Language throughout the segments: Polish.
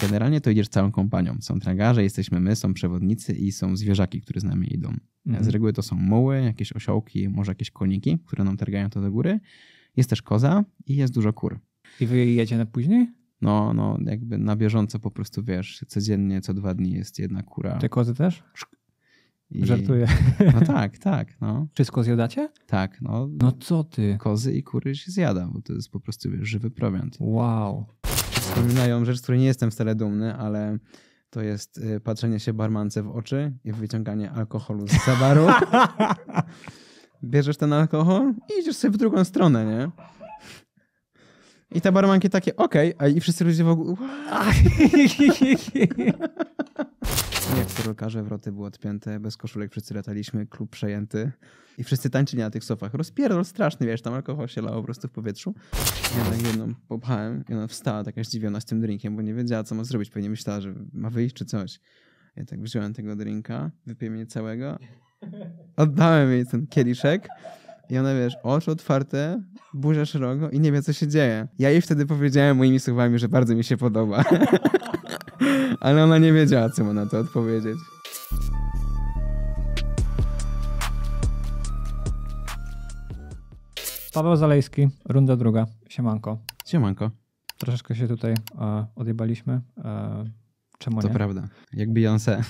Generalnie to idziesz całą kompanią. Są tragarze, jesteśmy my, są przewodnicy i są zwierzaki, które z nami idą. Mhm. Z reguły to są muły, jakieś osiołki, może jakieś koniki, które nam targają to do góry. Jest też koza i jest dużo kur. I wy jedziecie na później? No, no, jakby na bieżąco po prostu wiesz, codziennie, co dwa dni jest jedna kura. Te kozy też? I... Żartuję. No tak, tak. No. Wszystko zjadacie? Tak. No, no co ty? Kozy i kury się zjada, bo to jest po prostu wiesz, żywy prowiant. Wow wspominają rzecz, z której nie jestem wcale dumny, ale to jest y, patrzenie się barmance w oczy i wyciąganie alkoholu z zabaru. Bierzesz ten alkohol i idziesz sobie w drugą stronę, nie? I te barmanki takie, okej, okay, i wszyscy ludzie w ogóle... Odcinek, lekarze wroty były odpięte, bez koszulek wszyscy lataliśmy, klub przejęty i wszyscy tańczyli na tych sofach. Rozpierdol straszny, wiesz, tam alkohol się lało po prostu w powietrzu. Ja tak jedną popchałem i ona wstała taka zdziwiona z tym drinkiem, bo nie wiedziała, co ma zrobić. Pewnie myślała, że ma wyjść czy coś. Ja tak wziąłem tego drinka, wypiłem jej całego, oddałem jej ten kieliszek i ona, wiesz, oczy otwarte, buzia szeroko i nie wie, co się dzieje. Ja jej wtedy powiedziałem moimi słowami, że bardzo mi się podoba. Ale ona nie wiedziała, co ma na to odpowiedzieć. Paweł Zalejski, runda druga. Siemanko. Siemanko. Troszeczkę się tutaj e, odjebaliśmy. E, czemu to nie? To prawda. Jak Beyoncé.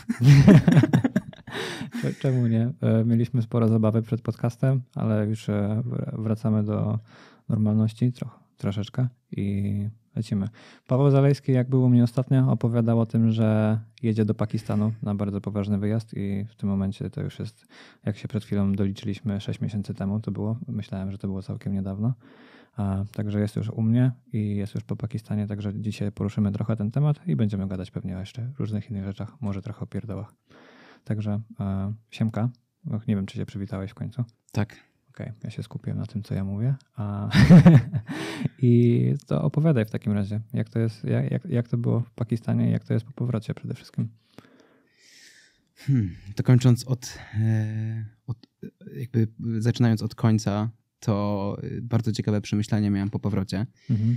czemu nie? E, mieliśmy sporo zabawy przed podcastem, ale już e, wracamy do normalności trochę, troszeczkę i Lecimy. Paweł Zalejski, jak był u mnie ostatnio, opowiadał o tym, że jedzie do Pakistanu na bardzo poważny wyjazd i w tym momencie to już jest, jak się przed chwilą doliczyliśmy, 6 miesięcy temu to było. Myślałem, że to było całkiem niedawno. A, także jest już u mnie i jest już po Pakistanie, także dzisiaj poruszymy trochę ten temat i będziemy gadać pewnie o jeszcze różnych innych rzeczach, może trochę o pierdołach. Także e, Siemka, nie wiem, czy się przywitałeś w końcu. Tak, Okej, okay, ja się skupiłem na tym, co ja mówię. A I to opowiadaj w takim razie, jak to, jest, jak, jak to było w Pakistanie i jak to jest po powrocie przede wszystkim. Hmm, to kończąc od, e, od, jakby zaczynając od końca, to bardzo ciekawe przemyślenie miałem po powrocie. Mhm.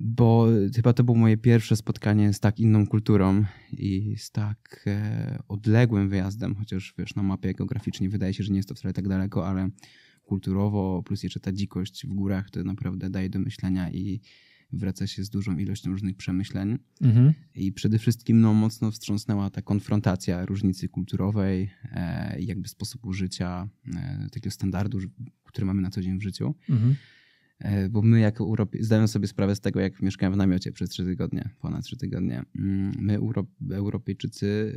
Bo chyba to było moje pierwsze spotkanie z tak inną kulturą i z tak e, odległym wyjazdem, chociaż wiesz, na mapie geograficznie wydaje się, że nie jest to wcale tak daleko, ale kulturowo, plus jeszcze ta dzikość w górach, to naprawdę daje do myślenia i wraca się z dużą ilością różnych przemyśleń. Mhm. I przede wszystkim no, mocno wstrząsnęła ta konfrontacja różnicy kulturowej, e, jakby sposobu życia, e, takiego standardu, który mamy na co dzień w życiu. Mhm. E, bo my jako Europie, zdajemy sobie sprawę z tego, jak mieszkałem w namiocie przez trzy tygodnie, ponad trzy tygodnie, mm, my Europejczycy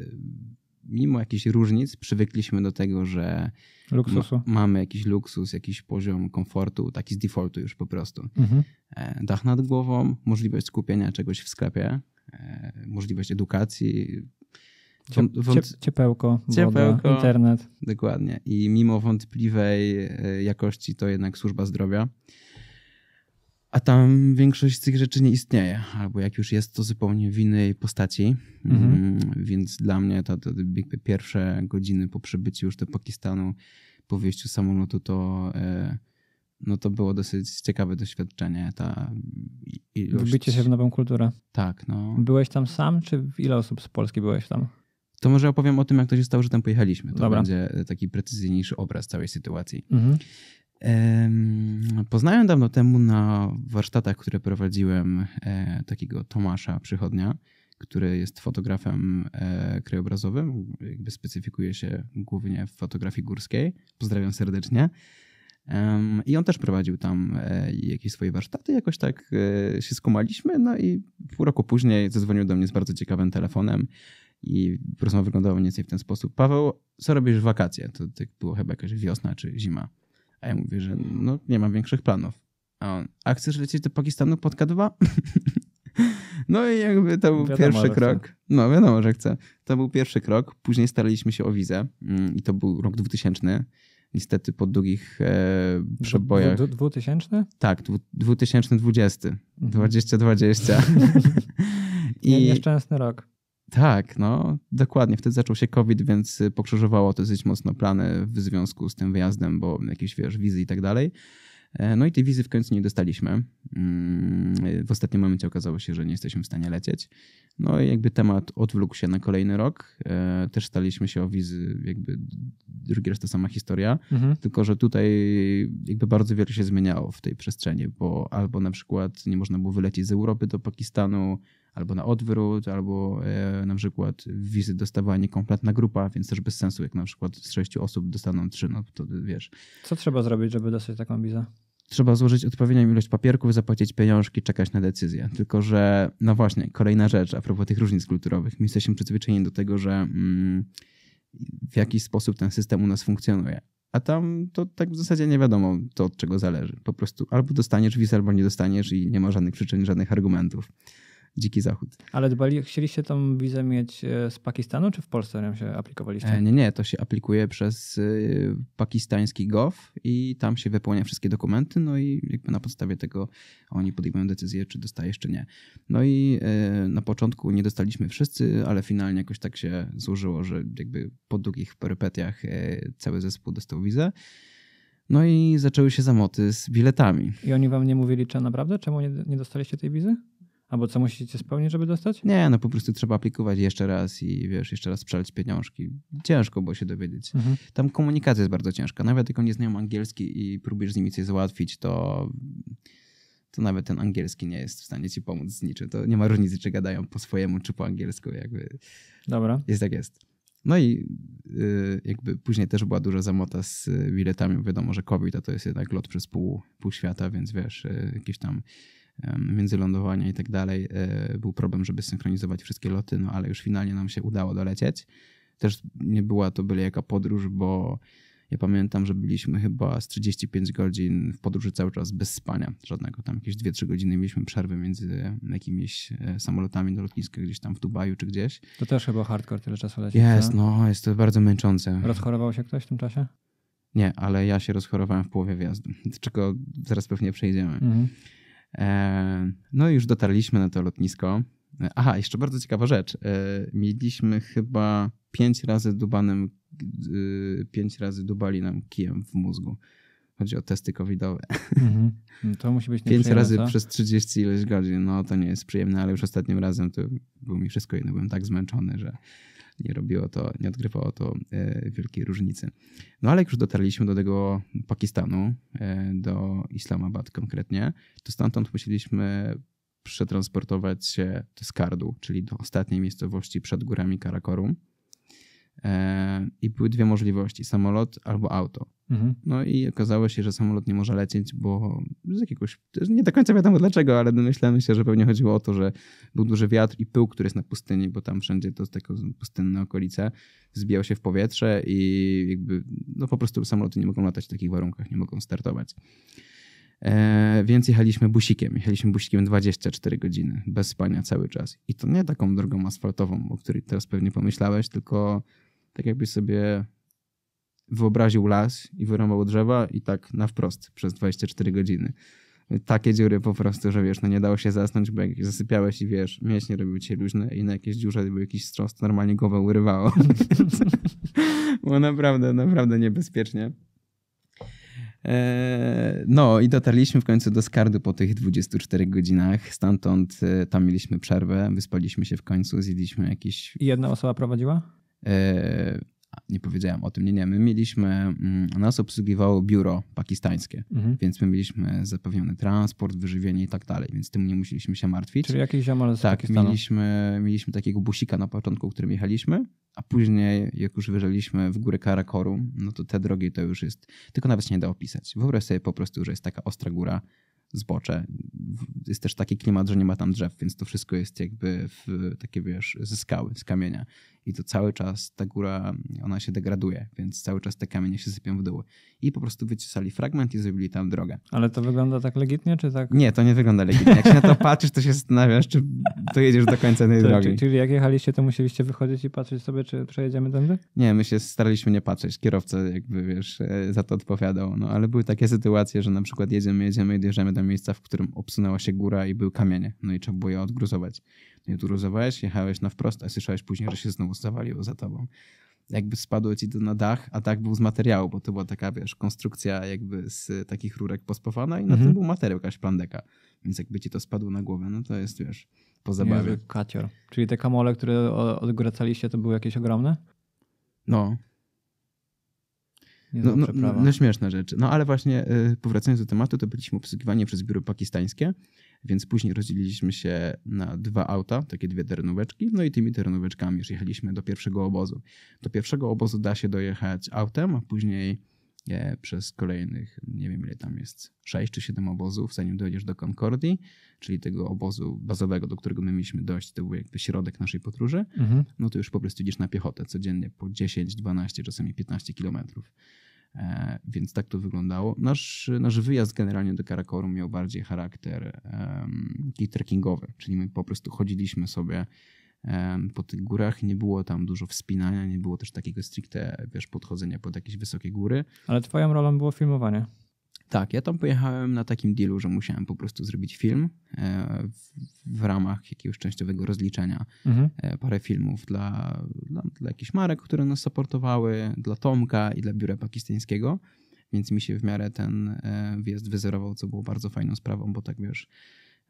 mimo jakichś różnic przywykliśmy do tego, że ma, mamy jakiś luksus, jakiś poziom komfortu, taki z defaultu już po prostu. Mhm. E, dach nad głową, możliwość kupienia czegoś w sklepie, e, możliwość edukacji. Ciep, wąt... Ciepełko, ciepełko woda, internet. Dokładnie. I mimo wątpliwej e, jakości to jednak służba zdrowia a tam większość z tych rzeczy nie istnieje, albo jak już jest, to zupełnie w innej postaci. Mhm. Mm, więc dla mnie to, to, pierwsze godziny po przybyciu już do Pakistanu, po wyjściu samolotu, to, e, no to było dosyć ciekawe doświadczenie. Ta ilość... Wbicie się w nową kulturę. Tak. No. Byłeś tam sam, czy ile osób z Polski byłeś tam? To może opowiem o tym, jak to się stało, że tam pojechaliśmy. To Dobra. będzie taki precyzyjniejszy obraz całej sytuacji. Mhm. Poznałem dawno temu na warsztatach, które prowadziłem, e, takiego Tomasza Przychodnia, który jest fotografem e, krajobrazowym, jakby specyfikuje się głównie w fotografii górskiej. Pozdrawiam serdecznie. I on też prowadził tam e, jakieś swoje warsztaty. Jakoś tak się skumaliśmy, no i pół roku później zadzwonił do mnie z bardzo ciekawym telefonem i rozmowa wyglądała mniej więcej w ten sposób. Paweł, co robisz w wakacje? To tak było chyba jakaś wiosna czy zima. A ja mówię, że no nie mam większych planów. A on, a chcesz lecieć do Pakistanu pod K2? no i jakby to był wiadomo, pierwszy krok. Chce. No wiadomo, że chcę. To był pierwszy krok. Później staraliśmy się o wizę mm, i to był rok 2000 niestety po długich e, przebojach. Dwu, Tak, 2020. 2020. Mhm. I nieszczęsny rok. Tak, no dokładnie. Wtedy zaczął się COVID, więc y, pokrzyżowało to dosyć mocno plany w związku z tym wyjazdem, bo jakieś wiesz, wizy i tak dalej. E, no i tej wizy w końcu nie dostaliśmy. Mm, y, w ostatnim momencie okazało się, że nie jesteśmy w stanie lecieć. No i jakby temat odwlókł się na kolejny rok. E, też staliśmy się o wizy, jakby drugi raz ta sama historia, mhm. tylko że tutaj jakby bardzo wiele się zmieniało w tej przestrzeni, bo albo na przykład nie można było wylecieć z Europy do Pakistanu, albo na odwrót, albo e, na przykład wizy dostawała niekompletna grupa, więc też bez sensu, jak na przykład z sześciu osób dostaną trzy, no to wiesz. Co trzeba zrobić, żeby dostać taką wizę? trzeba złożyć odpowiednią ilość papierków, zapłacić pieniążki, czekać na decyzję. Tylko, że no właśnie, kolejna rzecz a propos tych różnic kulturowych. My jesteśmy przyzwyczajeni do tego, że mm, w jakiś sposób ten system u nas funkcjonuje. A tam to tak w zasadzie nie wiadomo, to od czego zależy. Po prostu albo dostaniesz wizę, albo nie dostaniesz i nie ma żadnych przyczyn, żadnych argumentów. Dziki Zachód. Ale dbali, chcieliście tą wizę mieć e, z Pakistanu, czy w Polsce wiem, się aplikowaliście? E, nie, nie, to się aplikuje przez e, pakistański GOV i tam się wypełnia wszystkie dokumenty, no i jakby na podstawie tego oni podejmują decyzję, czy dostajesz, czy nie. No i na początku nie dostaliśmy wszyscy, ale finalnie jakoś tak się złożyło, że jakby po długich perypetiach cały zespół dostał wizę. No i zaczęły się zamoty z biletami. I oni wam nie mówili, czy naprawdę, czemu nie, nie dostaliście tej wizy? Albo co musicie spełnić, żeby dostać? Nie, no po prostu trzeba aplikować jeszcze raz i wiesz, jeszcze raz przeleć pieniążki. Ciężko było się dowiedzieć. Mhm. Tam komunikacja jest bardzo ciężka. Nawet jak oni znają angielski i próbujesz z nimi coś załatwić, to to nawet ten angielski nie jest w stanie ci pomóc z niczym. To nie ma różnicy, czy gadają po swojemu, czy po angielsku. Jakby. Dobra. Jest tak jest. No i y, jakby później też była duża zamota z biletami. Wiadomo, że COVID to, to jest jednak lot przez pół, pół świata, więc wiesz, yy, jakieś tam międzylądowania i tak dalej, e, był problem, żeby synchronizować wszystkie loty, no ale już finalnie nam się udało dolecieć. Też nie była to byle jaka podróż, bo ja pamiętam, że byliśmy chyba z 35 godzin w podróży cały czas bez spania żadnego. Tam jakieś 2-3 godziny mieliśmy przerwy między jakimiś e, samolotami do lotniska gdzieś tam w Dubaju czy gdzieś. To też chyba hardcore tyle czasu leci. Jest, no jest to bardzo męczące. Rozchorował się ktoś w tym czasie? Nie, ale ja się rozchorowałem w połowie wjazdu, do czego zaraz pewnie przejdziemy. Mhm. E, no i już dotarliśmy na to lotnisko. E, aha, jeszcze bardzo ciekawa rzecz. E, mieliśmy chyba pięć razy dubanym, y, pięć razy dubali nam kijem w mózgu. Chodzi o testy covidowe. Mm -hmm. To musi być Pięć razy co? przez 30 ileś godzin. No to nie jest przyjemne, ale już ostatnim razem to było mi wszystko jedno. Byłem tak zmęczony, że nie robiło to, nie odgrywało to e, wielkiej różnicy. No ale jak już dotarliśmy do tego Pakistanu, e, do Islamabad konkretnie, to stamtąd musieliśmy przetransportować się do Skardu, czyli do ostatniej miejscowości przed górami Karakorum. E, I były dwie możliwości: samolot albo auto. Mhm. No i okazało się, że samolot nie może lecieć, bo z jakiegoś, nie do końca wiadomo dlaczego, ale myślałem, się, że pewnie chodziło o to, że był duży wiatr i pył, który jest na pustyni, bo tam wszędzie to jest taka pustynna okolica, zbijał się w powietrze i jakby, no po prostu samoloty nie mogą latać w takich warunkach, nie mogą startować. E, więc jechaliśmy busikiem. Jechaliśmy busikiem 24 godziny, bez spania cały czas. I to nie taką drogą asfaltową, o której teraz pewnie pomyślałeś, tylko tak jakby sobie wyobraził las i wyrąbał drzewa i tak na wprost przez 24 godziny. Takie dziury po prostu, że wiesz, no nie dało się zasnąć, bo jak zasypiałeś i wiesz, mięśnie robiły cię luźne i na jakieś dziurze był jakiś strost, normalnie głowę urywało. Było naprawdę, naprawdę niebezpiecznie. E, no i dotarliśmy w końcu do Skardu po tych 24 godzinach. Stamtąd e, tam mieliśmy przerwę, wyspaliśmy się w końcu, zjedliśmy jakiś... I jedna osoba prowadziła? E, nie powiedziałem o tym, nie, nie, my mieliśmy, mm, nas obsługiwało biuro pakistańskie, mhm. więc my mieliśmy zapewniony transport, wyżywienie i tak dalej, więc tym nie musieliśmy się martwić. Czyli jakiś ziomal z Tak, mieliśmy, mieliśmy takiego busika na początku, którym jechaliśmy, a później jak już wyżeliśmy w górę Karakorum, no to te drogi to już jest, tylko nawet się nie da opisać. Wyobraź sobie po prostu, że jest taka ostra góra, zbocze. Jest też taki klimat, że nie ma tam drzew, więc to wszystko jest jakby w takie, wiesz, ze skały, z kamienia. I to cały czas ta góra, ona się degraduje, więc cały czas te kamienie się sypią w dół. I po prostu wycisali fragment i zrobili tam drogę. Ale to wygląda tak legitnie, czy tak? Nie, to nie wygląda legitnie. Jak się na to patrzysz, to się zastanawiasz, czy dojedziesz do końca tej drogi. Czyli, czyli jak jechaliście, to musieliście wychodzić i patrzeć sobie, czy przejedziemy tędy? Nie, my się staraliśmy nie patrzeć. Kierowca jakby, wiesz, e, za to odpowiadał. No, ale były takie sytuacje, że na przykład jedziemy, jedziemy i dojeżdżamy do do miejsca, w którym obsunęła się góra i były kamienie, no i trzeba było je odgruzować. No i odgruzowałeś, jechałeś na wprost, a słyszałeś później, że się znowu zawaliło za tobą. Jakby spadło ci to na dach, a dach tak był z materiału, bo to była taka, wiesz, konstrukcja jakby z takich rurek pospawana i na mhm. tym był materiał, jakaś plandeka. Więc jakby ci to spadło na głowę, no to jest, wiesz, po zabawie. Jezu, kacior. Czyli te kamole, które odgracaliście, to były jakieś ogromne? No, no, no, no, śmieszne rzeczy. No ale właśnie y, powracając do tematu, to byliśmy obsługiwani przez biuro pakistańskie, więc później rozdzieliliśmy się na dwa auta, takie dwie terenóweczki, no i tymi terenóweczkami już jechaliśmy do pierwszego obozu. Do pierwszego obozu da się dojechać autem, a później E, przez kolejnych, nie wiem ile tam jest, 6 czy 7 obozów, zanim dojdziesz do Concordii, czyli tego obozu bazowego, do którego my mieliśmy dojść, to był jakby środek naszej podróży, mhm. no to już po prostu idziesz na piechotę codziennie po 10, 12, czasami 15 kilometrów. E, więc tak to wyglądało. Nasz, nasz wyjazd generalnie do Karakorum miał bardziej charakter um, trekkingowy, czyli my po prostu chodziliśmy sobie po tych górach. Nie było tam dużo wspinania, nie było też takiego stricte, wiesz, podchodzenia pod jakieś wysokie góry. Ale twoją rolą było filmowanie. Tak, ja tam pojechałem na takim dealu, że musiałem po prostu zrobić film e, w, ramach jakiegoś częściowego rozliczenia. Mhm. E, parę filmów dla, dla, dla jakichś marek, które nas supportowały, dla Tomka i dla biura pakistańskiego więc mi się w miarę ten e, wjazd wyzerował, co było bardzo fajną sprawą, bo tak wiesz,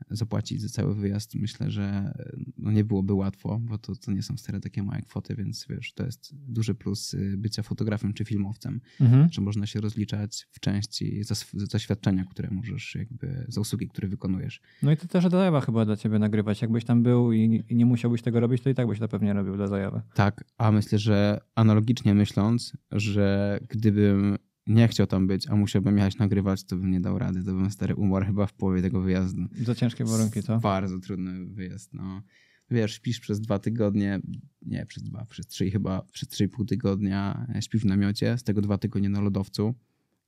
zapłacić za cały wyjazd, myślę, że no nie byłoby łatwo, bo to, to nie są stare takie małe kwoty, więc wiesz, to jest duży plus y, bycia fotografem czy filmowcem, mhm. że można się rozliczać w części za, za świadczenia, które możesz jakby, za usługi, które wykonujesz. No i to też zajawa chyba dla ciebie nagrywać. Jakbyś tam był i, i nie musiałbyś tego robić, to i tak byś to pewnie robił dla zajawy. Tak, a myślę, że analogicznie myśląc, że gdybym nie chciał tam być, a musiałbym jechać nagrywać, to bym nie dał rady. To bym stary umarł chyba w połowie tego wyjazdu. Za ciężkie warunki, to? Bardzo trudny wyjazd, no. Wiesz, śpisz przez dwa tygodnie, nie, przez dwa, przez trzy chyba, przez trzy i pół tygodnia e, śpisz w namiocie, z tego dwa tygodnie na lodowcu,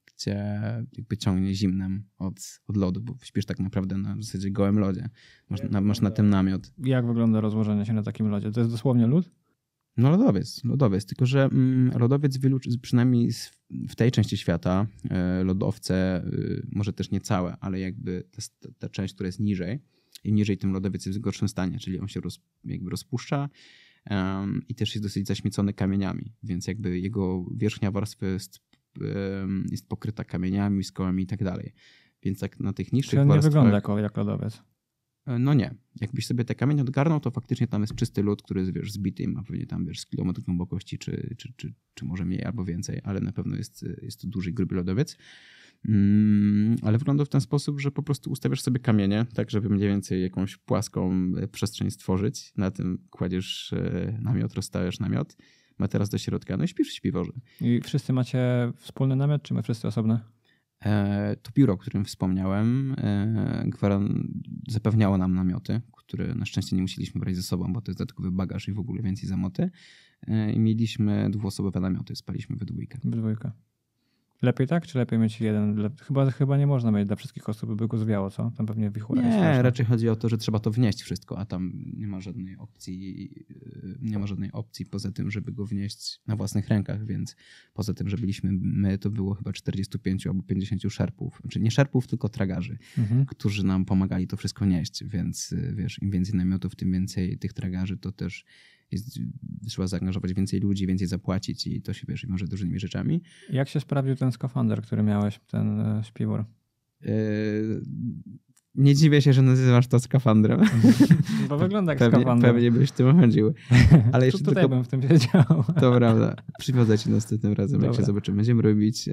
gdzie jakby ciągnie zimnem od, od lodu, bo śpisz tak naprawdę na w zasadzie gołym lodzie. Masz, na, masz na tym namiot. Jak wygląda rozłożenie się na takim lodzie? To jest dosłownie lód? No lodowiec, lodowiec, tylko że mm, lodowiec wielu, przynajmniej w tej części świata, e, lodowce, e, może też nie całe, ale jakby ta, ta część, która jest niżej, im niżej tym lodowiec jest w gorszym stanie, czyli on się roz, jakby rozpuszcza i też jest dosyć zaśmiecony kamieniami, więc jakby jego wierzchnia warstwa jest, jest pokryta kamieniami, skołami i tak dalej. Więc tak na tych niższych warstwach... nie warstwach... wygląda jak, jak lodowiec. E, no nie. Jakbyś sobie te kamienie odgarnął, to faktycznie tam jest czysty lód, który jest wiesz, zbity i ma pewnie tam wiesz, z kilometr głębokości, czy, czy, czy, czy może mniej albo więcej, ale na pewno jest, jest to duży, gruby lodowiec. Mm, ale wygląda w ten sposób, że po prostu ustawiasz sobie kamienie, tak żeby mniej więcej jakąś płaską e, przestrzeń stworzyć. Na tym kładziesz e, namiot, rozstawiasz namiot, ma teraz do środka, no i śpisz w śpiworze. I wszyscy macie wspólny namiot, czy my wszyscy osobne? E, to biuro, o którym wspomniałem, e, zapewniało nam namioty, które na szczęście nie musieliśmy brać ze sobą, bo to jest dodatkowy bagaż i w ogóle więcej zamoty. E, I mieliśmy dwuosobowe namioty, spaliśmy we dwójkę. We dwójkę. Lepiej tak, czy lepiej mieć jeden? Chyba, chyba nie można mieć dla wszystkich osób, by go zwiało, co? Tam pewnie wichura Nie, raczej chodzi o to, że trzeba to wnieść wszystko, a tam nie ma żadnej opcji, y, nie ma żadnej opcji poza tym, żeby go wnieść na własnych rękach, więc poza tym, że byliśmy my, to było chyba 45 albo 50 szerpów, czy znaczy nie szerpów, tylko tragarzy, mhm. którzy nam pomagali to wszystko nieść, więc y, wiesz, im więcej namiotów, tym więcej tych tragarzy, to też trzeba zaangażować więcej ludzi, więcej zapłacić i to się wiesz, może dużymi rzeczami. Jak się sprawdził ten skafander, który miałeś, ten e, śpiwór? E, nie dziwię się, że nazywasz to skafandrem. Mhm. Bo wygląda jak pewnie, skafander. Pewnie byś tym chodził. Ale jeszcze tutaj tylko... bym w tym wiedział. To prawda. Przywiozę cię następnym razem, Dobra. jak się zobaczymy. Będziemy robić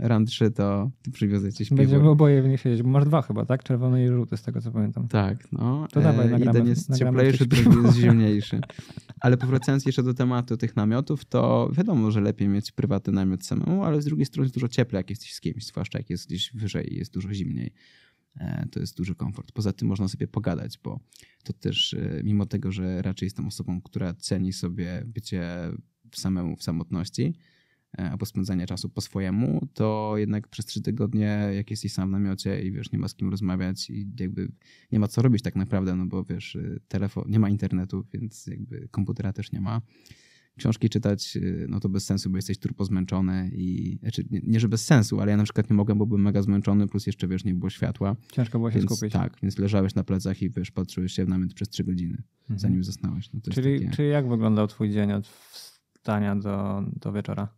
e, 3, to przywiozę ci śpiwór. Będziemy oboje w nich siedzieć, bo masz dwa chyba, tak? Czerwony i żółty, z tego co pamiętam. Tak, no. To dawaj, e, nagramy, Jeden jest cieplejszy, drugi jest zimniejszy. Ale powracając jeszcze do tematu tych namiotów, to wiadomo, że lepiej mieć prywatny namiot samemu, ale z drugiej strony jest dużo cieplej, jak jesteś z kimś, zwłaszcza jak jest gdzieś wyżej i jest dużo zimniej. E, to jest duży komfort. Poza tym można sobie pogadać, bo to też e, mimo tego, że raczej jestem osobą, która ceni sobie bycie samemu w samotności e, albo spędzanie czasu po swojemu, to jednak przez trzy tygodnie, jak jesteś sam w namiocie i wiesz, nie ma z kim rozmawiać i jakby nie ma co robić tak naprawdę, no bo wiesz, telefon, nie ma internetu, więc jakby komputera też nie ma książki czytać, y, no to bez sensu, bo jesteś turbo zmęczony i, znaczy nie, nie, że bez sensu, ale ja na przykład nie mogłem, bo byłem mega zmęczony, plus jeszcze, wiesz, nie było światła. Ciężko było się więc, skupić. Tak, więc leżałeś na plecach i, wiesz, patrzyłeś się w namiot przez trzy godziny, mhm. zanim zasnąłeś. No czyli, takie... czyli jak wyglądał twój dzień od wstania do, do wieczora?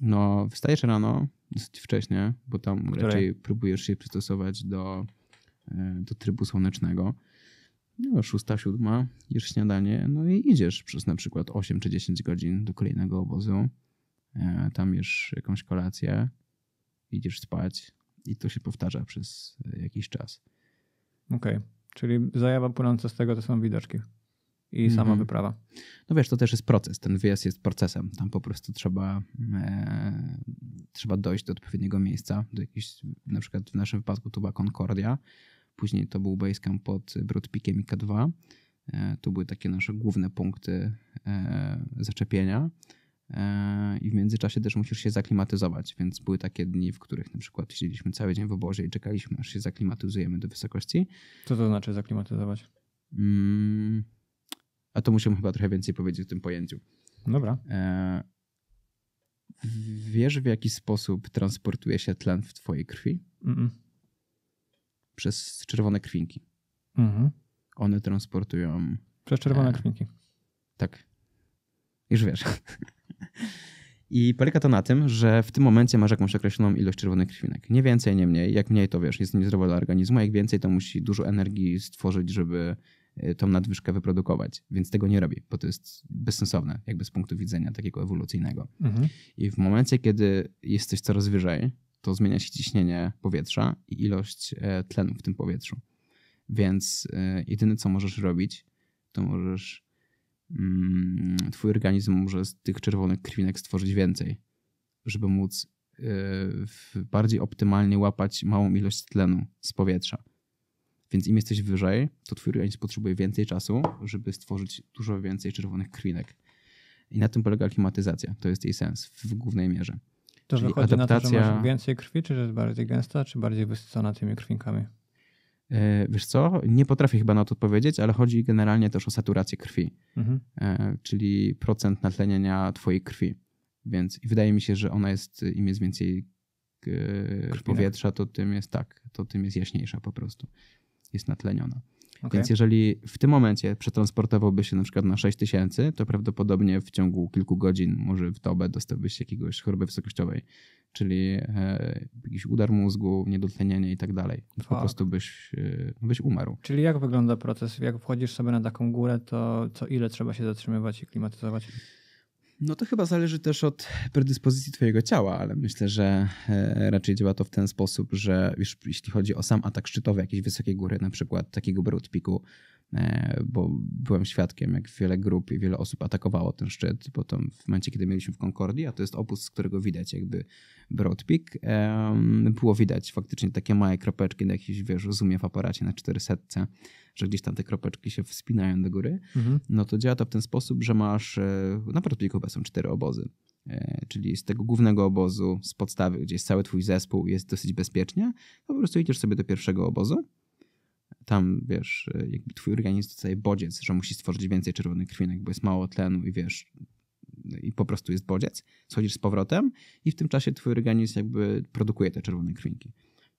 No, wstajesz rano, dosyć wcześnie, bo tam Której? raczej próbujesz się przystosować do, e, do trybu słonecznego no, szósta, siódma, jesz śniadanie, no i idziesz przez na przykład 8 czy 10 godzin do kolejnego obozu, e, tam jesz jakąś kolację, idziesz spać i to się powtarza przez e, jakiś czas. Okej, okay. czyli zajawa płynąca z tego to są widoczki i sama mhm. wyprawa. No wiesz, to też jest proces. Ten wyjazd jest procesem. Tam po prostu trzeba, e, trzeba dojść do odpowiedniego miejsca, do jakiejś, na przykład w naszym wypadku to była Concordia, Później to był Basecamp pod Broadpeakiem i K2. E, to były takie nasze główne punkty e, zaczepienia. E, I w międzyczasie też musisz się zaklimatyzować, więc były takie dni, w których na przykład siedzieliśmy cały dzień w obozie i czekaliśmy, aż się zaklimatyzujemy do wysokości. Co to znaczy zaklimatyzować? Hmm. A to musimy chyba trochę więcej powiedzieć o tym pojęciu. Dobra. Wiesz, w jaki sposób transportuje się tlen w twojej krwi? Mm, -mm przez czerwone krwinki. Mhm. One transportują. Przez czerwone e, krwinki. Tak. Już wiesz. I polega to na tym, że w tym momencie masz jakąś określoną ilość czerwonych krwinek. Nie więcej, nie mniej. Jak mniej, to wiesz, jest niezdrowe dla organizmu, jak więcej, to musi dużo energii stworzyć, żeby e, tą nadwyżkę wyprodukować. Więc tego nie robi, bo to jest bezsensowne, jakby z punktu widzenia takiego ewolucyjnego. Mhm. I w momencie, kiedy jesteś coraz wyżej, to zmienia się ciśnienie powietrza i ilość e, tlenu w tym powietrzu. Więc e, jedyne, co możesz robić, to możesz. Mm, twój organizm może z tych czerwonych krwinek stworzyć więcej, żeby móc e, bardziej optymalnie łapać małą ilość tlenu z powietrza. Więc im jesteś wyżej, to twój organizm potrzebuje więcej czasu, żeby stworzyć dużo więcej czerwonych krwinek. I na tym polega klimatyzacja. To jest jej sens w głównej mierze. To Czyli wychodzi adaptacja... na to, że masz więcej krwi, czy że jest bardziej gęsta, czy bardziej wysycona tymi krwinkami? E, wiesz co, nie potrafię chyba na to odpowiedzieć, ale chodzi generalnie też o saturację krwi, mhm. E, czyli procent natlenienia twojej krwi. Więc wydaje mi się, że ona jest, im jest więcej e, Krwinek. Tak. powietrza, to tym jest tak, to tym jest jaśniejsza po prostu. Jest natleniona. Okay. Więc jeżeli w tym momencie przetransportowałby się na przykład na 6 tysięcy, to prawdopodobnie w ciągu kilku godzin, może w dobę, dostałbyś się jakiegoś choroby wysokościowej, czyli e, jakiś udar mózgu, niedotlenienie i tak dalej. Po prostu byś, e, no byś umarł. Czyli jak wygląda proces? Jak wchodzisz sobie na taką górę, to co ile trzeba się zatrzymywać i klimatyzować? No to chyba zależy też od predyspozycji Twojego ciała, ale myślę, że e, raczej działa to w ten sposób, że już jeśli chodzi o sam atak szczytowy jakiejś wysokiej góry, na przykład takiego Broad Peaku, E, bo byłem świadkiem, jak wiele grup i wiele osób atakowało ten szczyt, bo tam w momencie, kiedy mieliśmy w Concordii, a to jest opus, z którego widać jakby Broad Peak, było widać faktycznie takie małe kropeczki na jakiejś, wiesz, zoomie w aparacie na 400, że gdzieś tam te kropeczki się wspinają do góry, mhm. no to działa to w ten sposób, że masz, e, na Broad Peaku są cztery obozy, e, czyli z tego głównego obozu, z podstawy, gdzie jest cały twój zespół, jest dosyć bezpiecznie, po prostu idziesz sobie do pierwszego obozu, tam, wiesz, jakby twój organizm dostaje bodziec, że musi stworzyć więcej czerwonych krwinek, bo jest mało tlenu i wiesz, i po prostu jest bodziec, schodzisz z powrotem i w tym czasie twój organizm jakby produkuje te czerwone krwinki.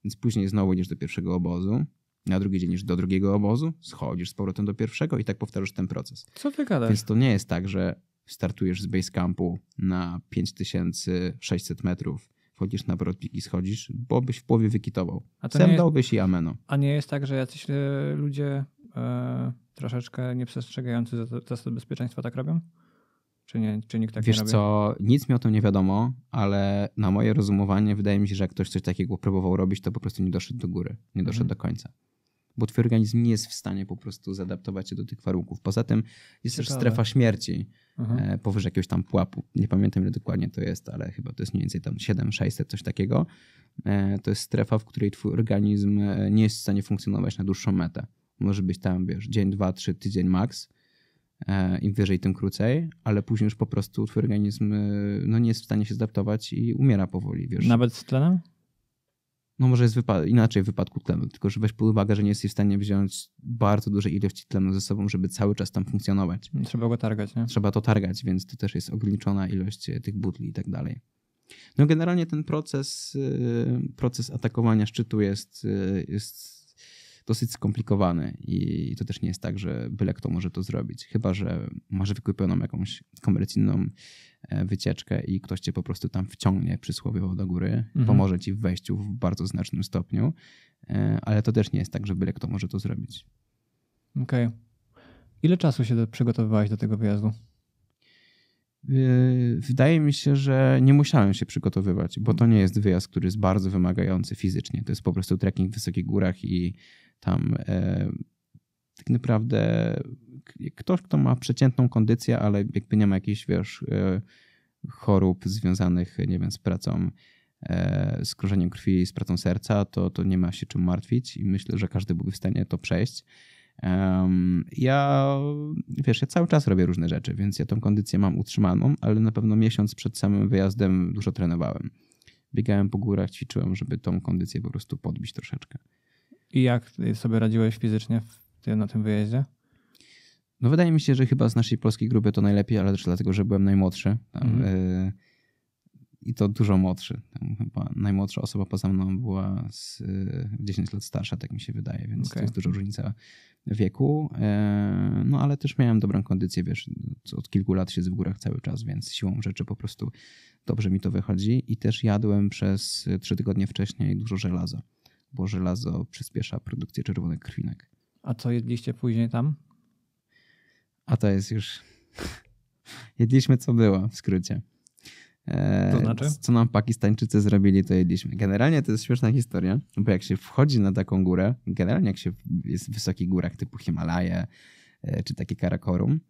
Więc później znowu idziesz do pierwszego obozu, na drugi dzień idziesz do drugiego obozu, schodzisz z powrotem do pierwszego i tak powtarzasz ten proces. Co ty gadasz? Więc to nie jest tak, że startujesz z base campu na 5600 metrów wchodzisz na wrotnik i schodzisz, bo byś w połowie wykitował. A dałbyś i ameno. A nie jest tak, że jacyś e, ludzie yy, troszeczkę nieprzestrzegający zasad bezpieczeństwa tak robią? Czy, nie, czy nikt tak Wiesz nie robi? co, nic mi o tym nie wiadomo, ale na moje rozumowanie wydaje mi się, że jak ktoś coś takiego próbował robić, to po prostu nie doszedł do góry, nie doszedł mhm. do końca bo twój organizm nie jest w stanie po prostu zadaptować się do tych warunków. Poza tym jest Ciekawe. też strefa śmierci mhm. E, powyżej jakiegoś tam pułapu. Nie pamiętam, ile dokładnie to jest, ale chyba to jest mniej więcej tam 7, 600, coś takiego. E, to jest strefa, w której twój organizm e, nie jest w stanie funkcjonować na dłuższą metę. Może być tam, wiesz, dzień, dwa, trzy, tydzień maks. Im wyżej, tym krócej, ale później już po prostu twój organizm no, nie jest w stanie się zadaptować i umiera powoli, wiesz. Nawet z tlenem? no może jest wypa inaczej w wypadku tlenu, tylko że weź pod uwagę, że nie jesteś w stanie wziąć bardzo dużej ilości tlenu ze sobą, żeby cały czas tam funkcjonować. Trzeba go targać, nie? Trzeba to targać, więc to też jest ograniczona ilość e, tych butli i tak dalej. No generalnie ten proces, e, proces atakowania szczytu jest, e, jest dosyć skomplikowany i to też nie jest tak, że byle kto może to zrobić. Chyba, że masz wykupioną jakąś komercyjną e, wycieczkę i ktoś cię po prostu tam wciągnie przysłowiowo do góry, mhm. pomoże ci w wejściu w bardzo znacznym stopniu, e, ale to też nie jest tak, że byle kto może to zrobić. Okej. Okay. Ile czasu się przygotowywałeś do tego wyjazdu? E, wydaje mi się, że nie musiałem się przygotowywać, bo to nie jest wyjazd, który jest bardzo wymagający fizycznie. To jest po prostu trekking w wysokich górach i tam e, tak naprawdę ktoś, kto ma przeciętną kondycję, ale jakby nie ma jakichś, wiesz, e, chorób związanych, nie wiem, z pracą, e, z krążeniem krwi, z pracą serca, to, to nie ma się czym martwić i myślę, że każdy byłby w stanie to przejść. Ja, wiesz, ja cały czas robię różne rzeczy, więc ja tą kondycję mam utrzymaną, ale na pewno miesiąc przed samym wyjazdem dużo trenowałem. Biegałem po górach, ćwiczyłem, żeby tą kondycję po prostu podbić troszeczkę. I jak sobie radziłeś fizycznie na tym wyjeździe? No wydaje mi się, że chyba z naszej polskiej grupy to najlepiej, ale też dlatego, że byłem najmłodszy. Tam, mm. y i to dużo młodszy. Tam chyba najmłodsza osoba poza mną była z 10 y, lat starsza, tak mi się wydaje, więc okay. to jest duża różnica wieku. Y, no ale też miałem dobrą kondycję, wiesz, od kilku lat siedzę w górach cały czas, więc siłą rzeczy po prostu dobrze mi to wychodzi. I też jadłem przez 3 tygodnie wcześniej dużo żelaza bo żelazo przyspiesza produkcję czerwonych krwinek. A co jedliście później tam? A to jest już. jedliśmy co było, w skrócie. E, to znaczy? Co nam Pakistańczycy zrobili, to jedliśmy. Generalnie to jest śmieszna historia, bo jak się wchodzi na taką górę, generalnie jak się jest w wysokich górach typu Himalaje e, czy takie Karakorum,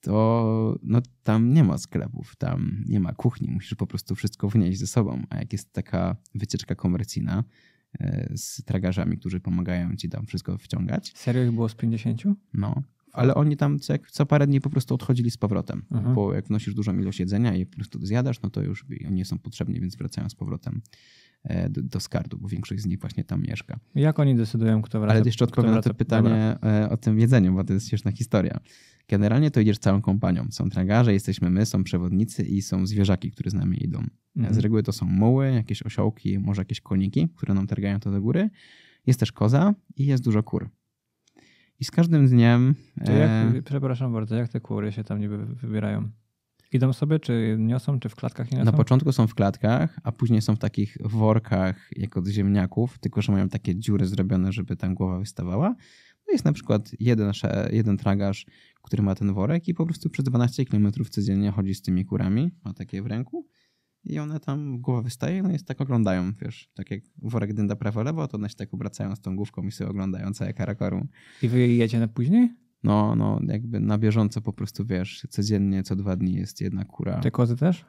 to no, tam nie ma sklepów, tam nie ma kuchni, musisz po prostu wszystko wnieść ze sobą. A jak jest taka wycieczka komercyjna, E, z tragarzami, którzy pomagają ci tam wszystko wciągać. Serio ich było z 50? No. Ale oni tam co, co parę dni po prostu odchodzili z powrotem. Aha. Mhm. Bo jak wnosisz dużą ilość jedzenia i po prostu zjadasz, no to już nie są potrzebni, więc wracają z powrotem E, do, do skardu, bo większość z nich właśnie tam mieszka. Jak oni decydują, kto wraca? Ale jeszcze odpowiem na to pytanie Dobra. E, o tym jedzeniu, bo to jest śmieszna historia. Generalnie to idziesz całą kompanią. Są tragarze, jesteśmy my, są przewodnicy i są zwierzaki, które z nami idą. Mhm. Z reguły to są muły, jakieś osiołki, może jakieś koniki, które nam targają to do góry. Jest też koza i jest dużo kur. I z każdym dniem... Jak, e... Przepraszam bardzo, jak te kury się tam niby wybierają? Idą sobie, czy niosą, czy w klatkach nie niosą? Na początku są w klatkach, a później są w takich workach jak od ziemniaków, tylko że mają takie dziury zrobione, żeby tam głowa wystawała. No jest na przykład jeden, jeden tragarz, który ma ten worek i po prostu przez 12 km codziennie chodzi z tymi kurami, ma takie w ręku i one tam głowa wystaje, no i tak oglądają, wiesz, tak jak worek dynda prawo-lewo, to one się tak obracają z tą główką i sobie oglądają całe karakorum. I wy jedziecie na później? No, no, jakby na bieżąco po prostu wiesz, codziennie, co dwa dni jest jedna kura. Te kozy też?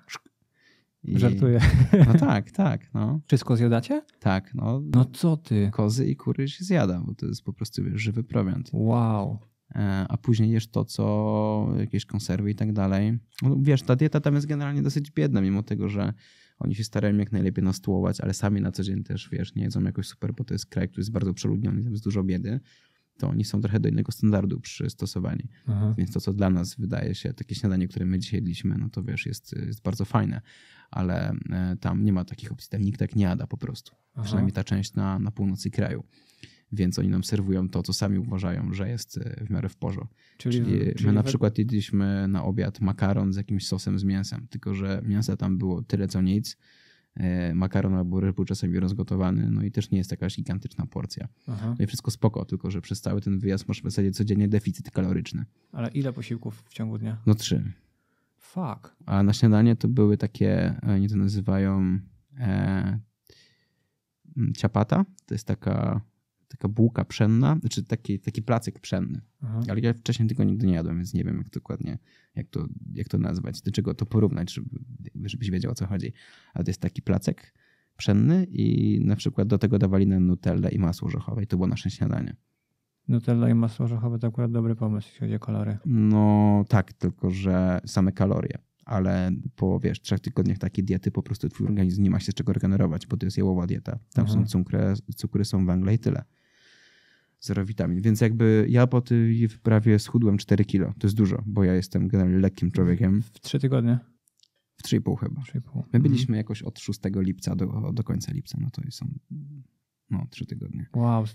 I... Żartuję. No tak, tak. No. Wszystko zjadacie? Tak. No, no co ty? Kozy i kury się zjada, bo to jest po prostu wiesz, żywy prowiant. Wow. E, a później jesz to, co jakieś konserwy i tak dalej. No, wiesz, ta dieta tam jest generalnie dosyć biedna, mimo tego, że oni się starają jak najlepiej nas ale sami na co dzień też, wiesz, nie jedzą jakoś super, bo to jest kraj, który jest bardzo przeludniony, tam jest dużo biedy to oni są trochę do innego standardu przystosowani. Aha. Więc to, co dla nas wydaje się, takie śniadanie, które my dzisiaj jedliśmy, no to wiesz, jest, jest bardzo fajne, ale e, tam nie ma takich opcji, tam nikt tak nie jada po prostu. Aha. Przynajmniej ta część na, na północy kraju. Więc oni nam serwują to, co sami uważają, że jest e, w miarę w porządku. Czyli, czyli, czyli, my na przykład jedliśmy na obiad makaron z jakimś sosem z mięsem, tylko że mięsa tam było tyle co nic, E, makaron albo ryb był czasem rozgotowany, no i też nie jest taka gigantyczna porcja. Aha. No i wszystko spoko, tylko że przez cały ten wyjazd masz w zasadzie codziennie deficyt kaloryczny. Ale ile posiłków w ciągu dnia? No trzy. Fuck. A na śniadanie to były takie, e, nie to nazywają e, mm, ciapata, to jest taka taka bułka pszenna, znaczy taki, taki placek pszenny. Aha. Ale ja wcześniej tego nigdy nie jadłem, więc nie wiem jak dokładnie, jak to, jak to nazwać, do czego to porównać, żeby, żebyś wiedział o co chodzi. Ale to jest taki placek pszenny i na przykład do tego dawali nam nutellę i masło orzechowe i to było nasze śniadanie. Nutella i masło orzechowe to akurat dobry pomysł, jeśli chodzi o kolory. No tak, tylko że same kalorie ale po wiesz, trzech tygodniach takiej diety po prostu twój organizm nie ma się z czego regenerować, bo to jest jałowa dieta. Tam Aha. są cukry, cukry, są węgle i tyle zero witamin. Więc jakby ja po tej wyprawie schudłem 4 kilo. To jest dużo, bo ja jestem generalnie lekkim człowiekiem. W 3 tygodnie? W 3,5 chyba. 3,5. My mhm. byliśmy mhm. jakoś od 6 lipca do, do końca lipca, no to są no, 3 tygodnie. Wow,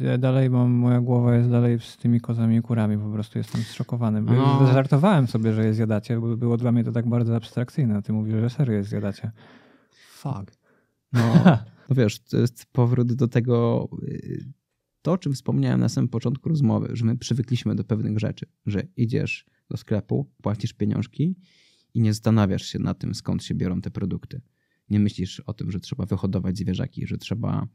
ja dalej bo moja głowa jest dalej z tymi kozami i kurami, po prostu jestem zszokowany. No. Żartowałem sobie, że je zjadacie, bo było dla mnie to tak bardzo abstrakcyjne. Ty mówisz, że serio je zjadacie. Fuck. No. no wiesz, to jest powrót do tego, y, to, o czym wspomniałem na samym początku rozmowy, że my przywykliśmy do pewnych rzeczy, że idziesz do sklepu, płacisz pieniążki i nie zastanawiasz się na tym, skąd się biorą te produkty. Nie myślisz o tym, że trzeba wyhodować zwierzaki, że trzeba,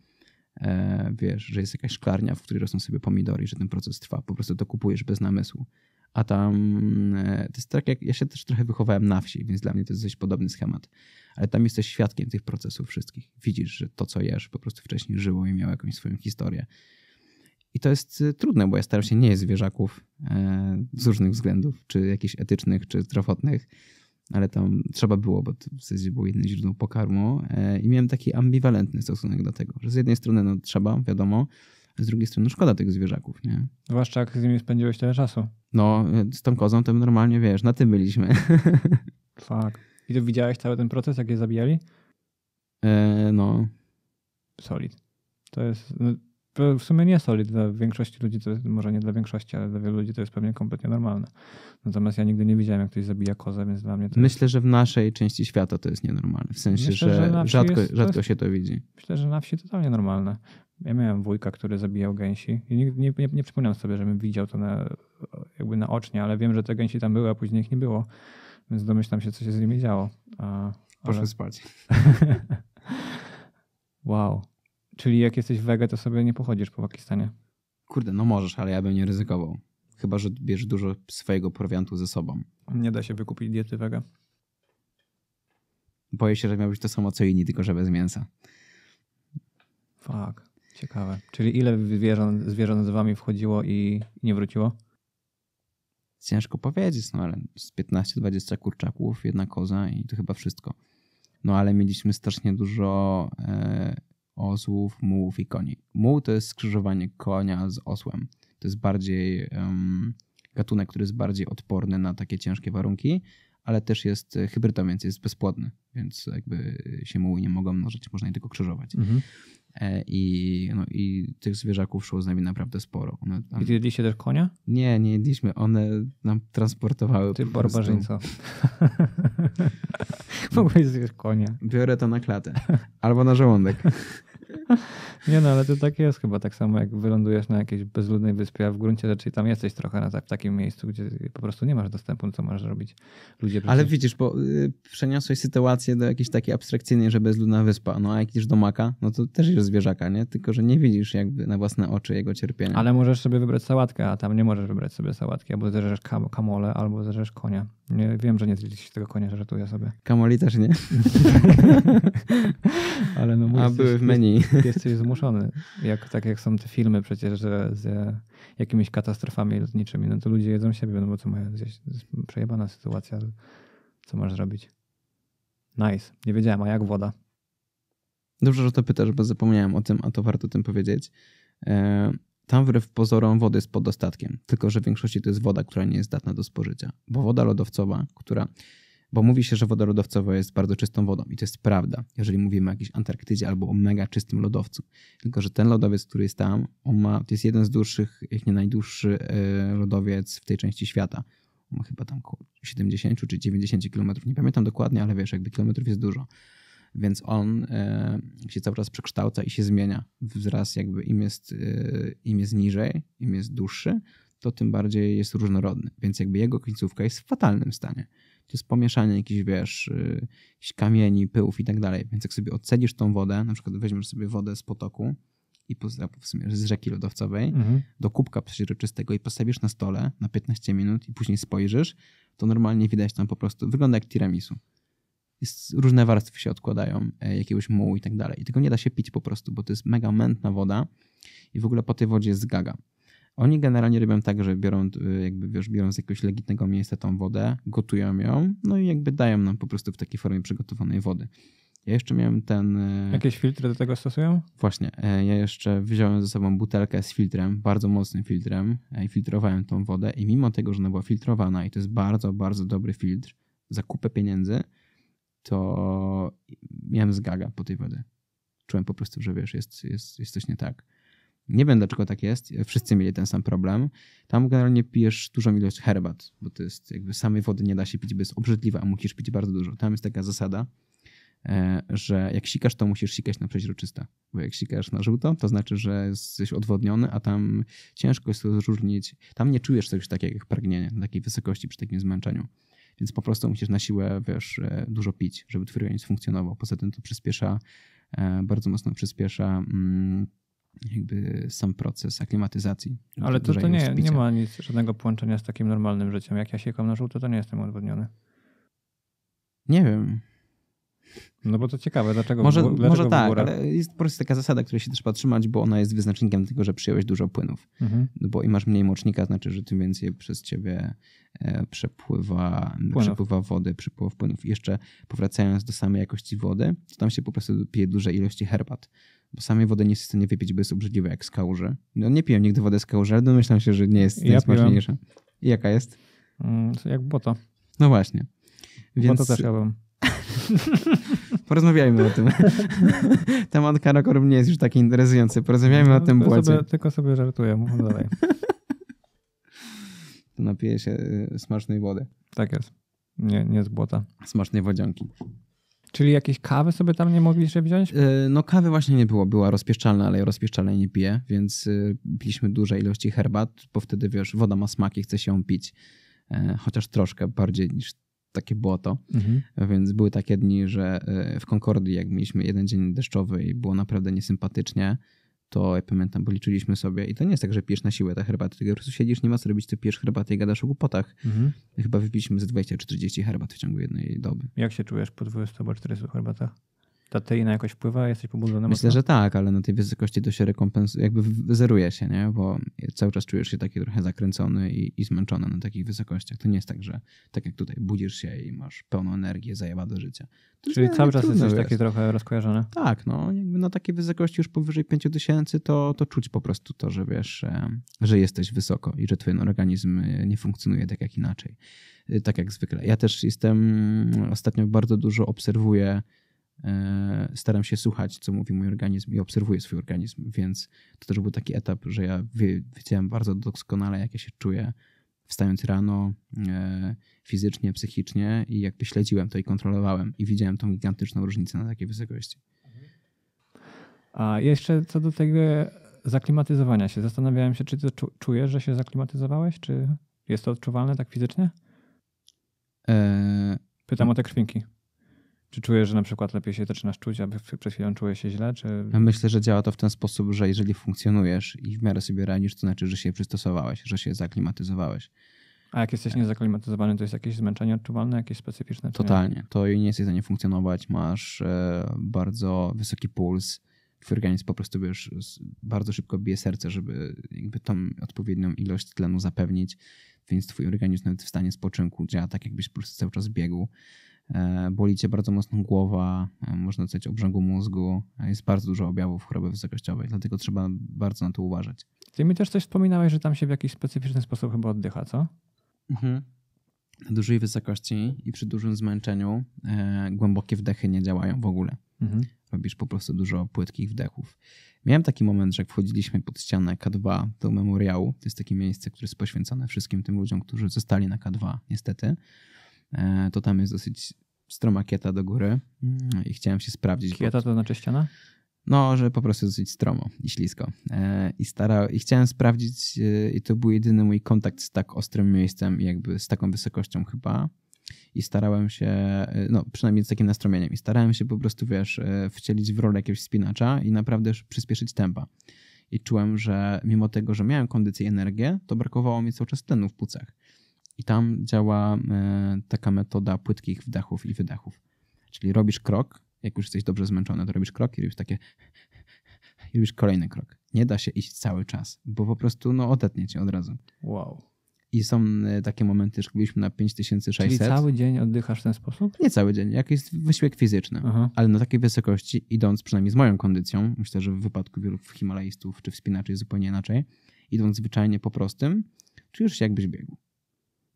e, wiesz, że jest jakaś szklarnia, w której rosną sobie pomidory, że ten proces trwa. Po prostu to kupujesz bez namysłu. A tam e, to jest tak, jak ja się też trochę wychowałem na wsi, więc dla mnie to jest dość podobny schemat. Ale tam jesteś świadkiem tych procesów wszystkich. Widzisz, że to, co jesz, po prostu wcześniej żyło i miało jakąś swoją historię i to jest y, trudne, bo ja staram się nie jeść zwierzaków e, z różnych względów, czy jakichś etycznych, czy zdrowotnych, ale tam trzeba było, bo to w zasadzie było jedno źródło pokarmu. E, I miałem taki ambiwalentny stosunek do tego, że z jednej strony no, trzeba, wiadomo, a z drugiej strony szkoda tych zwierzaków, nie? Zwłaszcza jak z nimi spędziłeś tyle czasu. No, e, z tą kozą to normalnie, wiesz, na tym byliśmy. Fak. I to widziałeś cały ten proces, jak je zabijali? E, no. Solid. To jest... No, w sumie nie solid dla większości ludzi, to jest, może nie dla większości, ale dla wielu ludzi to jest pewnie kompletnie normalne. Natomiast ja nigdy nie widziałem, jak ktoś zabija kozę, więc dla mnie to Myślę, że w naszej części świata to jest nienormalne. W sensie, myślę, że, że rzadko, jest, rzadko się to widzi. Myślę, że na wsi totalnie normalne. Ja miałem wujka, który zabijał gęsi i nie, nie, nie, nie przypominam sobie, żebym widział to na, jakby naocznie, ale wiem, że te gęsi tam były, a później ich nie było. Więc domyślam się, co się z nimi działo. A, Proszę ale... spać. wow. Czyli jak jesteś wege, to sobie nie pochodzisz po Pakistanie. Kurde, no możesz, ale ja bym nie ryzykował. Chyba, że bierzesz dużo swojego prowiantu ze sobą. Nie da się wykupić diety wege. Boję się, że miałbyś to samo co inni, tylko że bez mięsa. Fak, ciekawe. Czyli ile zwierząt, zwierząt z wami wchodziło i nie wróciło? Ciężko powiedzieć, no ale z 15-20 kurczaków, jedna koza i to chyba wszystko. No ale mieliśmy strasznie dużo e, osłów, mułów i koni. Muł to jest skrzyżowanie konia z osłem. To jest bardziej um, gatunek, który jest bardziej odporny na takie ciężkie warunki, ale też jest e, hybrydą, więc jest bezpłodny, więc jakby się muły nie mogą mnożyć, można je tylko krzyżować. Mhm. E, i, no, i tych zwierzaków szło z nami naprawdę sporo. One tam... I jedliście też konia? Nie, nie jedliśmy. One nam transportowały. Ty barbarzyńca. Mogłeś zjeść konia. Biorę to na klatę. Albo na żołądek. Nie no, ale to tak jest chyba. Tak samo jak wylądujesz na jakiejś bezludnej wyspie, a w gruncie rzeczy tam jesteś trochę na, w takim miejscu, gdzie po prostu nie masz dostępu, co możesz robić. Ludzie przecież... Ale widzisz, bo y, przeniosłeś sytuację do jakiejś takiej abstrakcyjnej, że bezludna wyspa. No a jak idziesz do maka, no to też jest zwierzaka, nie? Tylko, że nie widzisz jakby na własne oczy jego cierpienia. Ale możesz sobie wybrać sałatkę, a tam nie możesz wybrać sobie sałatki. Albo zerzesz kam kamole, albo zerzesz konia. Nie, wiem, że nie się tego konia, że żartuję sobie. Kamoli też nie. ale no A były w menu jesteś zmuszony. Jak, tak jak są te filmy przecież, że z e, jakimiś katastrofami lotniczymi, no to ludzie jedzą siebie, no bo co mają zjeść? Przejebana sytuacja. Co masz zrobić? Nice. Nie wiedziałem, a jak woda? Dobrze, że to pytasz, bo zapomniałem o tym, a to warto o tym powiedzieć. E, tam wbrew pozorom wody jest pod dostatkiem, tylko że w większości to jest woda, która nie jest zdatna do spożycia, bo woda lodowcowa, która bo mówi się, że woda lodowcowa jest bardzo czystą wodą i to jest prawda, jeżeli mówimy o jakiejś Antarktydzie albo o mega czystym lodowcu. Tylko, że ten lodowiec, który jest tam, on ma, to jest jeden z dłuższych, jak nie najdłuższy e, lodowiec w tej części świata. On ma chyba tam około 70 czy 90 kilometrów, nie pamiętam dokładnie, ale wiesz, jakby kilometrów jest dużo więc on e, się cały czas przekształca i się zmienia. Wzraz jakby im jest, e, im jest niżej, im jest dłuższy, to tym bardziej jest różnorodny. Więc jakby jego końcówka jest w fatalnym stanie to jest pomieszanie jakichś, wiesz, y, jakichś kamieni, pyłów i tak dalej. Więc jak sobie odcedzisz tą wodę, na przykład weźmiesz sobie wodę z potoku i w sumie z rzeki lodowcowej mhm. do kubka przeźroczystego i postawisz na stole na 15 minut i później spojrzysz, to normalnie widać tam po prostu, wygląda jak tiramisu. Jest, różne warstwy się odkładają, e, jakiegoś mułu i tak dalej. I tego nie da się pić po prostu, bo to jest mega mętna woda i w ogóle po tej wodzie jest zgaga. Oni generalnie robią tak, że biorą, e, jakby wiesz, biorą z jakiegoś legitnego miejsca tą wodę, gotują ją, no i jakby dają nam po prostu w takiej formie przygotowanej wody. Ja jeszcze miałem ten. E, Jakieś filtry do tego stosują? Właśnie. E, ja jeszcze wziąłem ze sobą butelkę z filtrem, bardzo mocnym filtrem, i filtrowałem tą wodę. I mimo tego, że ona była filtrowana, i to jest bardzo, bardzo dobry filtr za kupę pieniędzy, to miałem zgaga po tej wody. Czułem po prostu, że wiesz, jest, jest, jest coś nie tak. Nie wiem, dlaczego tak jest. Wszyscy mieli ten sam problem. Tam generalnie pijesz dużą ilość herbat, bo to jest jakby samej wody nie da się pić, bo jest obrzydliwa, a musisz pić bardzo dużo. Tam jest taka zasada, e, że jak sikasz, to musisz sikać na przeźroczyste. Bo jak sikasz na żółto, to znaczy, że jesteś odwodniony, a tam ciężko jest to rozróżnić. Tam nie czujesz czegoś takiego jak pragnienie, takiej wysokości przy takim zmęczeniu. Więc po prostu musisz na siłę, wiesz, e, dużo pić, żeby twój organizm funkcjonował. Poza tym to przyspiesza, e, bardzo mocno przyspiesza mm, jakby sam proces aklimatyzacji. Ale to, to nie, nie ma nic, żadnego połączenia z takim normalnym życiem. Jak ja siekam na żółto, to nie jestem odwodniony. Nie wiem. No bo to ciekawe, dlaczego Może, w, dlaczego może tak, ale jest po prostu taka zasada, której się też trzymać, bo ona jest wyznacznikiem tego, że przyjąłeś dużo płynów. Mhm. No bo i masz mniej mocznika, znaczy, że tym więcej przez ciebie e, przepływa, przepływa wody, przepływ płynów. I jeszcze powracając do samej jakości wody, to tam się po prostu pije duże ilości herbat bo samej wody nie jest w stanie wypić, bo jest obrzydliwe jak z kałuży. No nie piłem nigdy wody z kałuży, ale domyślam się, że nie jest ja najsmaczniejsza. I jaka jest? Mm, jak błota. No właśnie. Więc, błota też Porozmawiajmy o tym. Temat karakorum nie jest już taki interesujący. Porozmawiajmy no, o tym błocie. tylko sobie żartuję. Mów dalej. To napiję się y, smacznej wody. Tak jest. Nie, nie z błota. Smacznej wodzionki. Czyli jakieś kawy sobie tam nie mogliście wziąć? Y, no kawy właśnie nie było, była rozpieszczalna, ale ja rozpieszczalnej nie piję, więc y, piliśmy duże ilości herbat, bo wtedy wiesz, woda ma smak i chce się ją pić. Chociaż troszkę bardziej niż takie błoto, mhm. więc były takie dni, że e, w Concordii, jak mieliśmy jeden dzień deszczowy i było naprawdę niesympatycznie, to ja pamiętam, policzyliśmy sobie i to nie jest tak, że pijesz na siłę te herbaty, tylko po prostu siedzisz, nie ma co robić, ty pijesz herbatę i gadasz o głupotach. Mhm. Chyba wypiliśmy ze 20-30 herbat w ciągu jednej doby. Jak się czujesz po 20 albo 40 herbatach? ta teina jakoś wpływa? Jesteś pobudzony? Myślę, mocno? że tak, ale na tej wysokości to się rekompensuje, jakby zeruje się, nie? Bo cały czas czujesz się taki trochę zakręcony i, i zmęczony na takich wysokościach. To nie jest tak, że tak jak tutaj budzisz się i masz pełną energię, zajeba do życia. To Czyli cały czas jesteś taki trochę rozkojarzony? Tak, no jakby na takiej wysokości już powyżej 5000 to, to czuć po prostu to, że wiesz, e, że jesteś wysoko i że twój organizm e, nie funkcjonuje tak jak inaczej. E, tak jak zwykle. Ja też jestem, ostatnio bardzo dużo obserwuję E, staram się słuchać, co mówi mój organizm i obserwuję swój organizm, więc to też był taki etap, że ja wiedziałem bardzo doskonale, jak ja się czuję wstając rano e, fizycznie, psychicznie i jakby śledziłem to i kontrolowałem i widziałem tą gigantyczną różnicę na takiej wysokości. A jeszcze co do tego zaklimatyzowania się, zastanawiałem się, czy ty czujesz, że się zaklimatyzowałeś, czy jest to odczuwalne tak fizycznie? E, Pytam no o te krwinki. Czy czujesz, że na przykład lepiej się zaczynasz czuć, aby przed chwilą czułeś się źle? Czy... Myślę, że działa to w ten sposób, że jeżeli funkcjonujesz i w miarę sobie radzisz, to znaczy, że się przystosowałeś, że się zaklimatyzowałeś. A jak jesteś e. niezaklimatyzowany, to jest jakieś zmęczenie odczuwalne, jakieś specyficzne? Totalnie. To nie jesteś w stanie funkcjonować, masz e, bardzo wysoki puls, twój organizm po prostu wiesz, bardzo szybko bije serce, żeby jakby tą odpowiednią ilość tlenu zapewnić, więc twój organizm nawet w stanie spoczynku działa tak, jakbyś po prostu cały czas biegł. E, boli cię bardzo mocno głowa, e, można coś obrzęgu mózgu, e, jest bardzo dużo objawów choroby wysokościowej, dlatego trzeba bardzo na to uważać. Ty mi też coś wspominałeś, że tam się w jakiś specyficzny sposób chyba oddycha, co? Mhm. Na dużej wysokości i przy dużym zmęczeniu e, głębokie wdechy nie działają w ogóle. Mhm. Robisz po prostu dużo płytkich wdechów. Miałem taki moment, że jak wchodziliśmy pod ścianę K2 do memoriału, to jest takie miejsce, które jest poświęcone wszystkim tym ludziom, którzy zostali na K2, niestety. E, to tam jest dosyć stroma kieta do góry mm, i chciałem się sprawdzić. Kieta pod... to znaczy ściana? No, że po prostu dosyć stromo i ślisko. E, I, stara, I chciałem sprawdzić, e, i to był jedyny mój kontakt z tak ostrym miejscem, jakby z taką wysokością chyba. I starałem się, no przynajmniej z takim nastromieniem, i starałem się po prostu, wiesz, wcielić w rolę jakiegoś spinacza i naprawdę przyspieszyć tempa. I czułem, że mimo tego, że miałem kondycję i energię, to brakowało mi cały czas tlenu w płucach. I tam działa e, taka metoda płytkich wdechów i wydechów. Czyli robisz krok, jak już jesteś dobrze zmęczony, to robisz krok i robisz takie i robisz kolejny krok. Nie da się iść cały czas, bo po prostu no, odetnie cię od razu. Wow. I są e, takie momenty, że byliśmy na 5600. Czyli cały dzień oddychasz w ten sposób? Nie cały dzień, jest wysiłek fizyczny. Aha. Ale na takiej wysokości, idąc przynajmniej z moją kondycją, myślę, że w wypadku wielu himalajstów czy wspinaczy jest zupełnie inaczej, idąc zwyczajnie po prostym, już się jakbyś biegł.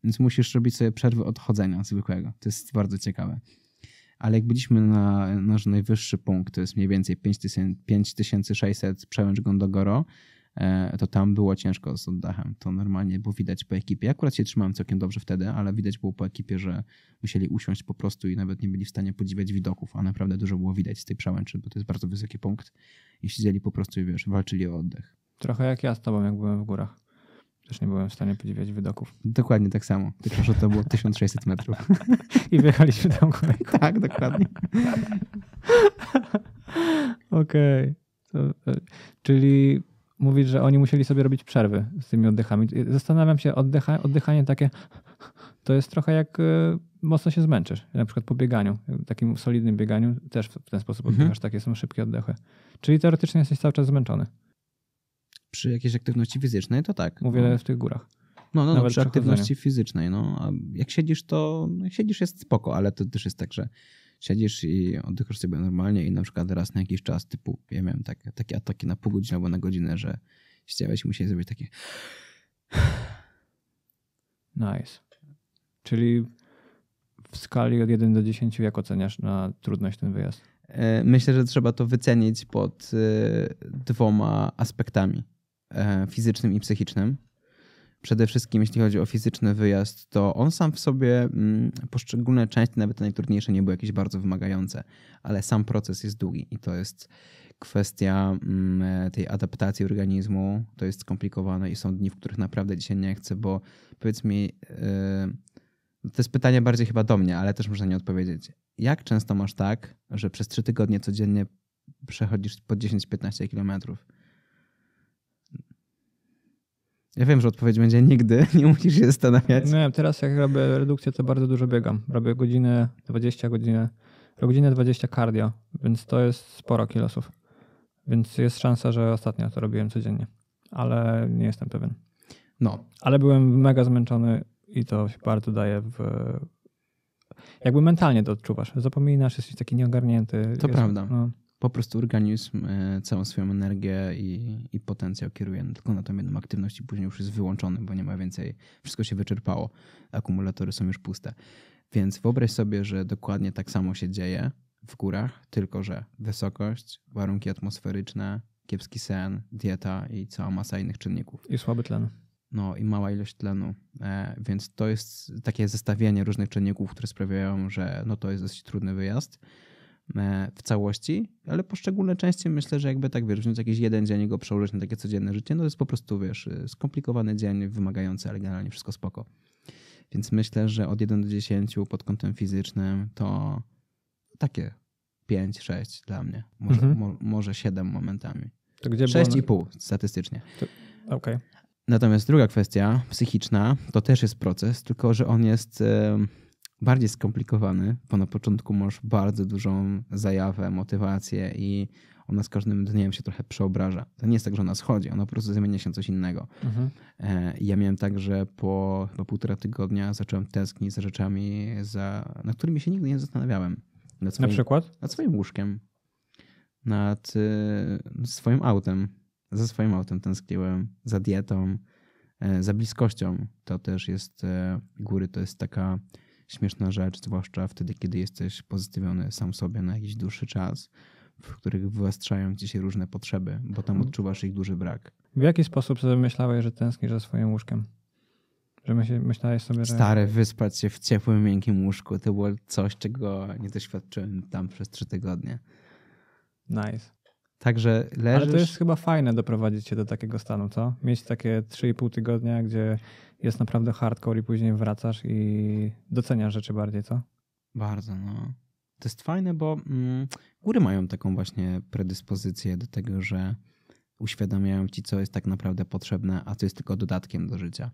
Więc musisz robić sobie przerwy od chodzenia zwykłego. To jest bardzo ciekawe. Ale jak byliśmy na nasz najwyższy punkt, to jest mniej więcej 5600 przełęcz Gondogoro, e, to tam było ciężko z oddechem. To normalnie było widać po ekipie. Ja akurat się trzymałem całkiem dobrze wtedy, ale widać było po ekipie, że musieli usiąść po prostu i nawet nie byli w stanie podziwiać widoków, a naprawdę dużo było widać z tej przełęczy, bo to jest bardzo wysoki punkt. I siedzieli po prostu i wiesz, walczyli o oddech. Trochę jak ja z tobą, jak byłem w górach też nie byłem w stanie podziwiać widoków. Dokładnie tak samo. Tylko, że to było 1600 metrów. I wjechaliśmy tam kolejką. Tak, dokładnie. Okej. Okay. E, czyli mówić, że oni musieli sobie robić przerwy z tymi oddechami. Zastanawiam się, oddycha, oddychanie takie to jest trochę jak e, mocno się zmęczysz. Na przykład po bieganiu, takim solidnym bieganiu też w ten sposób mhm. oddychasz. Takie są szybkie oddechy. Czyli teoretycznie jesteś cały czas zmęczony przy jakiejś aktywności fizycznej, to tak. Mówię no. w tych górach. No, no, no przy aktywności fizycznej. No, a jak siedzisz, to no, jak siedzisz jest spoko, ale to też jest tak, że siedzisz i oddychasz sobie normalnie i na przykład raz na jakiś czas, typu, ja miałem takie, takie ataki na pół godziny albo na godzinę, że ściawiać musieli zrobić takie... Nice. Czyli w skali od 1 do 10 jak oceniasz na trudność ten wyjazd? E, myślę, że trzeba to wycenić pod e, dwoma aspektami. E, fizycznym i psychicznym. Przede wszystkim, jeśli chodzi o fizyczny wyjazd, to on sam w sobie, mm, poszczególne części, nawet najtrudniejsze, nie były jakieś bardzo wymagające, ale sam proces jest długi i to jest kwestia mm, e, tej adaptacji organizmu. To jest skomplikowane i są dni, w których naprawdę dzisiaj nie chcę, bo powiedz mi, e, to jest pytanie bardziej chyba do mnie, ale też na nie odpowiedzieć. Jak często masz tak, że przez trzy tygodnie codziennie przechodzisz po 10-15 kilometrów? Ja wiem, że odpowiedź będzie nigdy, nie musisz się zastanawiać. Nie, teraz jak robię redukcję, to bardzo dużo biegam. Robię godzinę 20 godzinę, godzinę 20 cardio, więc to jest sporo kilosów. Więc jest szansa, że ostatnio to robiłem codziennie, ale nie jestem pewien. No. Ale byłem mega zmęczony i to się bardzo daje w. Jakby mentalnie to odczuwasz. Zapominasz, jesteś taki nieogarnięty. To jest, prawda. No po prostu organizm e, całą swoją energię i, i potencjał kieruje tylko na tą jedną aktywność i później już jest wyłączony, bo nie ma więcej, wszystko się wyczerpało, akumulatory są już puste. Więc wyobraź sobie, że dokładnie tak samo się dzieje w górach, tylko że wysokość, warunki atmosferyczne, kiepski sen, dieta i cała masa innych czynników. I słaby tlen. No i mała ilość tlenu. E, więc to jest takie zestawienie różnych czynników, które sprawiają, że no to jest dosyć trudny wyjazd E, w całości, ale poszczególne części myślę, że jakby tak wiesz, wziąć jakiś jeden dzień i go przełożyć na takie codzienne życie, no to jest po prostu wiesz, e, skomplikowany dzień, wymagający, ale generalnie wszystko spoko. Więc myślę, że od 1 do 10 pod kątem fizycznym to takie 5, 6 dla mnie, może, mhm. mo, może 7 momentami. To gdzie 6,5 statystycznie. To... Okay. Natomiast druga kwestia, psychiczna, to też jest proces, tylko że on jest. Yy bardziej skomplikowany, bo na początku masz bardzo dużą zajawę, motywację i ona z każdym dniem się trochę przeobraża. To nie jest tak, że ona schodzi, ona po prostu zmienia się coś innego. Mhm. E, ja miałem tak, że po chyba półtora tygodnia zacząłem tęsknić za rzeczami, za, na którymi się nigdy nie zastanawiałem. Nad swoim, na przykład? Nad swoim łóżkiem, nad y, swoim autem. Za swoim autem tęskniłem, za dietą, y, za bliskością. To też jest, y, góry to jest taka śmieszna rzecz, zwłaszcza wtedy, kiedy jesteś pozytywiony sam sobie na jakiś dłuższy czas, w których wyłastrzają ci się różne potrzeby, bo tam mhm. odczuwasz ich duży brak. W jaki sposób sobie myślałeś, że tęsknisz za swoim łóżkiem? Że myślałeś sobie, że... Stary, wyspać się w ciepłym, miękkim łóżku to było coś, czego nie doświadczyłem tam przez trzy tygodnie. Nice. Także leżysz... Ale to jest chyba fajne doprowadzić się do takiego stanu, co? Mieć takie 3,5 tygodnia, gdzie jest naprawdę hardcore i później wracasz i doceniasz rzeczy bardziej, co? Bardzo, no. To jest fajne, bo mm, góry mają taką właśnie predyspozycję do tego, że uświadamiają ci, co jest tak naprawdę potrzebne, a co jest tylko dodatkiem do życia.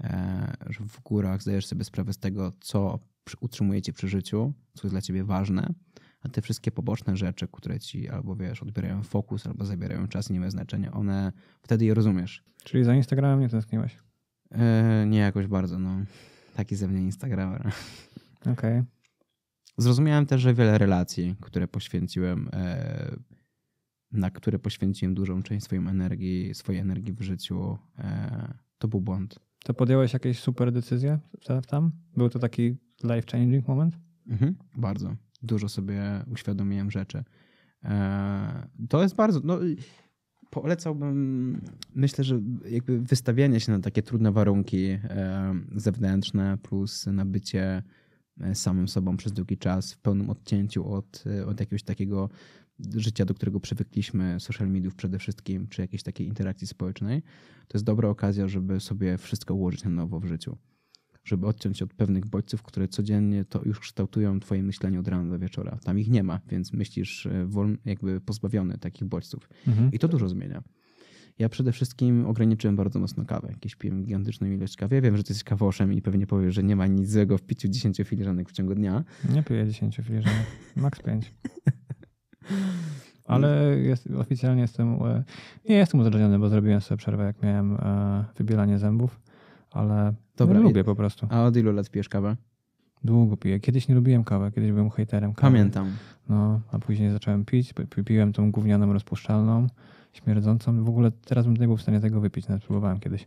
E, że w górach zdajesz sobie sprawę z tego, co utrzymuje cię przy życiu, co jest dla ciebie ważne, a te wszystkie poboczne rzeczy, które ci albo wiesz, odbierają fokus, albo zabierają czas i nie ma znaczenia, one wtedy je rozumiesz. Czyli za Instagramem nie tęskniłeś? E, nie jakoś bardzo, no. Taki ze mnie Instagramer. Okej. Okay. Zrozumiałem też, że wiele relacji, które poświęciłem, e, na które poświęciłem dużą część swojej energii, swojej energii w życiu, e, to był błąd. To podjąłeś jakieś super decyzje tam? Był to taki life-changing moment? Mhm, bardzo. Dużo sobie uświadomiłem rzeczy. To jest bardzo. No, polecałbym, myślę, że jakby wystawianie się na takie trudne warunki e, zewnętrzne plus nabycie e, samym sobą przez długi czas w pełnym odcięciu od, e, od jakiegoś takiego życia, do którego przywykliśmy, social mediów przede wszystkim, czy jakiejś takiej interakcji społecznej, to jest dobra okazja, żeby sobie wszystko ułożyć na nowo w życiu żeby odciąć się od pewnych bodźców, które codziennie to już kształtują twoje myślenie od rana do wieczora. Tam ich nie ma, więc myślisz e, wolny, jakby pozbawiony takich bodźców. Mhm. I to dużo zmienia. Ja przede wszystkim ograniczyłem bardzo mocno kawę. Jakieś piłem gigantyczną ilość kawy. Ja wiem, że ty jesteś kawoszem i pewnie powiesz, że nie ma nic złego w piciu 10 filiżanek w ciągu dnia. Nie piję 10 filiżanek, max 5. Ale jest, oficjalnie jestem, e, nie jestem uzależniony, bo zrobiłem sobie przerwę, jak miałem e, wybielanie zębów ale Dobra, lubię po prostu. A od ilu lat pijesz kawę? Długo piję. Kiedyś nie lubiłem kawy, kiedyś byłem hejterem kawy. Pamiętam. No, a później zacząłem pić, piłem tą gównianą rozpuszczalną, śmierdzącą. W ogóle teraz bym nie był w stanie tego wypić, nawet próbowałem kiedyś.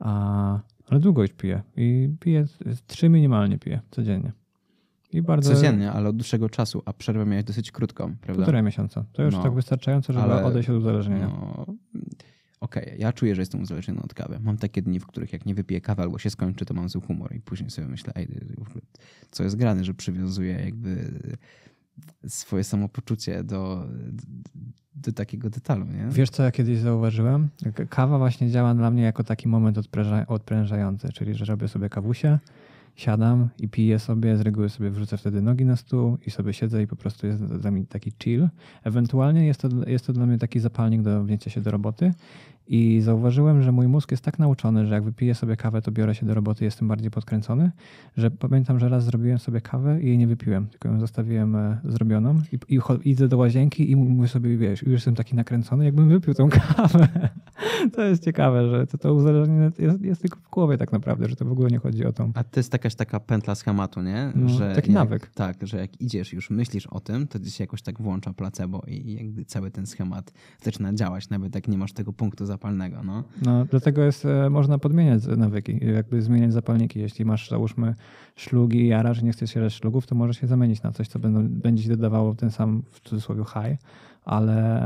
A, ale długo już piję i piję, trzy minimalnie piję codziennie. I bardzo... Codziennie, ale od dłuższego czasu, a przerwę miałeś dosyć krótką, prawda? Półtora miesiąca. To już no, tak wystarczająco, żeby ale... odejść od uzależnienia. No, okej, okay, ja czuję, że jestem uzależniony od kawy. Mam takie dni, w których jak nie wypiję kawy albo się skończy, to mam zły humor i później sobie myślę, ej, co jest grane, że przywiązuję jakby swoje samopoczucie do, do takiego detalu. Nie? Wiesz, co ja kiedyś zauważyłem? Kawa właśnie działa dla mnie jako taki moment odpręża, odprężający, czyli że robię sobie kawusie, siadam i piję sobie, z reguły sobie wrzucę wtedy nogi na stół i sobie siedzę i po prostu jest dla mnie taki chill. Ewentualnie jest to, jest to dla mnie taki zapalnik do wzięcia się do roboty i zauważyłem, że mój mózg jest tak nauczony, że jak wypiję sobie kawę, to biorę się do roboty, jestem bardziej podkręcony, że pamiętam, że raz zrobiłem sobie kawę i jej nie wypiłem, tylko ją zostawiłem e, zrobioną i, i idę do łazienki i mówię sobie, wiesz, już jestem taki nakręcony, jakbym wypił tą kawę. To jest ciekawe, że to, to uzależnienie jest, jest, tylko w głowie tak naprawdę, że to w ogóle nie chodzi o to. A to jest jakaś taka pętla schematu, nie? No, że taki jak, nawyk. Tak, że jak idziesz, już myślisz o tym, to gdzieś jakoś tak włącza placebo i jakby cały ten schemat zaczyna działać, nawet jak nie masz tego punktu zapalnego. No, no dlatego jest, e, można podmieniać nawyki, jakby zmieniać zapalniki. Jeśli masz, załóżmy, szlugi i że nie chcesz jadać szlugów, to możesz się zamienić na coś, co będzie ci dodawało ten sam, w cudzysłowie, high, ale...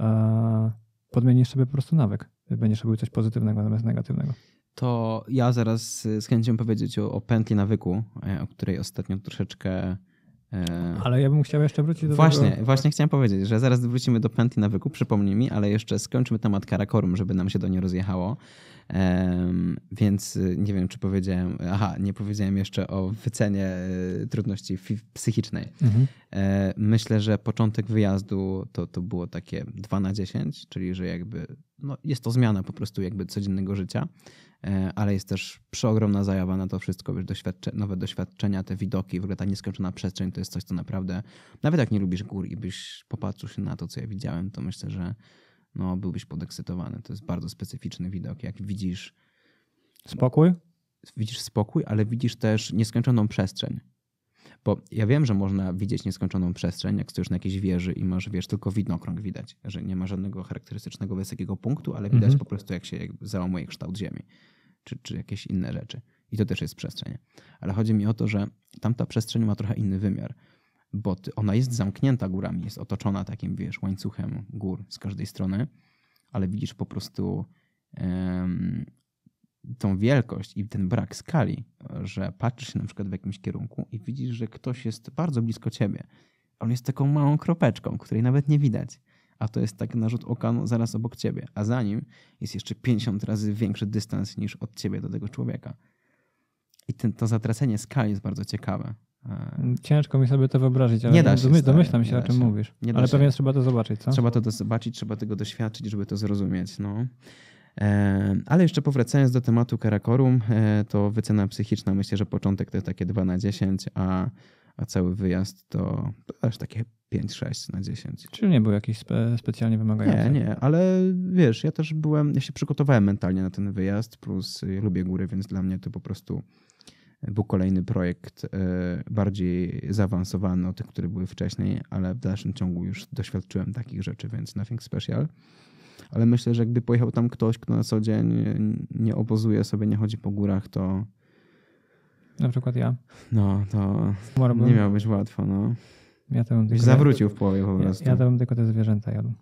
E, podmienisz sobie po prostu nawyk. Będziesz robił coś pozytywnego zamiast negatywnego. To ja zaraz z chęcią powiedzieć o, o pętli nawyku, e, o której ostatnio troszeczkę e, ale ja bym chciał jeszcze wrócić do Właśnie, tego... właśnie chciałem powiedzieć, że zaraz wrócimy do pętli nawyku, przypomnij mi, ale jeszcze skończmy temat karakorum, żeby nam się do niej rozjechało. Więc y, nie wiem, czy powiedziałem. Aha, nie powiedziałem jeszcze o wycenie y, trudności psychicznej. Mhm. E, myślę, że początek wyjazdu to, to było takie 2 na 10, czyli że jakby no, jest to zmiana po prostu jakby codziennego życia, e, ale jest też przeogromna zajawa na to wszystko, wiesz, doświadcze, nowe doświadczenia, te widoki, w ogóle ta nieskończona przestrzeń to jest coś, co naprawdę, nawet jak nie lubisz gór i byś popatrzył się na to, co ja widziałem, to myślę, że no byłbyś podekscytowany. To jest bardzo specyficzny widok. Jak widzisz. Spokój? Widzisz spokój, ale widzisz też nieskończoną przestrzeń. Bo ja wiem, że można widzieć nieskończoną przestrzeń, jak stoisz na jakiejś wieży i masz, wiesz, tylko widnokrąg widać, że nie ma żadnego charakterystycznego wysokiego punktu, ale widać mhm. po prostu, jak się załamuje kształt ziemi, czy, czy jakieś inne rzeczy. I to też jest przestrzeń. Ale chodzi mi o to, że tamta przestrzeń ma trochę inny wymiar bo ona jest zamknięta górami, jest otoczona takim, wiesz, łańcuchem gór z każdej strony, ale widzisz po prostu um, tą wielkość i ten brak skali, że patrzysz się na przykład w jakimś kierunku i widzisz, że ktoś jest bardzo blisko ciebie. On jest taką małą kropeczką, której nawet nie widać. A to jest tak narzut oka no, zaraz obok ciebie, a za nim jest jeszcze 50 razy większy dystans niż od ciebie do tego człowieka. I ten, to zatracenie skali jest bardzo ciekawe, E, Ciężko mi sobie to wyobrazić, ale nie da się, domyślam się, nie o czym się. mówisz. Nie ale pewnie trzeba to zobaczyć, co? Trzeba to zobaczyć, trzeba tego doświadczyć, żeby to zrozumieć. No. E, ale jeszcze powracając do tematu Karakorum, e, to wycena psychiczna, myślę, że początek to takie 2 na 10, a, a cały wyjazd to aż takie 5-6 na 10. Czyli nie był jakiś spe specjalnie wymagający? Nie, nie, ale wiesz, ja też byłem, ja się przygotowałem mentalnie na ten wyjazd, plus ja lubię góry, więc dla mnie to po prostu był kolejny projekt e, bardziej zaawansowany od tych, które były wcześniej, ale w dalszym ciągu już doświadczyłem takich rzeczy, więc nothing special. Ale myślę, że gdy pojechał tam ktoś, kto na co dzień nie obozuje sobie, nie chodzi po górach, to. Na przykład ja. No, to nie miał być łatwo, no. Ja to bym tylko... Zawrócił w połowie po prostu. Ja, ja to bym tylko te zwierzęta jadł.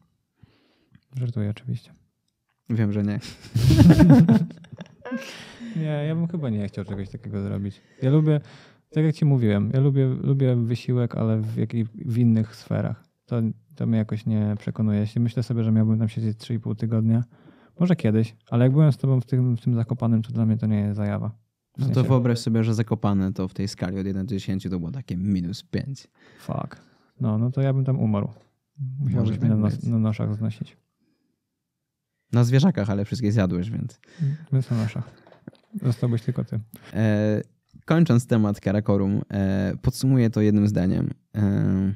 Żartuję oczywiście. Wiem, że nie. Nie, ja bym chyba nie chciał czegoś takiego zrobić. Ja lubię, tak jak ci mówiłem, ja lubię, lubię wysiłek, ale w, jak, w innych sferach. To, to mnie jakoś nie przekonuje. Jeśli myślę sobie, że miałbym tam siedzieć 3,5 tygodnia, może kiedyś, ale jak byłem z tobą w tym, w tym zakopanym, to dla mnie to nie jest zajawa. W sensie... No to wyobraź sobie, że zakopane to w tej skali od 1 do 10 to było takie minus 5. Fuck. No, no to ja bym tam umarł. Musiałbyś mnie na, tak na noszach znosić. Na zwierzakach, ale wszystkie zjadłeś, więc. My są noszach. Zostałbyś tylko ty. E, kończąc temat Karakorum, e, podsumuję to jednym zdaniem. E,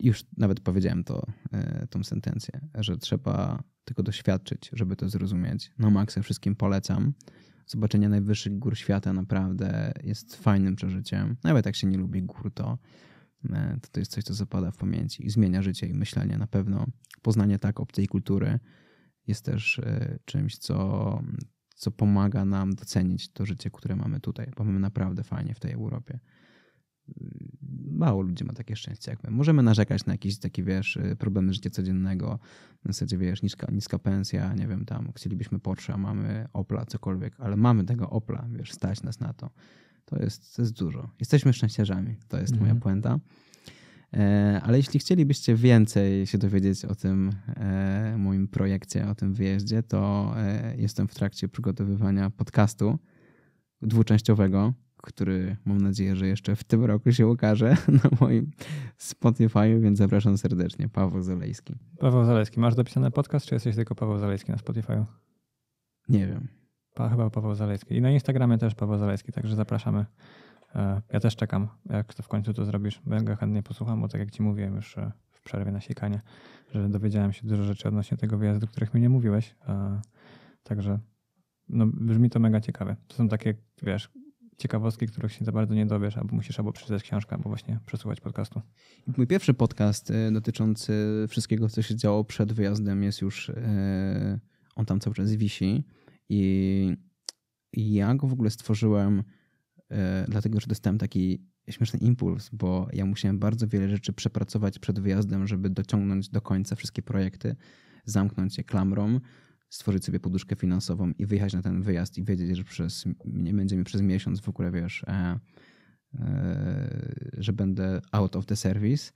już nawet powiedziałem to, e, tą sentencję, że trzeba tylko doświadczyć, żeby to zrozumieć. No maksa wszystkim polecam. Zobaczenie najwyższych gór świata naprawdę jest fajnym przeżyciem. Nawet jak się nie lubi gór, to e, to, to jest coś, co zapada w pamięci i zmienia życie i myślenie na pewno. Poznanie tak obcej kultury jest też e, czymś, co, co pomaga nam docenić to życie, które mamy tutaj, bo mamy naprawdę fajnie w tej Europie. Mało ludzi ma takie szczęście jak my. Możemy narzekać na jakieś takie, wiesz, e, problemy życia codziennego. W zasadzie, wiesz, niska, niska pensja, nie wiem, tam chcielibyśmy Porsche, a mamy Opla, cokolwiek, ale mamy tego Opla, wiesz, stać nas na to. To jest, to jest dużo. Jesteśmy szczęściarzami, to jest moja mhm. puenta. E, ale jeśli chcielibyście więcej się dowiedzieć o tym e, moim projekcie, o tym wyjeździe, to e, jestem w trakcie przygotowywania podcastu dwuczęściowego, który mam nadzieję, że jeszcze w tym roku się ukaże na moim Spotify, więc zapraszam serdecznie. Paweł Zalejski. Paweł Zalejski. Masz dopisany podcast, czy jesteś tylko Paweł Zalejski na Spotify? Nie wiem. Pa, chyba Paweł Zalejski. I na Instagramie też Paweł Zalejski, także zapraszamy. E, ja też czekam, jak to w końcu to zrobisz. Będę chętnie posłucham, bo tak jak ci mówiłem już e, w przerwie na siekanie, że dowiedziałem się dużo rzeczy odnośnie tego wyjazdu, których mi nie mówiłeś. E, także no, brzmi to mega ciekawe. To są takie, wiesz, ciekawostki, których się za bardzo nie dowiesz, albo musisz albo przeczytać książkę, albo właśnie przesłuchać podcastu. Mój pierwszy podcast dotyczący wszystkiego, co się działo przed wyjazdem jest już, on tam cały czas wisi i ja go w ogóle stworzyłem E, dlatego że dostałem taki śmieszny impuls, bo ja musiałem bardzo wiele rzeczy przepracować przed wyjazdem, żeby dociągnąć do końca wszystkie projekty, zamknąć je klamrą, stworzyć sobie poduszkę finansową i wyjechać na ten wyjazd i wiedzieć, że przez, nie będziemy przez miesiąc w ogóle, wiesz, e, e, że będę out of the service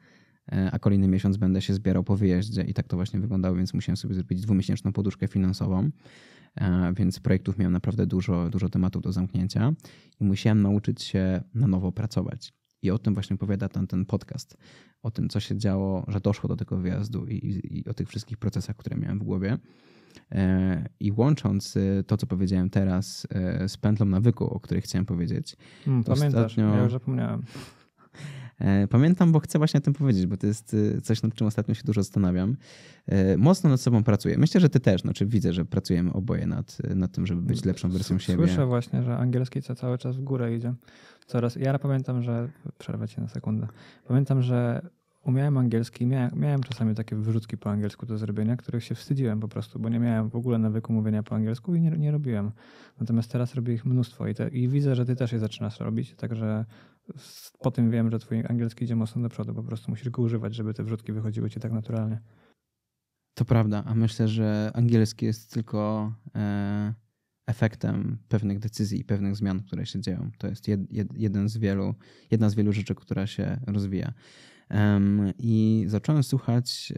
E, a kolejny miesiąc będę się zbierał po wyjeździe i tak to właśnie wyglądało, więc musiałem sobie zrobić dwumiesięczną poduszkę finansową, e, więc projektów miałem naprawdę dużo, dużo tematów do zamknięcia i musiałem nauczyć się na nowo pracować. I o tym właśnie opowiada ten, ten podcast, o tym, co się działo, że doszło do tego wyjazdu i, i, i o tych wszystkich procesach, które miałem w głowie. E, I łącząc to, co powiedziałem teraz z pętlą nawyku, o której chciałem powiedzieć. Hmm, pamiętasz, ostatnio... ja już zapomniałem. E, pamiętam, bo chcę właśnie o tym powiedzieć, bo to jest e, coś, nad czym ostatnio się dużo zastanawiam. E, mocno nad sobą pracuję. Myślę, że ty też, znaczy widzę, że pracujemy oboje nad, nad tym, żeby być lepszą wersją siebie. Słyszę właśnie, że angielski co cały czas w górę idzie. Coraz. Ja pamiętam, że. Przerwę cię na sekundę. Pamiętam, że umiałem angielski, miałem, miałem czasami takie wyrzutki po angielsku do zrobienia, których się wstydziłem po prostu, bo nie miałem w ogóle nawyku mówienia po angielsku i nie, nie robiłem. Natomiast teraz robię ich mnóstwo i, te, i widzę, że ty też je zaczynasz robić, także po tym wiem, że twój angielski idzie mocno do przodu, po prostu musisz go używać, żeby te wrzutki wychodziły ci tak naturalnie. To prawda, a myślę, że angielski jest tylko e, efektem pewnych decyzji i pewnych zmian, które się dzieją. To jest jed, jed, jeden z wielu, jedna z wielu rzeczy, która się rozwija. Um, I zacząłem słuchać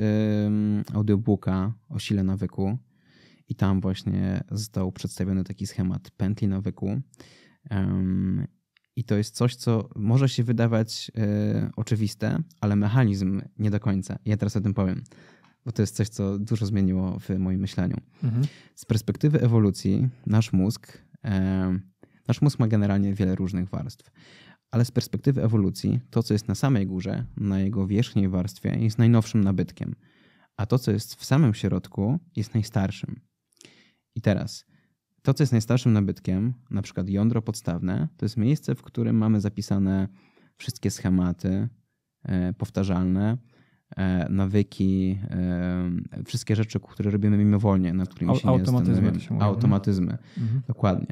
um, audiobooka o sile nawyku i tam właśnie został przedstawiony taki schemat pętli nawyku um, i to jest coś, co może się wydawać y, oczywiste, ale mechanizm nie do końca. Ja teraz o tym powiem, bo to jest coś, co dużo zmieniło w moim myśleniu. Mhm. Z perspektywy ewolucji, nasz mózg, y, nasz mózg ma generalnie wiele różnych warstw. Ale z perspektywy ewolucji, to, co jest na samej górze, na jego wierzchniej warstwie, jest najnowszym nabytkiem, a to, co jest w samym środku, jest najstarszym. I teraz, to, co jest najstarszym nabytkiem, na przykład jądro podstawne, to jest miejsce, w którym mamy zapisane wszystkie schematy e, powtarzalne, e, nawyki, e, wszystkie rzeczy, które robimy mimowolnie, nad którymi się nie Automatyzmy. Automatyzmy, mhm. dokładnie.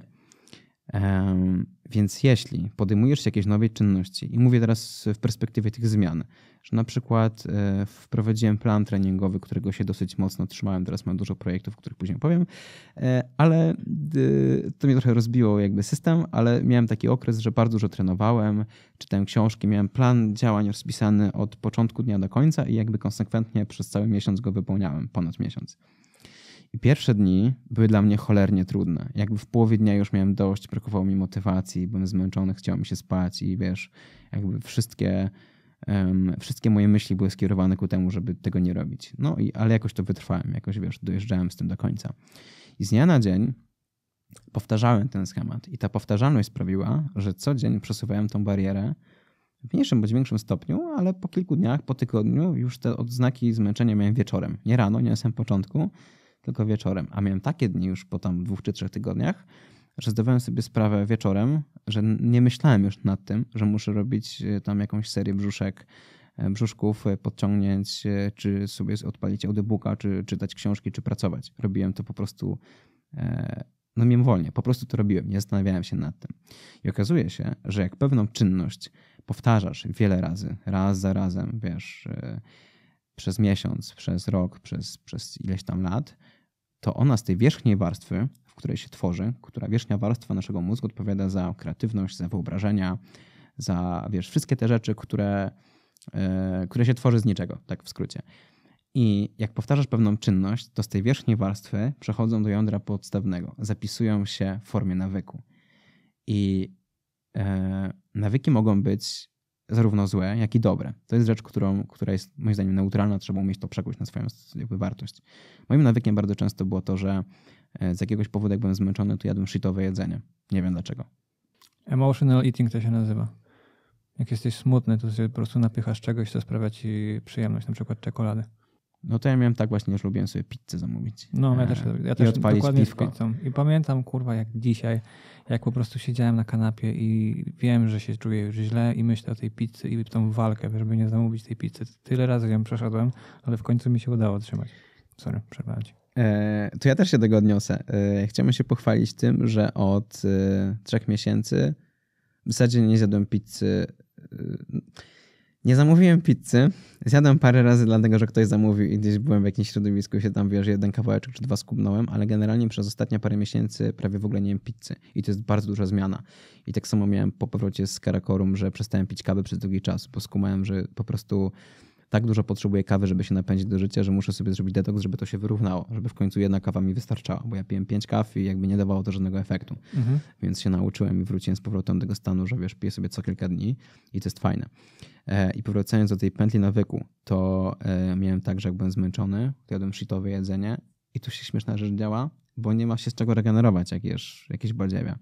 Więc jeśli podejmujesz jakieś nowe czynności, i mówię teraz w perspektywie tych zmian, że na przykład e, wprowadziłem plan treningowy, którego się dosyć mocno trzymałem, teraz mam dużo projektów, o których później opowiem, e, ale to mnie trochę rozbiło jakby system, ale miałem taki okres, że bardzo dużo trenowałem, czytałem książki, miałem plan działań rozpisany od początku dnia do końca i jakby konsekwentnie przez cały miesiąc go wypełniałem, ponad miesiąc. I pierwsze dni były dla mnie cholernie trudne. Jakby w połowie dnia już miałem dość, brakowało mi motywacji, byłem zmęczony, chciało mi się spać i wiesz, jakby wszystkie, um, wszystkie moje myśli były skierowane ku temu, żeby tego nie robić. No i, ale jakoś to wytrwałem, jakoś wiesz, dojeżdżałem z tym do końca. I z dnia na dzień powtarzałem ten schemat i ta powtarzalność sprawiła, że co dzień przesuwałem tą barierę w mniejszym bądź większym stopniu, ale po kilku dniach, po tygodniu już te odznaki zmęczenia miałem wieczorem. Nie rano, nie na samym początku, tylko wieczorem. A miałem takie dni już po tam dwóch czy trzech tygodniach, że zdawałem sobie sprawę wieczorem, że nie myślałem już nad tym, że muszę robić e, tam jakąś serię brzuszek, e, brzuszków, e, podciągnięć, czy sobie odpalić audiobooka, czy czytać książki, czy pracować. Robiłem to po prostu no mimowolnie, po prostu to robiłem, nie zastanawiałem się nad tym. I okazuje się, że jak pewną czynność powtarzasz wiele razy, raz za razem, wiesz, przez miesiąc, przez rok, przez, przez ileś tam lat, to ona z tej wierzchniej warstwy, w której się tworzy, która wierzchnia warstwa naszego mózgu odpowiada za kreatywność, za wyobrażenia, za wiesz, wszystkie te rzeczy, które, yy, które się tworzy z niczego, tak w skrócie. I jak powtarzasz pewną czynność, to z tej wierzchniej warstwy przechodzą do jądra podstawnego, zapisują się w formie nawyku. I yy, nawyki mogą być zarówno złe, jak i dobre. To jest rzecz, którą, która jest moim zdaniem neutralna, trzeba umieć to przekuć na swoją jakby wartość. Moim nawykiem bardzo często było to, że e, z jakiegoś powodu, jak byłem zmęczony, to jadłem shitowe jedzenie. Nie wiem dlaczego. Emotional eating to się nazywa. Jak jesteś smutny, to po prostu napychasz czegoś, co sprawia ci przyjemność, na przykład czekolady. No to ja miałem tak właśnie, że lubiłem sobie pizzę zamówić. No, ja e, też, ja też dokładnie piwko. z pizzą. I pamiętam, kurwa, jak dzisiaj, jak po prostu siedziałem na kanapie i wiem, że się czuję już źle i myślę o tej pizzy i tą walkę, żeby nie zamówić tej pizzy. Tyle razy ją przeszedłem, ale w końcu mi się udało trzymać. Sorry, przerwałem ci. E, to ja też się tego odniosę. E, chciałbym się pochwalić tym, że od trzech miesięcy w zasadzie nie zjadłem pizzy nie zamówiłem pizzy. Zjadłem parę razy, dlatego że ktoś zamówił i gdzieś byłem w jakimś środowisku i się tam, wiesz, jeden kawałeczek czy dwa skubnąłem, ale generalnie przez ostatnie parę miesięcy prawie w ogóle nie jem pizzy. I to jest bardzo duża zmiana. I tak samo miałem po powrocie z Karakorum, że przestałem pić kawę przez długi czas, bo skumałem, że po prostu tak dużo potrzebuję kawy, żeby się napędzić do życia, że muszę sobie zrobić detoks, żeby to się wyrównało, żeby w końcu jedna kawa mi wystarczała, bo ja piłem pięć kaw i jakby nie dawało to żadnego efektu. Mhm. Więc się nauczyłem i wróciłem z powrotem do tego stanu, że wiesz, piję sobie co kilka dni i to jest fajne. E, I powracając do tej pętli nawyku, to e, miałem tak, że jak byłem zmęczony, to jadłem shitowe jedzenie i tu się śmieszna rzecz działa, bo nie ma się z czego regenerować, jak jesz jakieś badziewia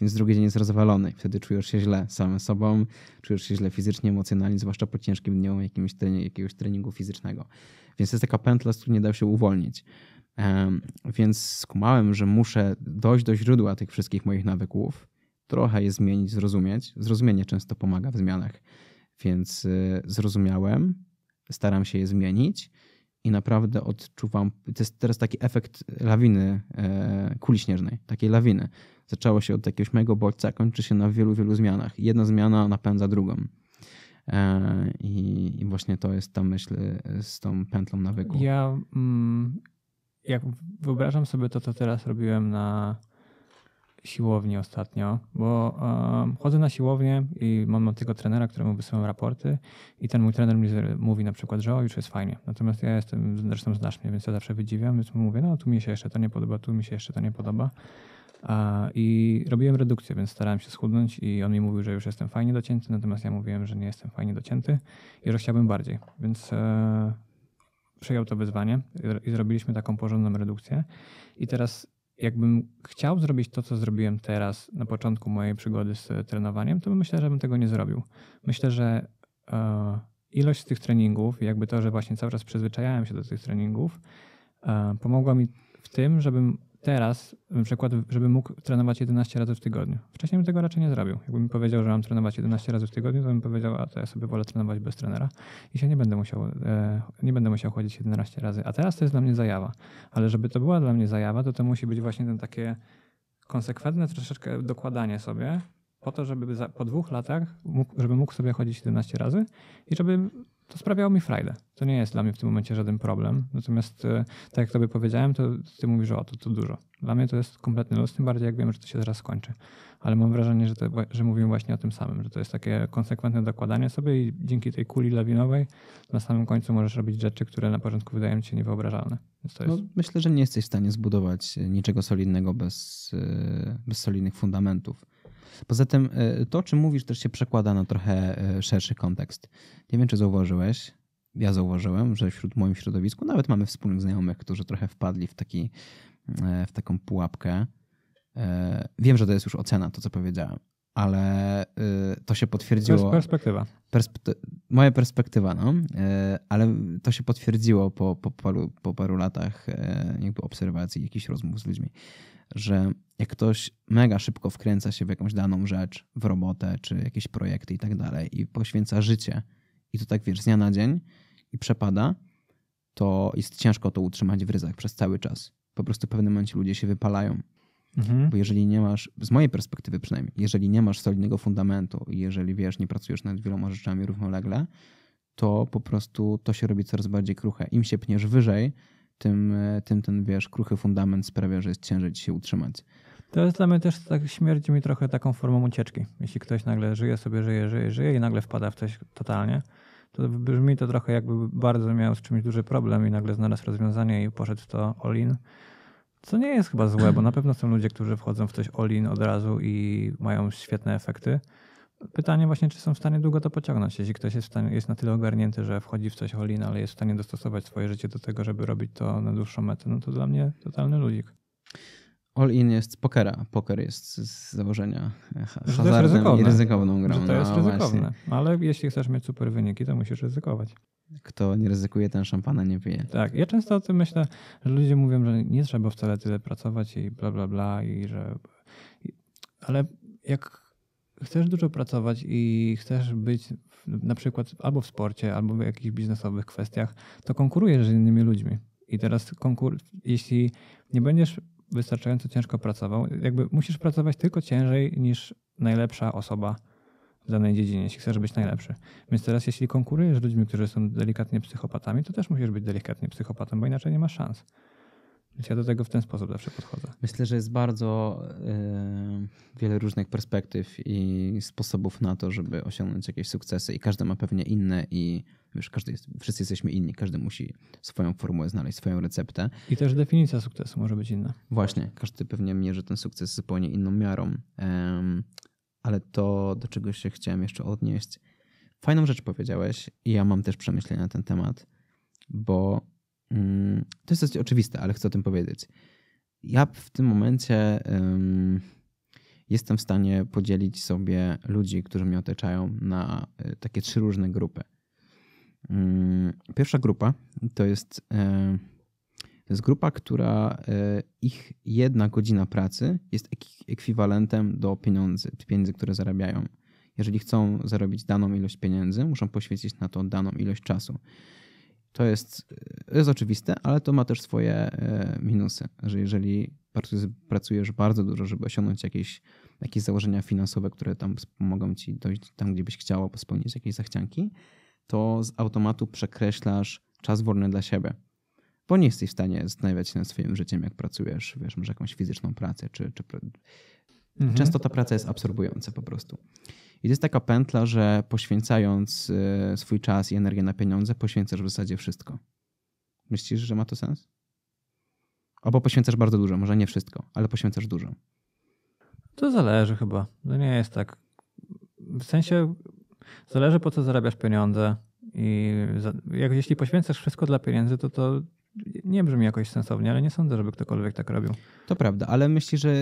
więc drugi dzień jest rozwalony. Wtedy czujesz się źle samym sobą, czujesz się źle fizycznie, emocjonalnie, zwłaszcza po ciężkim dniu jakimś trening, jakiegoś treningu fizycznego. Więc to jest taka pętla, z której nie da się uwolnić. Um, więc skumałem, że muszę dojść do źródła tych wszystkich moich nawyków, trochę je zmienić, zrozumieć. Zrozumienie często pomaga w zmianach, więc y, zrozumiałem, staram się je zmienić i naprawdę odczuwam, to jest teraz taki efekt lawiny, e, kuli śnieżnej, takiej lawiny, zaczęło się od jakiegoś mego bodźca, kończy się na wielu, wielu zmianach. Jedna zmiana napędza drugą. E, I, I, właśnie to jest ta myśl e, z tą pętlą nawyku. Ja mm, jak wyobrażam sobie to, co teraz robiłem na siłowni ostatnio, bo um, chodzę na siłownię i mam, mam tego trenera, któremu wysyłam raporty i ten mój trener mi mówi na przykład, że o, już jest fajnie. Natomiast ja jestem, zresztą znacznie, więc ja zawsze wydziwiam, więc mówię, no tu mi się jeszcze to nie podoba, tu mi się jeszcze to nie podoba. I robiłem redukcję, więc starałem się schudnąć i on mi mówił, że już jestem fajnie docięty, natomiast ja mówiłem, że nie jestem fajnie docięty i że chciałbym bardziej. Więc e, przyjął to wyzwanie i zrobiliśmy taką porządną redukcję. I teraz jakbym chciał zrobić to, co zrobiłem teraz na początku mojej przygody z trenowaniem, to myślę, że bym tego nie zrobił. Myślę, że e, ilość z tych treningów, jakby to, że właśnie cały czas przyzwyczajałem się do tych treningów, e, pomogła mi w tym, żebym teraz, na przykład, żeby mógł trenować 11 razy w tygodniu. Wcześniej bym tego raczej nie zrobił. Jakbym mi powiedział, że mam trenować 11 razy w tygodniu, to bym powiedział, a to ja sobie wolę trenować bez trenera i się nie będę musiał, e, nie będę musiał chodzić 11 razy. A teraz to jest dla mnie zajawa. Ale żeby to była dla mnie zajawa, to to musi być właśnie ten takie konsekwentne troszeczkę dokładanie sobie po to, żeby za, po dwóch latach mógł, żeby mógł sobie chodzić 11 razy i żeby to sprawiało mi frajdę. To nie jest dla mnie w tym momencie żaden problem. Natomiast e, tak jak tobie powiedziałem, to ty mówisz, że o to, to dużo. Dla mnie to jest kompletny los, tym bardziej jak wiem, że to się zaraz skończy. Ale mam wrażenie, że, że mówimy właśnie o tym samym, że to jest takie konsekwentne dokładanie sobie i dzięki tej kuli lawinowej na samym końcu możesz robić rzeczy, które na początku wydają ci się niewyobrażalne. No, jest... No, myślę, że nie jesteś w stanie zbudować e, niczego solidnego bez, e, bez solidnych fundamentów. Poza tym y, to, o czym mówisz, też się przekłada na trochę y, szerszy kontekst. Nie wiem, czy zauważyłeś, ja zauważyłem, że wśród moim środowisku nawet mamy wspólnych znajomych, którzy trochę wpadli w, taki, y, w taką pułapkę. Wiem, że to jest już ocena, to co powiedziałem, ale to się potwierdziło. Perspektywa. moja perspektywa, no, ale to się potwierdziło po, po, paru, po paru latach jakby obserwacji, jakichś rozmów z ludźmi, że jak ktoś mega szybko wkręca się w jakąś daną rzecz, w robotę czy jakieś projekty i tak dalej i poświęca życie i to tak wiesz z dnia na dzień i przepada, to jest ciężko to utrzymać w ryzach przez cały czas. Po prostu w pewnym momencie ludzie się wypalają. Mhm. Bo jeżeli nie masz, z mojej perspektywy przynajmniej, jeżeli nie masz solidnego fundamentu i jeżeli wiesz, nie pracujesz nad wieloma rzeczami równolegle, to po prostu to się robi coraz bardziej kruche. Im się pniesz wyżej, tym, tym ten, wiesz, kruchy fundament sprawia, że jest ciężej ci się utrzymać. To jest dla mnie też tak śmierdzi mi trochę taką formą ucieczki. Jeśli ktoś nagle żyje sobie, żyje, żyje, żyje i nagle wpada w coś totalnie, to brzmi to trochę jakby bardzo miał z czymś duży problem i nagle znalazł rozwiązanie i poszedł w to all-in. Co nie jest chyba złe, bo na pewno są ludzie, którzy wchodzą w coś all-in od razu i mają świetne efekty. Pytanie właśnie, czy są w stanie długo to pociągnąć. Jeśli ktoś jest, stanie, jest na tyle ogarnięty, że wchodzi w coś all-in, ale jest w stanie dostosować swoje życie do tego, żeby robić to na dłuższą metę, no to dla mnie totalny ludzik. All in jest z pokera. Poker jest z założenia e, hazardem i ryzykowną grą. Że to no, jest no, ryzykowne, właśnie. ale jeśli chcesz mieć super wyniki, to musisz ryzykować. Kto nie ryzykuje, ten szampana nie pije. Tak, ja często o tym myślę, że ludzie mówią, że nie trzeba wcale tyle pracować i bla bla bla i że... Ale jak chcesz dużo pracować i chcesz być na przykład albo w sporcie, albo w jakichś biznesowych kwestiach, to konkurujesz z innymi ludźmi. I teraz konkur jeśli nie będziesz wystarczająco ciężko pracował, jakby musisz pracować tylko ciężej niż najlepsza osoba w danej dziedzinie, jeśli chcesz być najlepszy. Więc teraz, jeśli konkurujesz z ludźmi, którzy są delikatnie psychopatami, to też musisz być delikatnie psychopatą, bo inaczej nie masz szans. Więc ja do tego w ten sposób zawsze podchodzę. Myślę, że jest bardzo y, wiele różnych perspektyw i sposobów na to, żeby osiągnąć jakieś sukcesy i każdy ma pewnie inne i wiesz, każdy jest, wszyscy jesteśmy inni, każdy musi swoją formułę znaleźć, swoją receptę. I też definicja sukcesu może być inna. Właśnie, każdy pewnie mierzy ten sukces zupełnie inną miarą. ale to, do czego się chciałem jeszcze odnieść, fajną rzecz powiedziałeś i ja mam też przemyślenia na ten temat, bo Mm, to jest oczywiste, ale chcę o tym powiedzieć. Ja w tym momencie jestem w stanie podzielić sobie ludzi, którzy mnie otaczają, na e, takie trzy różne grupy. Mm, pierwsza grupa to jest, e, to jest grupa, która e, ich jedna godzina pracy jest ekwiwalentem do pieniędzy, pieniędzy, które zarabiają. Jeżeli chcą zarobić daną ilość pieniędzy, muszą poświęcić na to daną ilość czasu. To jest, jest oczywiste, ale to ma też swoje e, minusy, że jeżeli pracujesz bardzo dużo, żeby osiągnąć jakieś, jakieś założenia finansowe, które tam pomogą ci dojść tam, gdzie byś chciała, spełnić jakieś zachcianki, to z automatu przekreślasz czas wolny dla siebie. Bo nie jesteś w stanie zastanawiać się nad swoim życiem, jak pracujesz, wiesz, masz jakąś fizyczną pracę, czy, czy... Mhm. często ta praca jest absorbująca po prostu. I to jest taka pętla, że poświęcając e, swój czas i energię na pieniądze, poświęcasz w zasadzie wszystko. Myślisz, że ma to sens? Albo poświęcasz bardzo dużo, może nie wszystko, ale poświęcasz dużo. To zależy chyba. To nie jest tak. W sensie zależy po co zarabiasz pieniądze i jak jeśli poświęcasz wszystko dla pieniędzy, to to nie brzmi jakoś sensownie, ale nie sądzę, żeby ktokolwiek tak robił. To prawda, ale myślisz, że,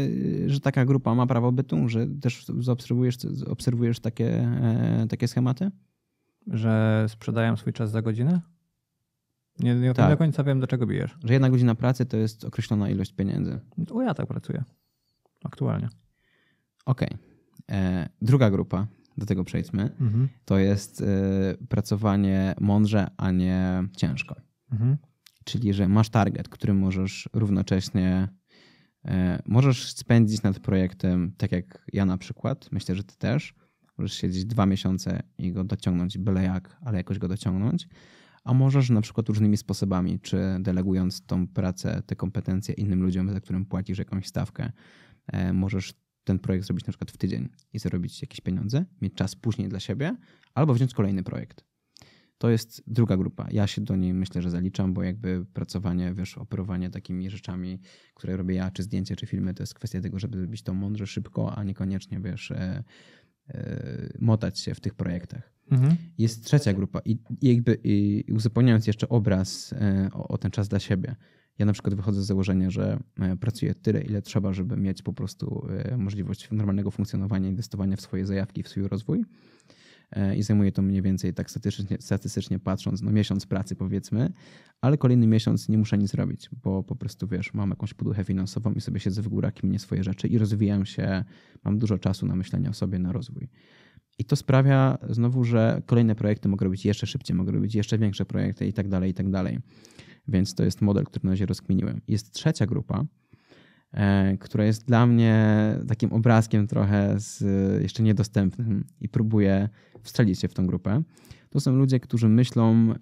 że taka grupa ma prawo bytu, że też obserwujesz, obserwujesz takie, e, takie schematy? Że sprzedają swój czas za godzinę? Nie, nie tak. do końca wiem, do czego bijesz. Że jedna godzina pracy to jest określona ilość pieniędzy. O, ja tak pracuję. Aktualnie. Okej. Okay. E, druga grupa, do tego przejdźmy, mhm. to jest e, pracowanie mądrze, a nie ciężko. Mhm czyli że masz target, który możesz równocześnie e, możesz spędzić nad projektem, tak jak ja na przykład, myślę, że ty też. Możesz siedzieć dwa miesiące i go dociągnąć byle jak, ale jakoś go dociągnąć. A możesz na przykład różnymi sposobami, czy delegując tą pracę, te kompetencje innym ludziom, za którym płacisz jakąś stawkę, e, możesz ten projekt zrobić na przykład w tydzień i zarobić jakieś pieniądze, mieć czas później dla siebie, albo wziąć kolejny projekt. To jest druga grupa. Ja się do niej myślę, że zaliczam, bo jakby pracowanie, wiesz, operowanie takimi rzeczami, które robię ja, czy zdjęcie, czy filmy, to jest kwestia tego, żeby zrobić to mądrze, szybko, a niekoniecznie, wiesz, e, e, motać się w tych projektach. Mhm. Jest trzecia grupa i, i, jakby, i uzupełniając jeszcze obraz e, o, o ten czas dla siebie. Ja na przykład wychodzę z założenia, że e, pracuję tyle, ile trzeba, żeby mieć po prostu e, możliwość normalnego funkcjonowania, inwestowania w swoje zajawki, w swój rozwój. E, i zajmuje to mniej więcej tak statystycznie, statystycznie patrząc, no miesiąc pracy powiedzmy, ale kolejny miesiąc nie muszę nic robić, bo po prostu wiesz, mam jakąś poduchę finansową i sobie siedzę w górach i mnie swoje rzeczy i rozwijam się, mam dużo czasu na myślenie o sobie, na rozwój. I to sprawia znowu, że kolejne projekty mogę robić jeszcze szybciej, mogę robić jeszcze większe projekty i tak dalej, i tak dalej. Więc to jest model, który na razie rozkminiłem. Jest trzecia grupa, E, która jest dla mnie takim obrazkiem trochę z jeszcze niedostępnym i próbuję wstrzelić się w tą grupę. To są ludzie, którzy myślą,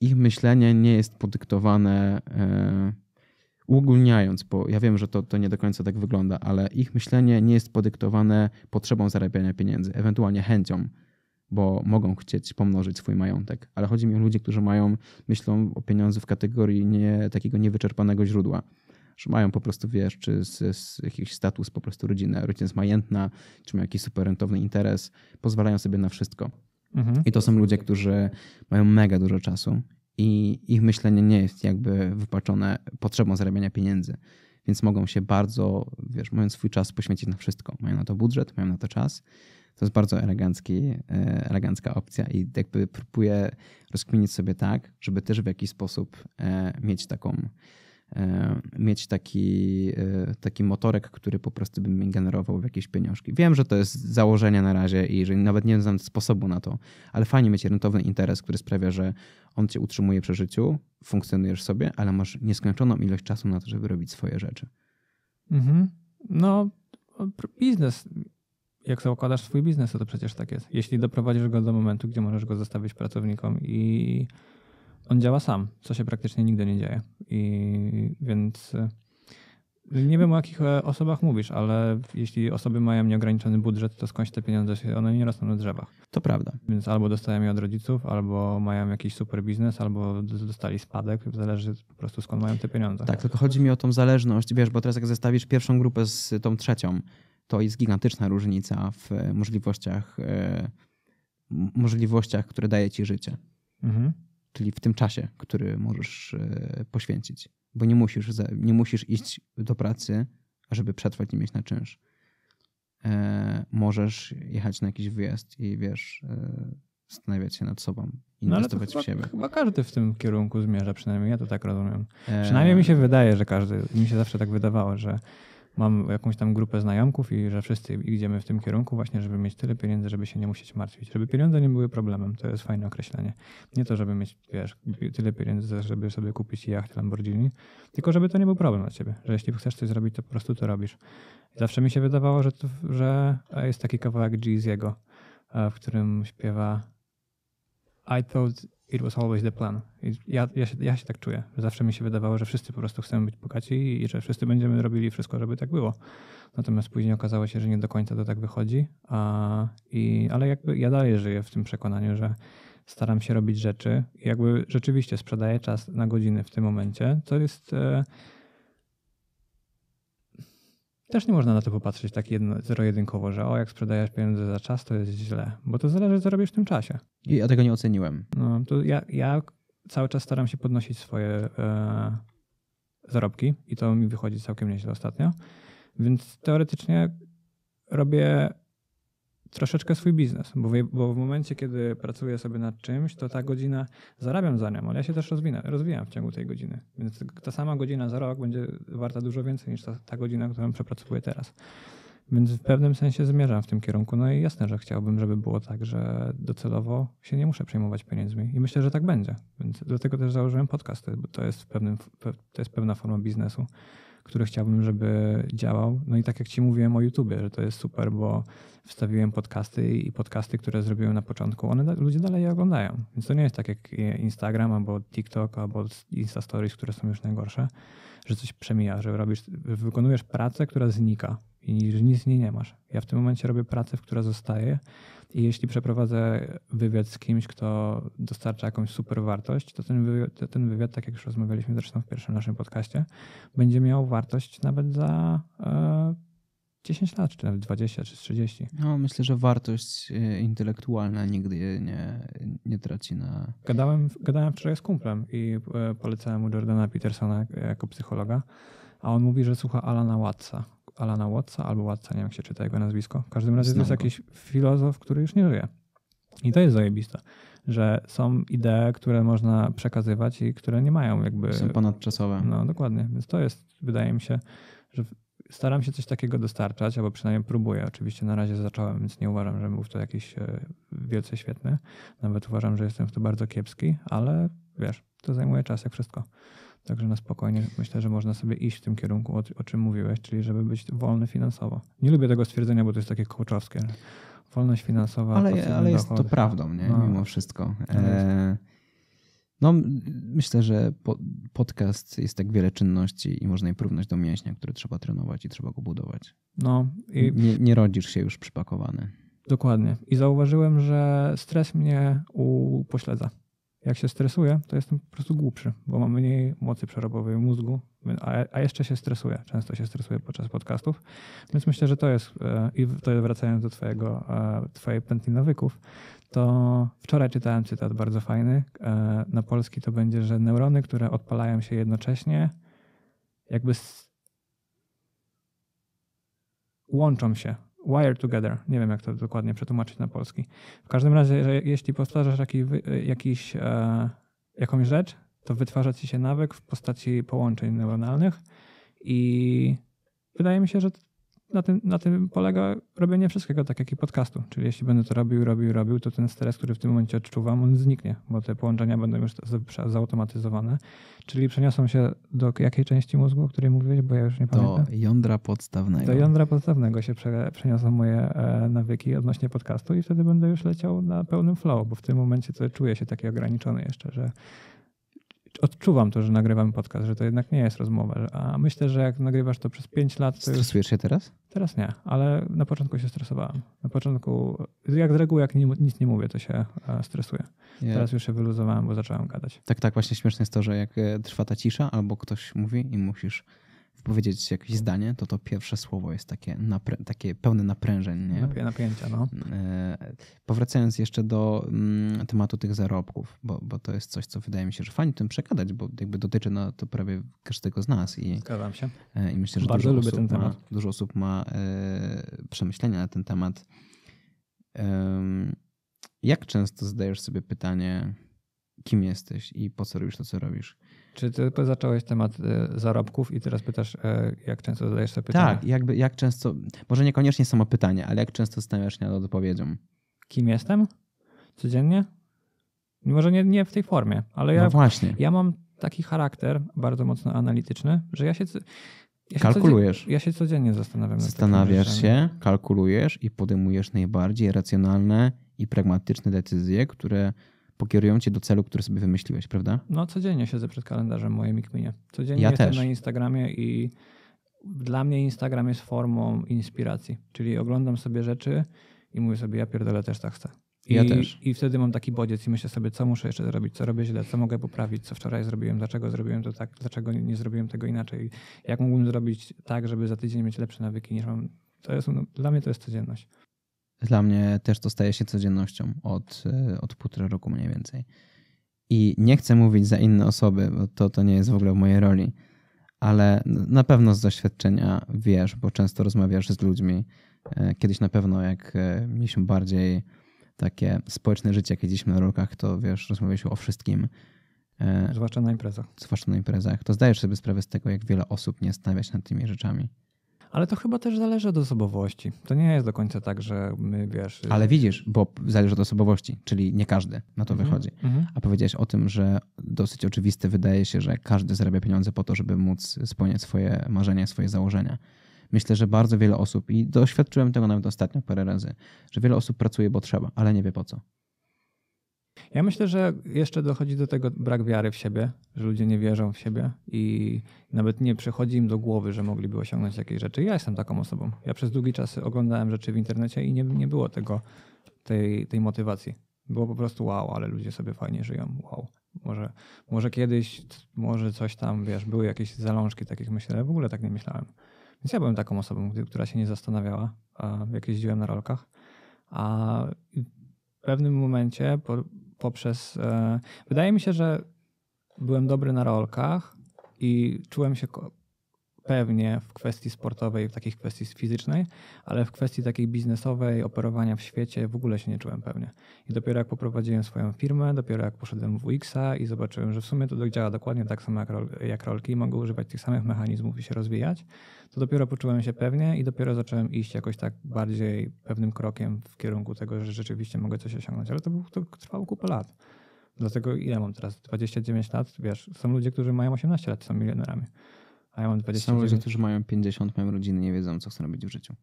ich myślenie nie jest podyktowane e, uogólniając, bo ja wiem, że to, to nie do końca tak wygląda, ale ich myślenie nie jest podyktowane potrzebą zarabiania pieniędzy, ewentualnie chęcią, bo mogą chcieć pomnożyć swój majątek. Ale chodzi mi o ludzi, którzy mają, myślą o pieniądzach w kategorii nie, takiego niewyczerpanego źródła że mają po prostu, wiesz, czy z, z jakiś status po prostu rodziny, rodzina jest majętna, czy mają jakiś super rentowny interes, pozwalają sobie na wszystko. Mhm. I to są ludzie, którzy mają mega dużo czasu i ich myślenie nie jest jakby wypaczone potrzebą zarabiania pieniędzy więc mogą się bardzo, wiesz, mają swój czas poświęcić na wszystko. Mają na to budżet, mają na to czas. To jest bardzo elegancki, e, elegancka opcja i jakby próbuję rozkminić sobie tak, żeby też w jakiś sposób e, mieć taką E, mieć taki, e, taki motorek, który po prostu by mi generował jakieś pieniążki. Wiem, że to jest założenie na razie i że nawet nie znam sposobu na to, ale fajnie mieć rentowny interes, który sprawia, że on cię utrzymuje przy życiu, funkcjonujesz sobie, ale masz nieskończoną ilość czasu na to, żeby robić swoje rzeczy. Mhm. No, biznes. Jak zakładasz swój biznes, to, to przecież tak jest. Jeśli doprowadzisz go do momentu, gdzie możesz go zostawić pracownikom i on działa sam, co się praktycznie nigdy nie dzieje. I więc y, nie wiem o jakich e, osobach mówisz, ale jeśli osoby mają nieograniczony budżet, to skądś te pieniądze się, one nie rosną na drzewach. To prawda. Więc albo dostają je od rodziców, albo mają jakiś super biznes, albo dostali spadek, zależy po prostu skąd mają te pieniądze. Tak, tylko chodzi mi o tą zależność, wiesz, bo teraz jak zestawisz pierwszą grupę z tą trzecią, to jest gigantyczna różnica w e, możliwościach, e, możliwościach które daje ci życie. Mhm czyli w tym czasie, który możesz e, poświęcić, bo nie musisz, nie musisz iść do pracy, żeby przetrwać i mieć na czynsz. E, możesz jechać na jakiś wyjazd i wiesz, e, zastanawiać się nad sobą, no, inwestować no, w siebie. Chyba każdy w tym kierunku zmierza, przynajmniej ja to tak rozumiem. Przynajmniej mi się wydaje, że każdy, mi się zawsze tak wydawało, że mam jakąś tam grupę znajomków i że wszyscy idziemy w tym kierunku właśnie, żeby mieć tyle pieniędzy, żeby się nie musieć martwić. Żeby pieniądze nie były problemem, to jest fajne określenie. Nie to, żeby mieć, wiesz, tyle pieniędzy, żeby sobie kupić jacht Lamborghini, tylko żeby to nie był problem dla ciebie, że jeśli chcesz coś zrobić, to po prostu to robisz. Zawsze mi się wydawało, że, to, że jest taki kawałek Jeezy'ego, e, w którym śpiewa I thought It was always the plan. I ja, ja, się, ja się tak czuję. Zawsze mi się wydawało, że wszyscy po prostu chcemy być bogaci i że wszyscy będziemy robili wszystko, żeby tak było. Natomiast później okazało się, że nie do końca to tak wychodzi. A, i, ale jakby ja dalej żyję w tym przekonaniu, że staram się robić rzeczy i jakby rzeczywiście sprzedaję czas na godziny w tym momencie, co jest e, też nie można na to popatrzeć tak jedno, zero-jedynkowo, że o, jak sprzedajesz pieniądze za czas, to jest źle, bo to zależy, co robisz w tym czasie. I ja tego nie oceniłem. No, to ja, ja cały czas staram się podnosić swoje e, zarobki i to mi wychodzi całkiem nieźle ostatnio, więc teoretycznie robię troszeczkę swój biznes, bo, bo w momencie, kiedy pracuję sobie nad czymś, to ta godzina zarabiam za nią, ale ja się też rozwinę, rozwijam w ciągu tej godziny. Więc ta sama godzina za rok będzie warta dużo więcej niż ta, ta godzina, którą przepracuję teraz. Więc w pewnym sensie zmierzam w tym kierunku. No i jasne, że chciałbym, żeby było tak, że docelowo się nie muszę przejmować pieniędzmi. I myślę, że tak będzie. Więc dlatego też założyłem podcast, bo to jest, pewnym, to jest pewna forma biznesu który chciałbym, żeby działał. No i tak jak Ci mówiłem o YouTubie, że to jest super, bo wstawiłem podcasty i podcasty, które zrobiłem na początku, one ludzie dalej je oglądają. Więc to nie jest tak jak e, Instagram albo TikTok albo Insta Stories, które są już najgorsze, że coś przemija, że robisz, wykonujesz pracę, która znika i nic z niej nie masz. Ja w tym momencie robię pracę, w która zostaje i jeśli przeprowadzę wywiad z kimś, kto dostarcza jakąś super wartość, to ten wywiad, to ten wywiad tak jak już rozmawialiśmy zresztą w pierwszym naszym podcaście, będzie miał wartość nawet za e, 10 lat, czy nawet 20, czy 30. No, myślę, że wartość e, intelektualna nigdy nie, nie traci na. Gadałem, gadałem wczoraj z kumplem i e, polecałem mu Jordana Petersona jako psychologa, a on mówi, że słucha Alana Watsa Alana Wattsa albo Wattsa, nie wiem jak się czyta jego nazwisko. W każdym razie Znam to jest go. jakiś filozof, który już nie żyje. I to jest zajebiste, że są idee, które można przekazywać i które nie mają jakby... Są ponadczasowe. No dokładnie, więc to jest, wydaje mi się, że staram się coś takiego dostarczać, albo przynajmniej próbuję. Oczywiście na razie zacząłem, więc nie uważam, że był to jakiś e, wielce świetny. Nawet uważam, że jestem w to bardzo kiepski, ale wiesz, to zajmuje czas jak wszystko. Także na spokojnie myślę, że można sobie iść w tym kierunku, o, o czym mówiłeś, czyli żeby być wolny finansowo. Nie lubię tego stwierdzenia, bo to jest takie kołczowskie. Wolność finansowa. Ale, ale jest dochody. to prawdą, nie? No. Mimo wszystko. Tak e, no, myślę, że po, podcast jest tak wiele czynności i można je porównać do mięśnia, które trzeba trenować i trzeba go budować. No i... nie, nie rodzisz się już przypakowany. Dokładnie. I zauważyłem, że stres mnie upośledza. Jak się stresuję, to jestem po prostu głupszy, bo mam mniej mocy przerobowej mózgu, a jeszcze się stresuję. Często się stresuję podczas podcastów, więc myślę, że to jest, e, i to wracając do twojego, e, twojej pętli nawyków, to wczoraj czytałem cytat bardzo fajny. E, na polski to będzie, że neurony, które odpalają się jednocześnie, jakby łączą się wired Together. Nie wiem, jak to dokładnie przetłumaczyć na polski. W każdym razie, że jeśli powtarzasz jaki, jakiś, e, jakąś rzecz, to wytwarza ci się nawyk w postaci połączeń neuronalnych i wydaje mi się, że na tym, na tym polega robienie wszystkiego tak jak i podcastu. Czyli jeśli będę to robił, robił, robił, to ten stres, który w tym momencie odczuwam, on zniknie, bo te połączenia będą już zautomatyzowane. Czyli przeniosą się do jakiej części mózgu, o której mówiłeś, bo ja już nie pamiętam. Do jądra podstawnego. Do jądra podstawnego się przeniosą moje e, nawyki odnośnie podcastu i wtedy będę już leciał na pełnym flow, bo w tym momencie to czuję się taki ograniczony jeszcze, że odczuwam to, że nagrywam podcast, że to jednak nie jest rozmowa. A myślę, że jak nagrywasz to przez 5 lat. Stresujesz już... się teraz? Teraz nie, ale na początku się stresowałem. Na początku, jak z reguły, jak nic nie mówię, to się e, stresuję. Teraz już się wyluzowałem, bo zacząłem gadać. Tak, tak. Właśnie śmieszne jest to, że jak e, trwa ta cisza, albo ktoś mówi i musisz powiedzieć jakieś zdanie, to to pierwsze słowo jest takie, naprę- takie pełne naprężeń. Nie? Napię- napięcia, no. E, powracając jeszcze do mm, tematu tych zarobków, bo, bo to jest coś, co wydaje mi się, że fajnie tym przekadać, bo jakby dotyczy no, to prawie każdego z nas. I, Zgadzam się. E, I myślę, że Bardzo dużo lubię ten temat. Ma, dużo osób ma e, przemyślenia na ten temat. jak często zadajesz sobie pytanie, kim jesteś i po co robisz to, co robisz? Czy ty zacząłeś temat e, zarobków i teraz pytasz, e, jak często zadajesz sobie pytania? Tak, jakby, jak często, może niekoniecznie samo pytanie, ale jak często stawiasz się nad odpowiedzią? Kim jestem? Codziennie? Może nie, nie w tej formie, ale ja, no właśnie. ja mam taki charakter bardzo mocno analityczny, że ja się... Ja się kalkulujesz. Codziennie, ja się codziennie zastanawiam. Zastanawiasz się, kalkulujesz i podejmujesz najbardziej racjonalne i pragmatyczne decyzje, które pokierują cię do celu, który sobie wymyśliłeś, prawda? No, codziennie siedzę przed kalendarzem mojej Mikminie. Codziennie ja jestem też. na Instagramie i dla mnie Instagram jest formą inspiracji. Czyli oglądam sobie rzeczy i mówię sobie, ja pierdolę też tak chcę. I, ja też. I wtedy mam taki bodziec i myślę sobie, co muszę jeszcze zrobić, co robię źle, co mogę poprawić, co wczoraj zrobiłem, dlaczego zrobiłem to tak, dlaczego nie zrobiłem tego inaczej, jak mógłbym zrobić tak, żeby za tydzień mieć lepsze nawyki niż mam. To jest, no, dla mnie to jest codzienność. Dla mnie też to staje się codziennością od, e, od półtora roku mniej więcej. I nie chcę mówić za inne osoby, bo to, to nie jest w ogóle w mojej roli, ale na pewno z doświadczenia wiesz, bo często rozmawiasz z ludźmi. E, kiedyś na pewno, jak e, mieliśmy bardziej takie społeczne życie, jakie dziś na rolkach, to wiesz, rozmawialiśmy o wszystkim. Zwłaszcza na imprezach. Zwłaszcza na imprezach. To zdajesz sobie sprawę z tego, jak wiele osób nie stawia się nad tymi rzeczami. Ale to chyba też zależy od osobowości. To nie jest do końca tak, że my wiesz. Y- ale widzisz, bo zależy od osobowości, czyli nie każdy na to mhm, wychodzi. Mhm. A powiedziałeś o tym, że dosyć oczywiste wydaje się, że każdy zarabia pieniądze po to, żeby móc spełniać swoje marzenia, swoje założenia. Myślę, że bardzo wiele osób, i doświadczyłem tego nawet ostatnio parę razy, że wiele osób pracuje, bo trzeba, ale nie wie po co. Ja myślę, że jeszcze dochodzi do tego brak wiary w siebie, że ludzie nie wierzą w siebie i nawet nie przychodzi im do głowy, że mogliby osiągnąć jakieś rzeczy. Ja jestem taką osobą. Ja przez długi czas oglądałem rzeczy w internecie i nie, nie było tego, tej, tej motywacji. Było po prostu wow, ale ludzie sobie fajnie żyją, wow. Może, może kiedyś, może coś tam, wiesz, były jakieś zalążki takich myśli, ale w ogóle tak nie myślałem. Więc ja byłem taką osobą, która się nie zastanawiała, jak jeździłem na rolkach. A w pewnym momencie po, poprzez. E, wydaje mi się, że byłem dobry na rolkach i czułem się pewnie w kwestii sportowej, w takich kwestii fizycznej, ale w kwestii takiej biznesowej, operowania w świecie w ogóle się nie czułem pewnie. I dopiero jak poprowadziłem swoją firmę, dopiero jak poszedłem w UX-a i zobaczyłem, że w sumie to działa dokładnie tak samo jak, rol, jak rolki i mogę używać tych samych mechanizmów i się rozwijać, to dopiero poczułem się pewnie i dopiero zacząłem iść jakoś tak bardziej pewnym krokiem w kierunku tego, że rzeczywiście mogę coś osiągnąć. Ale to, był, to trwało kupę lat. Dlatego ile mam teraz? 29 lat? Wiesz, są ludzie, którzy mają 18 lat, są milionerami a ja mam 29. Są ludzie, którzy mają 50, mają rodziny, nie wiedzą, co chcą robić w życiu.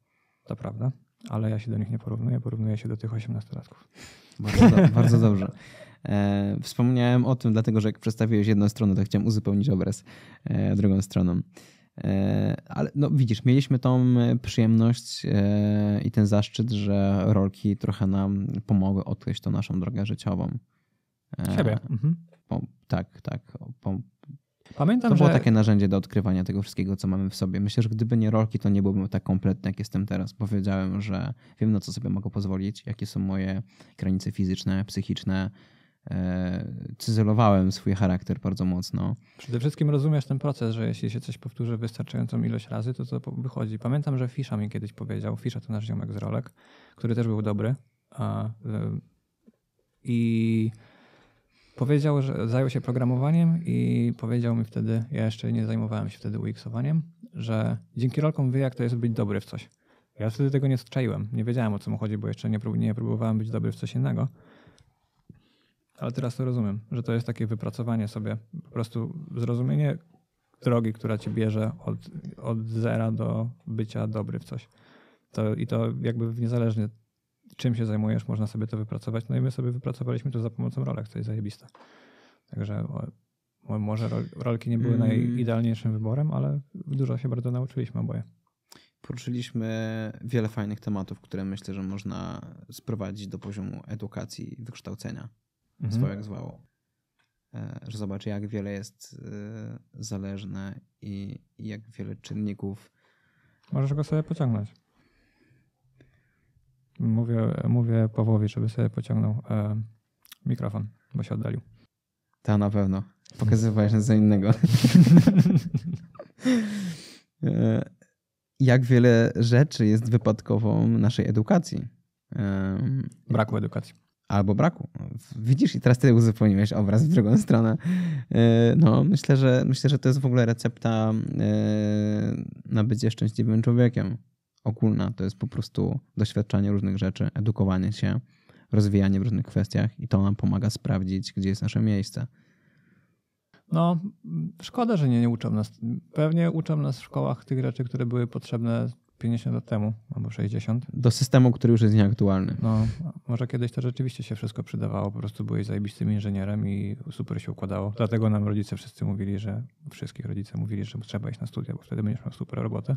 To prawda, ale ja się do nich nie porównuję, porównuję się do tych 18-latków. Bardzo, do, bardzo dobrze. E, wspomniałem o tym, dlatego że jak przedstawiłeś jedną stronę, to chciałem uzupełnić obraz e, drugą stroną. E, ale no, widzisz, mieliśmy tą e, przyjemność e, i ten zaszczyt, że rolki trochę nam pomogły odkryć tą naszą drogę życiową. Siebie. Mhm. Po, tak, tak. Po, Pamiętam, to było że... takie narzędzie do odkrywania tego wszystkiego, co mamy w sobie. Myślę, że gdyby nie rolki, to nie byłbym tak kompletny, jak jestem teraz. Powiedziałem, że wiem, na co sobie mogę pozwolić, jakie są moje granice fizyczne, psychiczne. E, cyzelowałem swój charakter bardzo mocno. Przede wszystkim rozumiesz ten proces, że jeśli się coś powtórzy wystarczającą ilość razy, to to wychodzi. Pamiętam, że Fisza mi kiedyś powiedział, Fisza to nasz ziomek z rolek, który też był dobry. E, I powiedział, że zajął się programowaniem i powiedział mi wtedy, ja jeszcze nie zajmowałem się wtedy UX-owaniem, że dzięki rolkom wie, jak to jest być dobry w coś. Ja wtedy tego nie zczaiłem, nie wiedziałem o co mu chodzi, bo jeszcze nie, prób nie próbowałem być dobry w coś innego. Ale teraz to rozumiem, że to jest takie wypracowanie sobie, po prostu zrozumienie drogi, która ci bierze od, od zera do bycia dobry w coś. To, I to jakby niezależnie czym się zajmujesz, można sobie to wypracować. No i my sobie wypracowaliśmy to za pomocą rolek, to jest zajebiste. Także o, może rolki nie były mm. najidealniejszym wyborem, ale dużo się bardzo nauczyliśmy oboje. Poruszyliśmy wiele fajnych tematów, które myślę, że można sprowadzić do poziomu edukacji i wykształcenia. Mhm. Zwał jak zwało. E, że zobacz, jak wiele jest e, zależne i jak wiele czynników. Możesz go sobie pociągnąć. Mówię, mówię Pawłowi, żeby sobie pociągnął e, mikrofon, bo się oddalił. Ta na pewno. Pokazywałeś na co innego. E, jak wiele rzeczy jest wypadkową naszej edukacji. E, braku edukacji. Albo braku. Widzisz, i teraz ty uzupełniłeś obraz w drugą stronę. E, no, myślę, że myślę, że to jest w ogóle recepta na bycie szczęśliwym człowiekiem ogólna to jest po prostu doświadczanie różnych rzeczy, edukowanie się, rozwijanie w różnych kwestiach i to nam pomaga sprawdzić, gdzie jest nasze miejsce. No, szkoda, że nie, nie uczą nas. Pewnie uczą nas w szkołach tych rzeczy, które były potrzebne 50 lat temu albo 60. Do systemu, który już jest nieaktualny. No, może kiedyś to rzeczywiście się wszystko przydawało, po prostu byłeś zajebistym inżynierem i super się układało. Dlatego nam rodzice wszyscy mówili, że, wszystkich rodzice mówili, że trzeba iść na studia, bo wtedy będziesz miał super robotę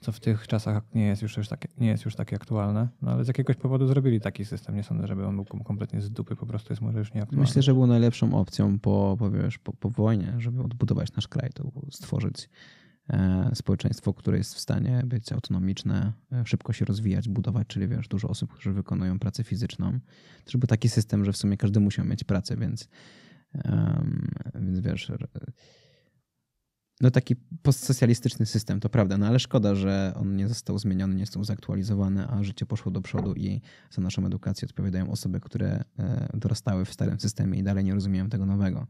co w tych czasach nie jest już, już takie, nie jest już takie aktualne. No ale z jakiegoś powodu zrobili taki system. Nie sądzę, żeby on był kompletnie z dupy, po prostu jest może już nieaktualny. Myślę, że był najlepszą opcją po, po, wiesz, po, po wojnie, żeby odbudować nasz kraj, to stworzyć e, społeczeństwo, które jest w stanie być autonomiczne, e, szybko się rozwijać, budować, czyli wiesz, dużo osób, którzy wykonują pracę fizyczną. żeby taki system, że w sumie każdy musiał mieć pracę, więc, więc wiesz, no taki postsocjalistyczny system, to prawda, no ale szkoda, że on nie został zmieniony, nie został zaktualizowany, a życie poszło do przodu i za naszą edukację odpowiadają osoby, które e, dorastały w starym systemie i dalej nie rozumieją tego nowego.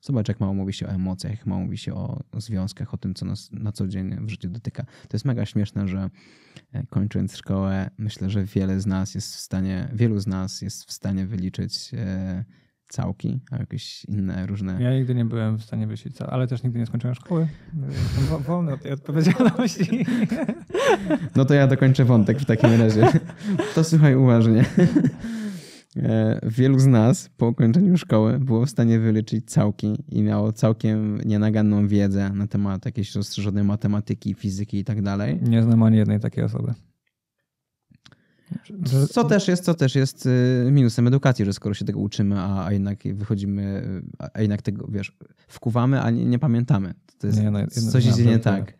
Zobacz, jak mało mówi się o emocjach, jak mało mówi się o związkach, o tym, co nas na co dzień w życiu dotyka. To jest mega śmieszne, że e, kończąc szkołę, myślę, że wiele z nas jest w stanie, wielu z nas jest w stanie wyliczyć e, całki, a jakieś inne różne. Ja nigdy nie byłem w stanie wysić całki, ale też nigdy nie skończyłem szkoły. Jestem wolny od tej odpowiedzialności. No to ja dokończę wątek w takim razie. To słuchaj uważnie. E, wielu z nas po ukończeniu szkoły było w stanie wyliczyć całki i miało całkiem nienaganną wiedzę na temat jakiejś rozszerzonej matematyki, fizyki i tak dalej. Nie znam ani jednej takiej osoby. Co też jest, co też jest y, minusem edukacji, że skoro się tego uczymy, a, jednak wychodzimy, a jednak tego, wiesz, wkuwamy, a nie, nie pamiętamy. To jest, nie, no, coś idzie nie tak.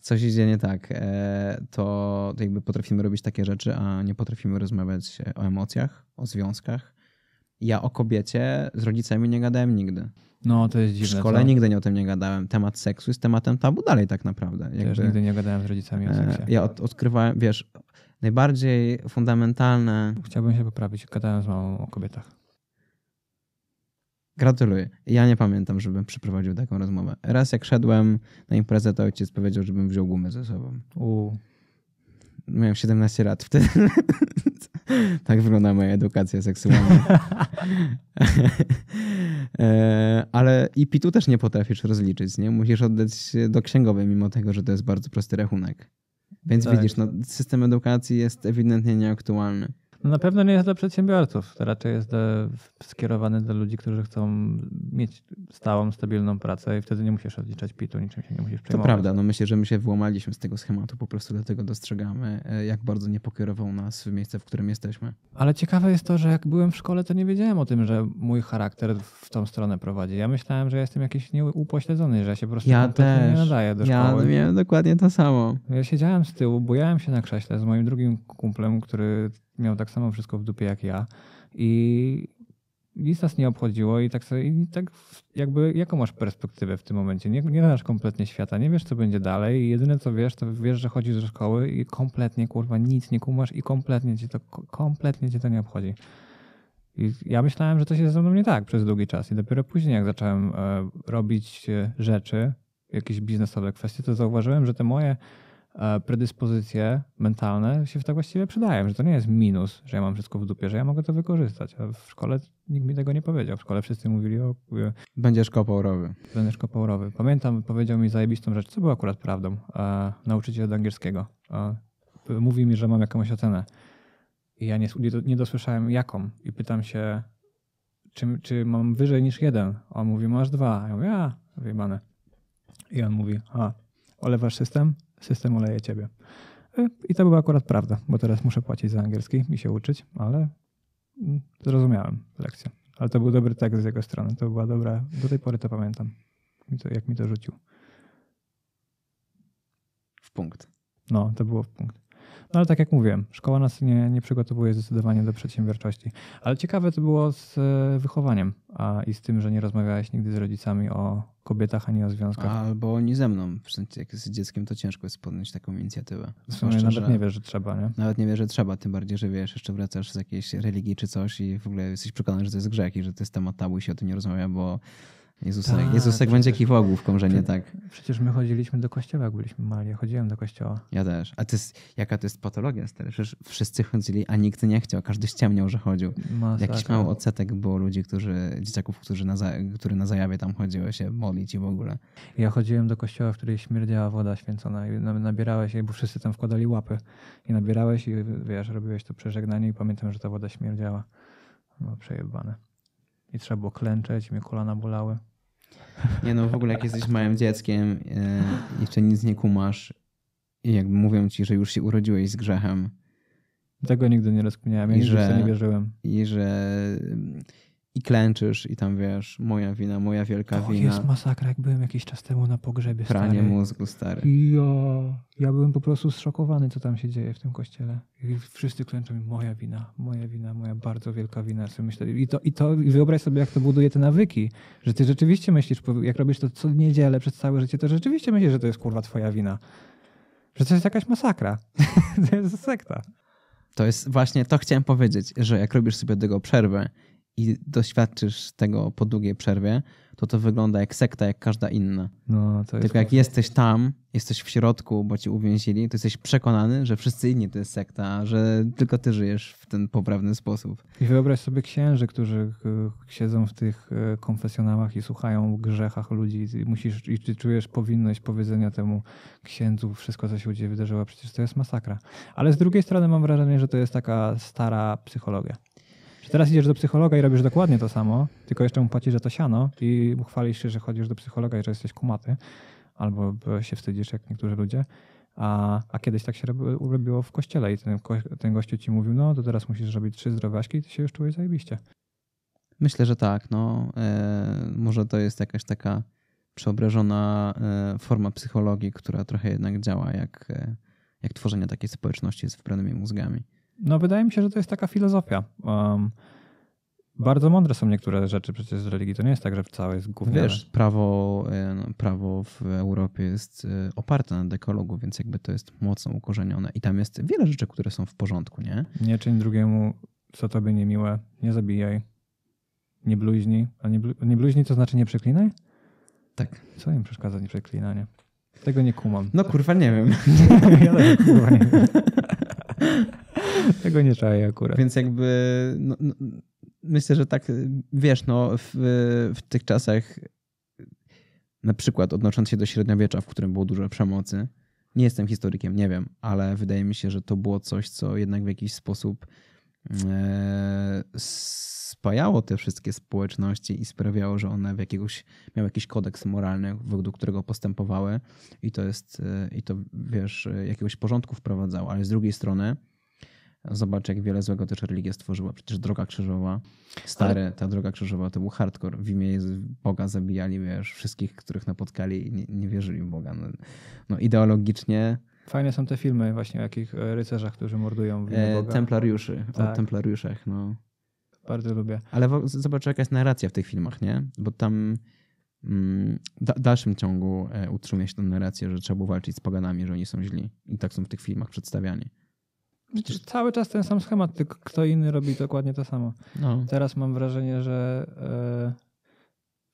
Coś idzie nie tak. To, e, to jakby potrafimy robić takie rzeczy, a nie potrafimy rozmawiać o emocjach, o związkach. Ja o kobiecie z rodzicami nie gadałem nigdy. No, to jest dziwne. W szkole co? nigdy nie o tym nie gadałem. Temat seksu jest tematem tabu dalej tak naprawdę. Jakby, Też nigdy nie gadałem z rodzicami o e, seksie. Ja od, odkrywałem, wiesz, najbardziej fundamentalne. Chciałbym się poprawić, gadałem z mamą o kobietach. Gratuluję. Ja nie pamiętam, żebym przeprowadził taką rozmowę. Raz jak szedłem na imprezę, to ojciec powiedział, żebym wziął gumę ze sobą. U. Miałem 17 lat wtedy. tak wygląda moja edukacja seksualna. E, ale i pitu też nie potrafisz rozliczyć, nie? Musisz oddać do księgowej, mimo tego, że to jest bardzo prosty rachunek. Więc tak. widzisz, no, system edukacji jest ewidentnie nieaktualny. No na pewno nie jest dla przedsiębiorców. To raczej jest skierowany do ludzi, którzy chcą mieć stałą, stabilną pracę i wtedy nie musisz odliczać PIT-u, niczym się nie musisz przejmować. To prawda. No myślę, że my się wyłamaliśmy z tego schematu, po prostu dlatego dostrzegamy, e, jak bardzo nie pokierował nas w miejsce, w którym jesteśmy. Ale ciekawe jest to, że jak byłem w szkole, to nie wiedziałem o tym, że mój charakter w tą stronę prowadzi. Ja myślałem, że jestem jakiś nieupośledzony, że ja się po prostu ja też. nie nadaję do ja szkoły. Ja miałem dokładnie to samo. Ja siedziałem z tyłu, bujałem się na krześle z moim drugim kumplem, który miał tak samo wszystko w dupie jak ja i nic nas nie obchodziło i tak, sobie, i tak jakby jaką masz perspektywę w tym momencie? Nie, nie znasz kompletnie świata, nie wiesz co będzie dalej i jedyne co wiesz, to wiesz, że chodzisz do szkoły i kompletnie kurwa nic nie kumasz i kompletnie cię to, kompletnie cię to nie obchodzi. I ja myślałem, że to się ze mną nie tak przez długi czas i dopiero później jak zacząłem e, robić e, rzeczy, jakieś biznesowe kwestie, to zauważyłem, że te moje E, predyspozycje mentalne się w to tak właściwie przydają, że to nie jest minus, że ja mam wszystko w dupie, że ja mogę to wykorzystać. A w szkole nikt mi tego nie powiedział. W szkole wszyscy mówili o... Będziesz kopał rowy. Będziesz kopał rowy. Pamiętam, powiedział mi zajebistą rzecz, co było akurat prawdą. E, nauczyciel od angielskiego. E, mówi mi, że mam jakąś ocenę. I ja nie, nie dosłyszałem jaką. I pytam się, czy, czy mam wyżej niż jeden. On mówi, masz dwa. Ja mówię, a, wyjebane. I on mówi, a, olewasz system? system oleje ciebie. E, I to była akurat prawda, bo teraz muszę płacić za angielski i się uczyć, ale mm, zrozumiałem lekcję. Ale to był dobry tekst z jego strony. To była dobra. Do tej pory to pamiętam, jak mi to rzucił. W punkt. No, to było w punkt. No ale tak jak mówiłem, szkoła nas nie, nie przygotowuje zdecydowanie do przedsiębiorczości. Ale ciekawe to było z e, wychowaniem a, i z tym, że nie rozmawiałeś nigdy z rodzicami o kobietach ani o związkach. Albo nie ze mną. Przecież jak z dzieckiem to ciężko jest podjąć taką inicjatywę. W sumie Zwłaszcza, nawet nie wiesz, że trzeba, nie? Nawet nie wiesz, że trzeba, tym bardziej, że wiesz, jeszcze wracasz z jakiejś religii czy coś i w ogóle jesteś przekonany, że to jest grzech i że to jest temat tabu i się o tym nie rozmawia, bo Jezusek, tak, Jezusek będzie kiwał główką, że nie tak. Przecież my chodziliśmy do kościoła, jak byliśmy mali. Ja chodziłem do kościoła. Ja też. A to jest, jaka to jest patologia stary? Przecież wszyscy chodzili, a nikt nie chciał. Każdy ściemniał, że chodził. Masakra. Jakiś mały odsetek było ludzi, którzy, dzieciaków, którzy na, który na zajawie tam chodziły się modlić i w ogóle. Ja chodziłem do kościoła, w której śmierdziała woda święcona i nabierałeś jej, bo wszyscy tam wkładali łapy. I nabierałeś i wiesz, robiłeś to przeżegnanie i pamiętam, że ta woda śmierdziała. No przejebane i trzeba było klęczeć, mnie kolana bolały. Nie no, w ogóle jak jesteś małym dzieckiem, e, jeszcze nic nie kumasz i jakby mówią ci, że już się urodziłeś z grzechem. Tego nigdy nie rozkminiałem, I że, nie wierzyłem. I że i klęczysz i tam wiesz, moja wina, moja wielka to wina. To jest masakra, jak byłem jakiś czas temu na pogrzebie Pranie mózgu, stary. Jo, ja byłem po prostu zszokowany, co tam się dzieje w tym kościele. I wszyscy klęczą, moja wina, moja wina, moja bardzo wielka wina. Sobie myślę. I, to, I to i wyobraź sobie, jak to buduje te nawyki, że ty rzeczywiście myślisz, jak robisz to co niedzielę przez całe życie, to rzeczywiście myślisz, że to jest kurwa twoja wina. Że to jest jakaś masakra. to jest sekta. To jest właśnie, to chciałem powiedzieć, że jak robisz sobie do tego przerwę i doświadczysz tego po długiej przerwie, to to wygląda jak sekta, jak każda inna. No, Tylko jest jak jesteś tam, jesteś w środku, bo ci uwięzili, to jesteś przekonany, że wszyscy inni to jest sekta, że tylko ty żyjesz w ten poprawny sposób. I wyobraź sobie księży, którzy e, siedzą w tych e, konfesjonałach i słuchają o grzechach ludzi i musisz, i ty czujesz powinność powiedzenia temu księdzu wszystko, co się u ciebie wydarzyło, przecież to jest masakra. Ale z drugiej strony mam wrażenie, że to jest taka stara psychologia. Czy teraz idziesz do psychologa i robisz dokładnie to samo, tylko jeszcze mu płacisz za to siano i uchwalisz się, że chodzisz do psychologa i że jesteś kumaty, albo się wstydzisz jak niektórzy ludzie, a, a kiedyś tak się robiło w kościele i ten, ten gościu ci mówił, no to teraz musisz robić trzy zdrowaśki i ty się już czułeś zajebiście. Myślę, że tak. No, e, może to jest jakaś taka przeobrażona e, forma psychologii, która trochę jednak działa jak, e, jak tworzenie takiej społeczności z wybranymi mózgami. No, wydaje mi się, że to jest taka filozofia. Um, bardzo mądre są niektóre rzeczy przecież z religii. To nie jest tak, że całe jest głównie. Wiesz, prawo, e, no, prawo w Europie jest e, oparte na dekologu, więc jakby to jest mocno ukorzenione. I tam jest wiele rzeczy, które są w porządku, nie? Nie czyń drugiemu, co tobie niemiłe, nie zabijaj, nie bluźnij. A nie, blu, nie bluźnij to znaczy nie przeklinaj? Tak. Co im przeszkadza nie przeklinanie? Tego nie kumam. No kurwa, nie wiem. ja kurwa, nie wiem. Tego nie czaję akurat. Więc jakby no, no, myślę, że tak, wiesz, no w, w tych czasach na przykład odnosząc się do średniowiecza, w którym było dużo przemocy, nie jestem historykiem, nie wiem, ale wydaje mi się, że to było coś, co jednak w jakiś sposób e, spajało te wszystkie społeczności i sprawiało, że one w jakiegoś, miały jakiś kodeks moralny, według którego postępowały i to jest, e, i to wiesz, jakiegoś porządku wprowadzało, ale z drugiej strony Zobacz, jak wiele złego też religia stworzyła. Przecież droga krzyżowa, stare, Ale... ta droga krzyżowa to był hardcore. W imię Boga zabijali, wiesz, wszystkich, których napotkali i nie, nie wierzyli w Boga. No, no, ideologicznie... Fajne są te filmy właśnie o jakich e, rycerzach, którzy mordują w imię e, Boga. Templariuszy, tak. o templariuszach, no. Bardzo lubię. Ale zobacz, jaka jest narracja w tych filmach, nie? Bo tam mm, w dalszym ciągu e, utrzymuje się tę narrację, że trzeba było walczyć z poganami, że oni są źli. I tak są w tych filmach przedstawiani. Przecież cały czas ten sam schemat, tylko kto inny robi dokładnie to samo. No. Teraz mam wrażenie, że, yy,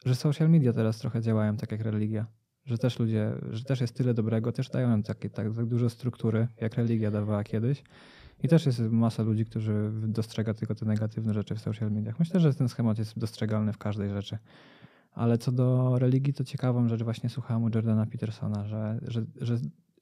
że social media teraz trochę działają tak jak religia. Że też ludzie, że też jest tyle dobrego, też dają nam takie, tak, tak dużo struktury, jak religia dawała kiedyś. I też jest masa ludzi, którzy dostrzega tylko te negatywne rzeczy w social mediach. Myślę, że ten schemat jest dostrzegalny w każdej rzeczy. Ale co do religii, to ciekawą rzecz właśnie słuchałem u Jordana Petersona, że, że, że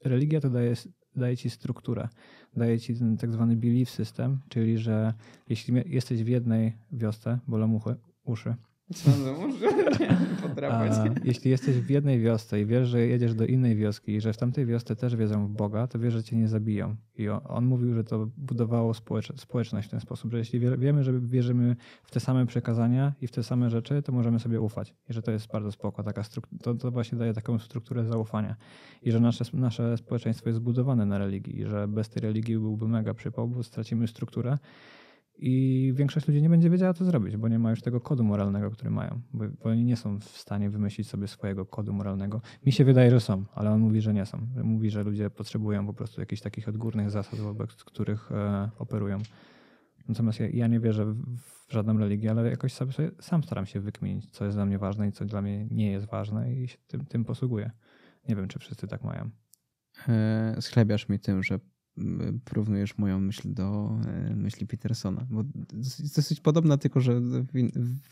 religia to daje daje ci strukturę, daje ci ten tak zwany belief system, czyli że jeśli jesteś w jednej wiosce, bolą uszy, Sądzę, no, że Jeśli jesteś w jednej wiosce i wiesz, że jedziesz do innej wioski i że w tamtej wiosce też wierzą w Boga, to wiesz, że cię nie zabiją. I on, on mówił, że to budowało społecz- społeczność w ten sposób, że jeśli wiemy, że wierzymy w te same przekazania i w te same rzeczy, to możemy sobie ufać. I że to jest bardzo spoko. Taka to, to właśnie daje taką strukturę zaufania. I że nasze, nasze społeczeństwo jest zbudowane na religii. I że bez tej religii byłby mega przypał, bo stracimy strukturę i większość ludzi nie będzie wiedziała, co zrobić, bo nie ma już tego kodu moralnego, który mają. Bo, bo oni nie są w stanie wymyślić sobie swojego kodu moralnego. Mi się wydaje, że są, ale on mówi, że nie są. Mówi, że ludzie potrzebują po prostu jakichś takich odgórnych zasad, wobec których e, operują. Natomiast ja, ja, nie wierzę w żadną religię, ale jakoś sobie, sobie, sam staram się wykminić, co jest dla mnie ważne i co dla mnie nie jest ważne i się tym, tym posługuję. Nie wiem, czy wszyscy tak mają. E, schlebiasz mi tym, że porównujesz moją myśl do e, myśli Petersona, bo jest dosyć podobna, tylko że w,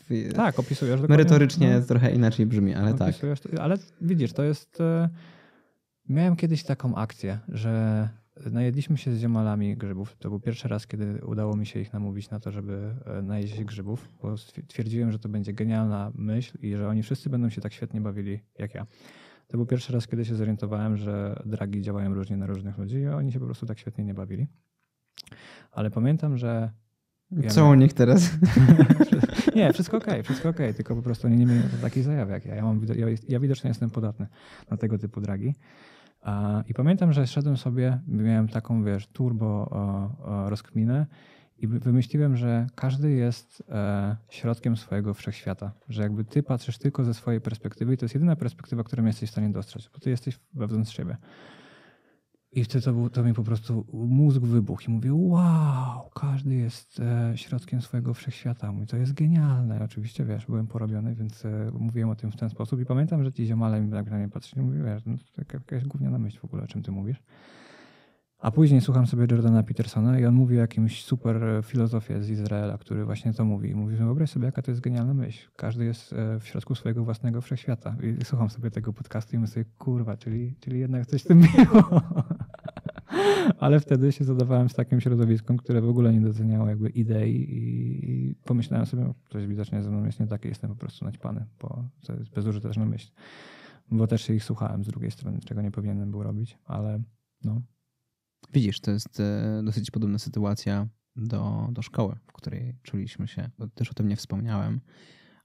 w, tak, opisujesz merytorycznie no, trochę inaczej brzmi, ale tak. To, ale widzisz, to jest... E, miałem kiedyś taką akcję, że najedliśmy się z ziomalami grzybów. To był pierwszy raz, kiedy udało mi się ich namówić na to, żeby e, najeść grzybów, bo twierdziłem, że to będzie genialna myśl i że oni wszyscy będą się tak świetnie bawili jak ja. To był pierwszy raz, kiedy się zorientowałem, że dragi działają różnie na różnych ludzi i oni się po prostu tak świetnie nie bawili. Ale pamiętam, że. Ja Co miałem... u nich teraz? nie, wszystko okej, okay, wszystko okej, okay, tylko po prostu oni nie mieli takich zajaw jak ja. Ja, mam, ja, ja widocznie jestem podatny na tego typu dragi. I pamiętam, że szedłem sobie, miałem taką, wiesz, turbo rozkminę i wymyśliłem, że każdy jest e, środkiem swojego wszechświata, że jakby ty patrzysz tylko ze swojej perspektywy i to jest jedyna perspektywa, którą jesteś w stanie dostrzec, bo ty jesteś wewnątrz siebie. I wtedy to, był, to mi po prostu mózg wybuchł i mówię, wow, każdy jest e, środkiem swojego wszechświata. Mój, to jest genialne. Oczywiście, wiesz, byłem porobiony, więc e, mówiłem o tym w ten sposób i pamiętam, że ci ziomale mi tak na mnie patrzyli i mówili, wiesz, no, to jakaś gówniana myśl w ogóle, o czym ty mówisz. A później słucham sobie Jordana Petersona i on mówi o jakimś super e, filozofie z Izraela, który właśnie to mówi. Mówi, że wyobraź sobie, jaka to jest genialna myśl. Każdy jest e, w środku swojego własnego wszechświata. I słucham sobie tego podcastu i myślę, kurwa, czyli, czyli jednak coś w tym było. Ale wtedy się zadawałem z takim środowiskiem, które w ogóle nie doceniało jakby idei i, pomyślałem sobie, coś widocznie ze mną jest nie takie, jestem po prostu naćpany, bo to jest bezużyteczna myśl. Bo też się ich słuchałem z drugiej strony, czego nie powinienem był robić, ale no, Widzisz, to jest e, dosyć podobna sytuacja do, do szkoły, w której czuliśmy się, bo też o tym nie wspomniałem,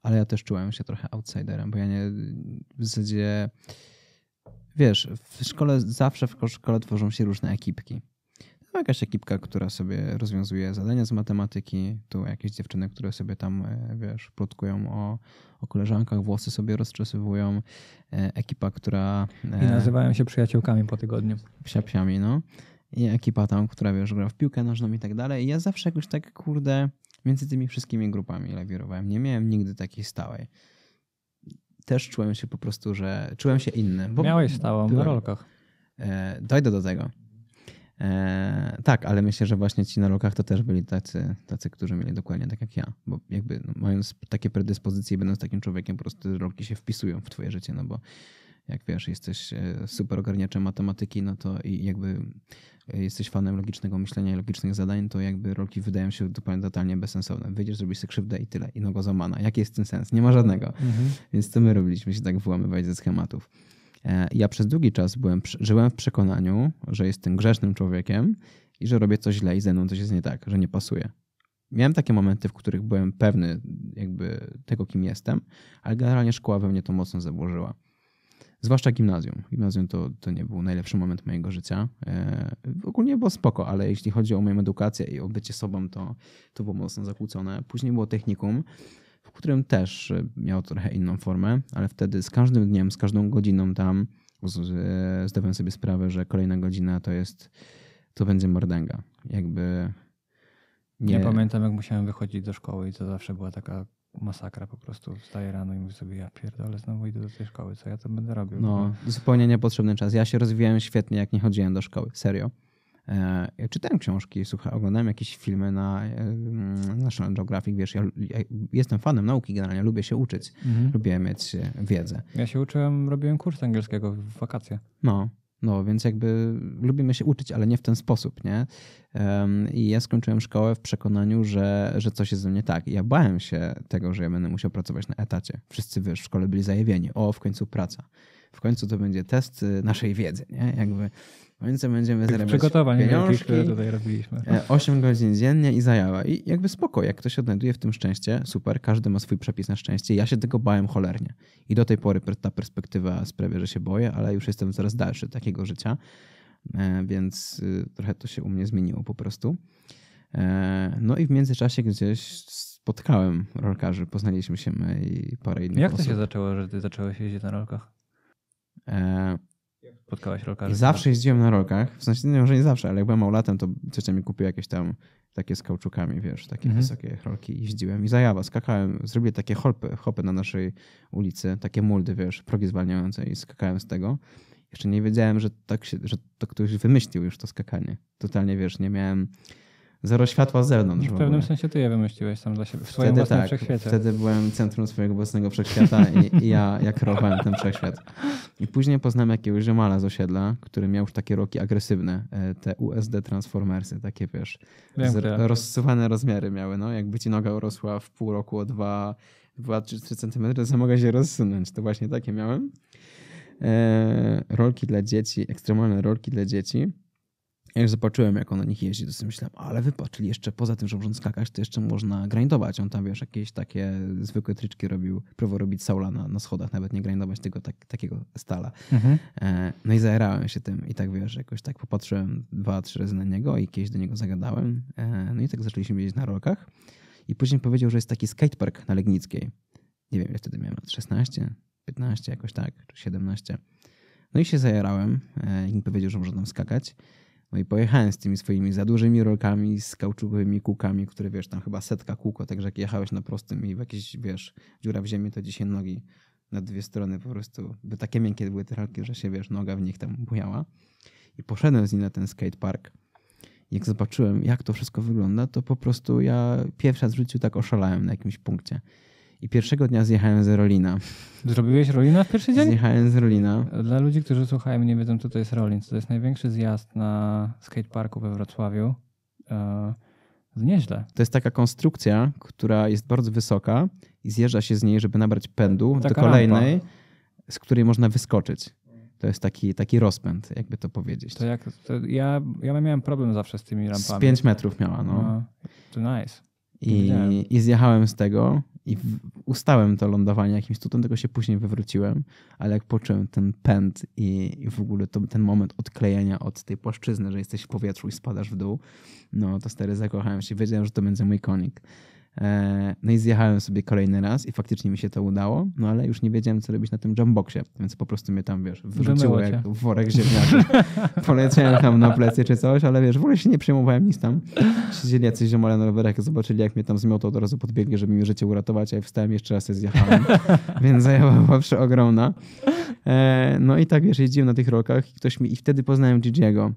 ale ja też czułem się trochę outsiderem, bo ja nie w zasadzie wiesz, w szkole zawsze w szkole tworzą się różne ekipki. Tam jakaś ekipka, która sobie rozwiązuje zadania z matematyki, tu jakieś dziewczyny, które sobie tam, e, wiesz, plotkują o, o koleżankach, włosy sobie rozczesywują, e, ekipa, która... I nazywają się przyjaciółkami po tygodniu. Psiapsiami, no ekipa tam, która wiesz, gra w piłkę nożną i tak dalej. I ja zawsze jakoś tak, kurde, między tymi wszystkimi grupami lawirowałem. Nie miałem nigdy takiej stałej. Też czułem się po prostu, że czułem się inny. Miałeś stałą na rolkach. E, dojdę do tego. E, tak, ale myślę, że właśnie ci na rolkach to też byli tacy, tacy, którzy mieli dokładnie tak jak ja, bo jakby no, mając takie predyspozycje, będąc takim człowiekiem, po prostu rolki się wpisują w twoje życie, no bo jak wiesz, jesteś e, super ogarniaczem matematyki, no to i jakby jesteś fanem logicznego myślenia i logicznych zadań, to jakby rolki wydają się totalnie bezsensowne. Wyjdziesz, zrobisz sobie krzywdę i tyle. I noga złamana. Jaki jest ten sens? Nie ma żadnego. Mhm. Więc to my robiliśmy się tak wyłamywać ze schematów. E, ja przez długi czas byłem, żyłem w przekonaniu, że jestem grzesznym człowiekiem i że robię coś źle i ze mną coś jest nie tak, że nie pasuje. Miałem takie momenty, w których byłem pewny jakby tego, kim jestem, ale generalnie szkoła we mnie to mocno zaburzyła zwłaszcza gimnazjum. Gimnazjum to, to nie był najlepszy moment mojego życia. E, ogólnie było spoko, ale jeśli chodzi o moją edukację i o bycie sobą, to, to było mocno zakłócone. Później było technikum, w którym też e, miało trochę inną formę, ale wtedy z każdym dniem, z każdą godziną tam e, zdawałem sobie sprawę, że kolejna godzina to jest, to będzie mordęga. Jakby nie... Ja pamiętam, jak musiałem wychodzić do szkoły i to zawsze była taka masakra po prostu. Wstaję rano i mówię sobie, ja pierdolę, znowu idę do tej szkoły, co ja to będę robił? No, no. zupełnie niepotrzebny czas. Ja się rozwijałem świetnie, jak nie chodziłem do szkoły, serio. E, ja czytałem książki, słuchaj, oglądałem jakieś filmy na e, National Geographic, wiesz, ja, ja jestem fanem nauki generalnie, lubię się uczyć, mhm. lubię mieć e, wiedzę. Ja się uczyłem, robiłem kurs angielskiego w wakacje. No. No, więc jakby lubimy się uczyć, ale nie w ten sposób, nie? I ja skończyłem szkołę w przekonaniu, że, że coś jest ze mnie tak. I ja bałem się tego, że ja będę musiał pracować na etacie. Wszyscy wiesz, w szkole byli zajewieni. O, w końcu praca. W końcu to będzie test y, naszej wiedzy, nie? Jakby więc będziemy Tych zarabiać przygotowań, pieniążki, które tutaj robiliśmy. 8 e, godzin dziennie i zajawa I jakby spoko, jak ktoś odnajduje w tym szczęście, super, każdy ma swój przepis na szczęście. Ja się tego bałem cholernie. I do tej pory ta perspektywa sprawia, że się boję, ale już jestem coraz dalszy takiego życia, e, więc y, trochę to się u mnie zmieniło po prostu. E, no i w międzyczasie gdzieś spotkałem rolkarzy, poznaliśmy się my i parę innych Jak to osób. się zaczęło, że ty zacząłeś jeździć na rolkach? Spotkałaś rolkarza? Zawsze jeździłem na rolkach. W sensie, nie, może nie zawsze, ale jak byłem małolatem, to tam mi kupił jakieś tam takie z kauczukami, wiesz, takie mhm. wysokie rolki. Jeździłem i zajawa, skakałem. Zrobię takie hopy, hopy na naszej ulicy, takie muldy, wiesz, progi zwalniające i skakałem z tego. Jeszcze nie wiedziałem, że, tak się, że to ktoś wymyślił już to skakanie. Totalnie, wiesz, nie miałem zero światła z zewnątrz. W, w pewnym sensie ty je wymyśliłeś sam dla siebie, w swoim wtedy, własnym tak, wszechświecie. Wtedy byłem centrum swojego własnego wszechświata i, i ja, ja kierowałem ten wszechświat. I później poznałem jakiegoś ziomala z osiedla, który miał już takie roki agresywne, e, te USD Transformersy, takie wiesz, Wiem, rozsuwane rozmiary miały, no jakby ci noga urosła w pół roku o 2 czy 3 centymetry, to mogę się rozsunąć. To właśnie takie miałem. Eee, rolki dla dzieci, ekstremalne rolki dla dzieci jak zobaczyłem, jak on na nich jeździ, to sobie myślałem, ale wypatrzyli jeszcze poza tym, że można skakać, to jeszcze można grindować. On tam, wiesz, jakieś takie zwykłe tryczki robił, próbował robić saula na, na schodach, nawet nie grindować tego tak, takiego stala. Mhm. E, no i zaerałem się tym i tak, wiesz, jakoś tak popatrzyłem dwa, trzy razy na niego i kiedyś do niego zagadałem. E, no i tak zaczęliśmy jeździć na rolkach i później powiedział, że jest taki skatepark na Legnickiej. Nie wiem, ja wtedy miałem lat 16, 15 jakoś tak, czy 17. No i się e, I mi powiedział, że można tam skakać. No i pojechałem z tymi swoimi za dużymi rolkami, z kauczukowymi kółkami, które wiesz, tam chyba setka kółko, także jak jechałeś na prostym i w jakieś, wiesz, dziura w ziemi, to dzisiaj nogi na dwie strony po prostu, by takie miękkie były te rolki, że się, wiesz, noga w nich tam bujała. I poszedłem z nim na ten skatepark. Jak zobaczyłem, jak to wszystko wygląda, to po prostu ja pierwszy raz w życiu tak oszalałem na jakimś punkcie. I pierwszego dnia zjechałem z Rolina. Zrobiłeś Rolina w pierwszy dzień? Zjechałem z Rolina. Dla ludzi, którzy słuchają nie wiedzą, co to jest Rolin, to jest największy zjazd na skateparku we Wrocławiu. E, nieźle. To jest taka konstrukcja, która jest bardzo wysoka i zjeżdża się z niej, żeby nabrać pędu taka do kolejnej, rampa. z której można wyskoczyć. To jest taki, taki rozpęd, jakby to powiedzieć. To jak, to ja, ja miałem problem zawsze z tymi rampami. Z pięć metrów miała, no. no to nice. I, I zjechałem z tego i ustałem to lądowanie jakimś cudem, tego się później wywróciłem, ale jak poczułem ten pęd i, i w ogóle to, ten moment odklejenia od tej płaszczyzny, że jesteś w powietrzu i spadasz w dół, no to stary zakochałem się, wiedziałem, że to będzie mój konik. E, no i zjechałem sobie kolejny raz i faktycznie mi się to udało, no ale już nie wiedziałem, co robić na tym jumboxie, więc po prostu mnie tam, wiesz, wyrzuciło jak worek ziemniaczy. Poleciałem tam na plecy czy coś, ale wiesz, w ogóle się nie przejmowałem nic tam. Siedzieli jacyś ziomale na rowerach, zobaczyli jak mnie tam zmiotło, od razu podbiegli, żeby mi życie uratować, a ja wstałem jeszcze raz i zjechałem. więc zajawa zawsze ogromna. E, no i tak, wiesz, jeździłem na tych rokach i ktoś mi... I wtedy poznałem Gigi'ego.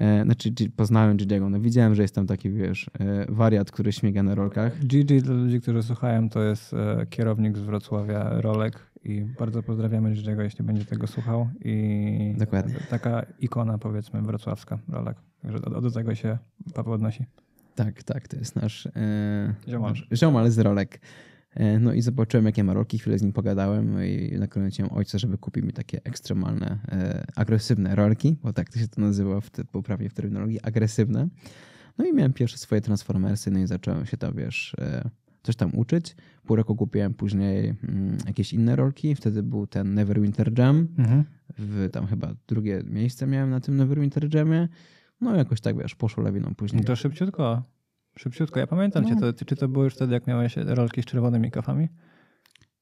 E, znaczy, poznałem Gigi'ego, no widziałem, że jestem taki, wiesz, e, wariat, który śmiga na rolkach. Gigi, dla ludzi, którzy słuchają, to jest e, kierownik z Wrocławia Rolek i bardzo pozdrawiamy Gigi'ego, jeśli będzie tego słuchał. I Dokładnie. taka ikona, powiedzmy, wrocławska Rolek. Także do, do tego się Paweł odnosi. Tak, tak, to jest nasz... Yy, ziomal. Nasz ziomal z Rolek. E, no i zobaczyłem, jakie ma rolki, chwilę z nim pogadałem i nakręciłem ojca, żeby kupił mi takie ekstremalne, e, agresywne rolki, bo tak to się to nazywa w te, poprawnie w terminologii, agresywne. No i miałem pierwsze swoje transformersy, no i zacząłem się tam, wiesz, e, coś tam uczyć. Pół roku kupiłem później mm, jakieś inne rolki, wtedy był ten Neverwinter Jam, mhm. w, tam chyba drugie miejsce miałem na tym Neverwinter Jamie. No jakoś tak, wiesz, poszło lewiną później. No to szybciutko. Szybciutko, ja pamiętam no. cię. To, czy to było już wtedy, jak miałeś rolki z czerwonymi kafami?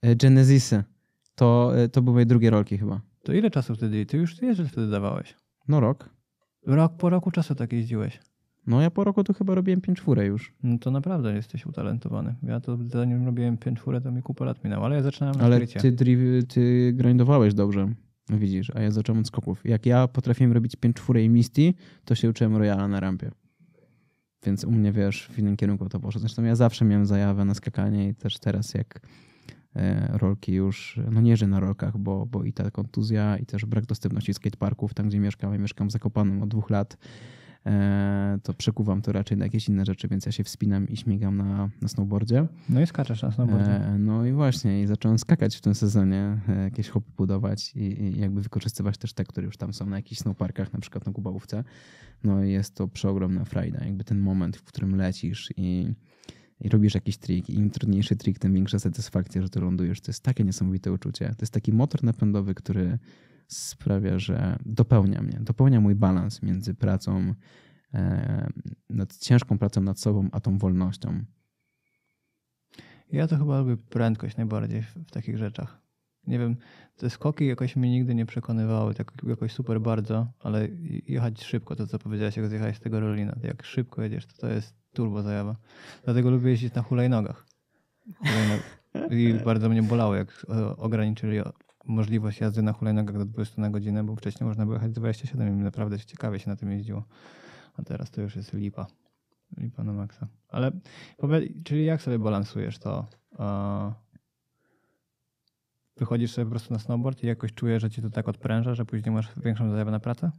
E, Genesisy. To, e, to były drugie rolki chyba. To ile czasu wtedy? Ty już jeżdżę wtedy dawałeś? No rok. Rok po roku czasu tak jeździłeś. No ja po roku to chyba robiłem 5 furę już. No to naprawdę jesteś utalentowany. Ja to zanim robiłem 5 furę, to mi kupę lat minęło, ale ja zaczynałem ale na Ale ty, ty grindowałeś dobrze, widzisz, a ja zacząłem od skoków. Jak ja potrafiłem robić 5 furę i Misty, to się uczyłem Royala na rampie. Więc u mnie, wiesz, w innym kierunku to poszło. Zresztą ja zawsze miałem zajawę na skakanie i też teraz jak e, rolki już, no nie że na rolkach, bo, bo i ta kontuzja i też brak dostępności skateparków tam, gdzie mieszkam, ja mieszkam w Zakopanem od dwóch lat, E, to przekuwam to raczej na jakieś inne rzeczy, więc ja się wspinam i śmigam na, na snowboardzie. No i skaczesz na snowboardzie. E, no i właśnie, i zacząłem skakać w tym sezonie, e, jakieś hopy budować i, i jakby wykorzystywać też te, które już tam są na jakichś snowparkach, na przykład na Kubałówce. No i jest to przeogromna frajda, jakby ten moment, w którym lecisz i i robisz jakiś trik. Im trudniejszy trik, tym większa satysfakcja, że to lądujesz. To jest takie niesamowite uczucie. To jest taki motor napędowy, który sprawia, że dopełnia mnie, dopełnia mój balans między pracą, e, nad ciężką pracą nad sobą, a tą wolnością. Ja to chyba lubię prędkość najbardziej w, w takich rzeczach. Nie wiem, te skoki jakoś mnie nigdy nie przekonywały tak jakoś super bardzo, ale jechać szybko, to co powiedziałeś, jak zjechałeś z tego rolina, jak szybko jedziesz, to to jest turbo zajawa. Dlatego lubię jeździć na hulajnogach. hulajnogach. I bardzo mnie bolało, jak e, ograniczyli możliwość jazdy na hulajnogach do 20 na godzinę, bo wcześniej można było jechać 27 i naprawdę ciekawie się na tym jeździło. A teraz to już jest lipa. Lipa na maksa. Ale czyli jak sobie balansujesz to? Wychodzisz sobie po prostu na snowboard i jakoś czujesz, że ci to tak odpręża, że później masz większą zajawę na pracę?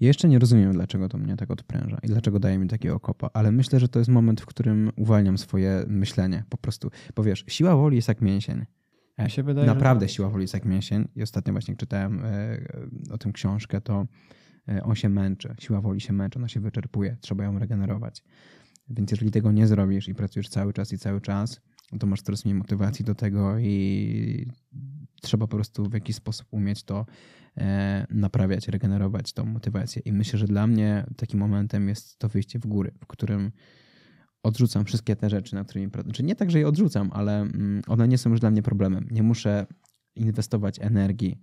Ja jeszcze nie rozumiem, dlaczego to mnie tak odpręża i dlaczego daje mi takie okopa, ale myślę, że to jest moment, w którym uwalniam swoje myślenie po prostu. Bo wiesz, siła woli jest jak mięsień. Ja się wydaje, Naprawdę że... siła woli jest jak mięsień. I ostatnio właśnie czytałem e, e, o tym książkę, to e, on się męczy. Siła woli się męczy, ona się wyczerpuje. Trzeba ją regenerować. Więc jeżeli tego nie zrobisz i pracujesz cały czas i cały czas, to masz coraz mniej motywacji do tego i trzeba po prostu w jakiś sposób umieć to naprawiać, regenerować tą motywację. I myślę, że dla mnie takim momentem jest to wyjście w góry, w którym odrzucam wszystkie te rzeczy, na którymi pracuję. Znaczy nie tak, że je odrzucam, ale mm, one nie są już dla mnie problemem. Nie muszę inwestować energii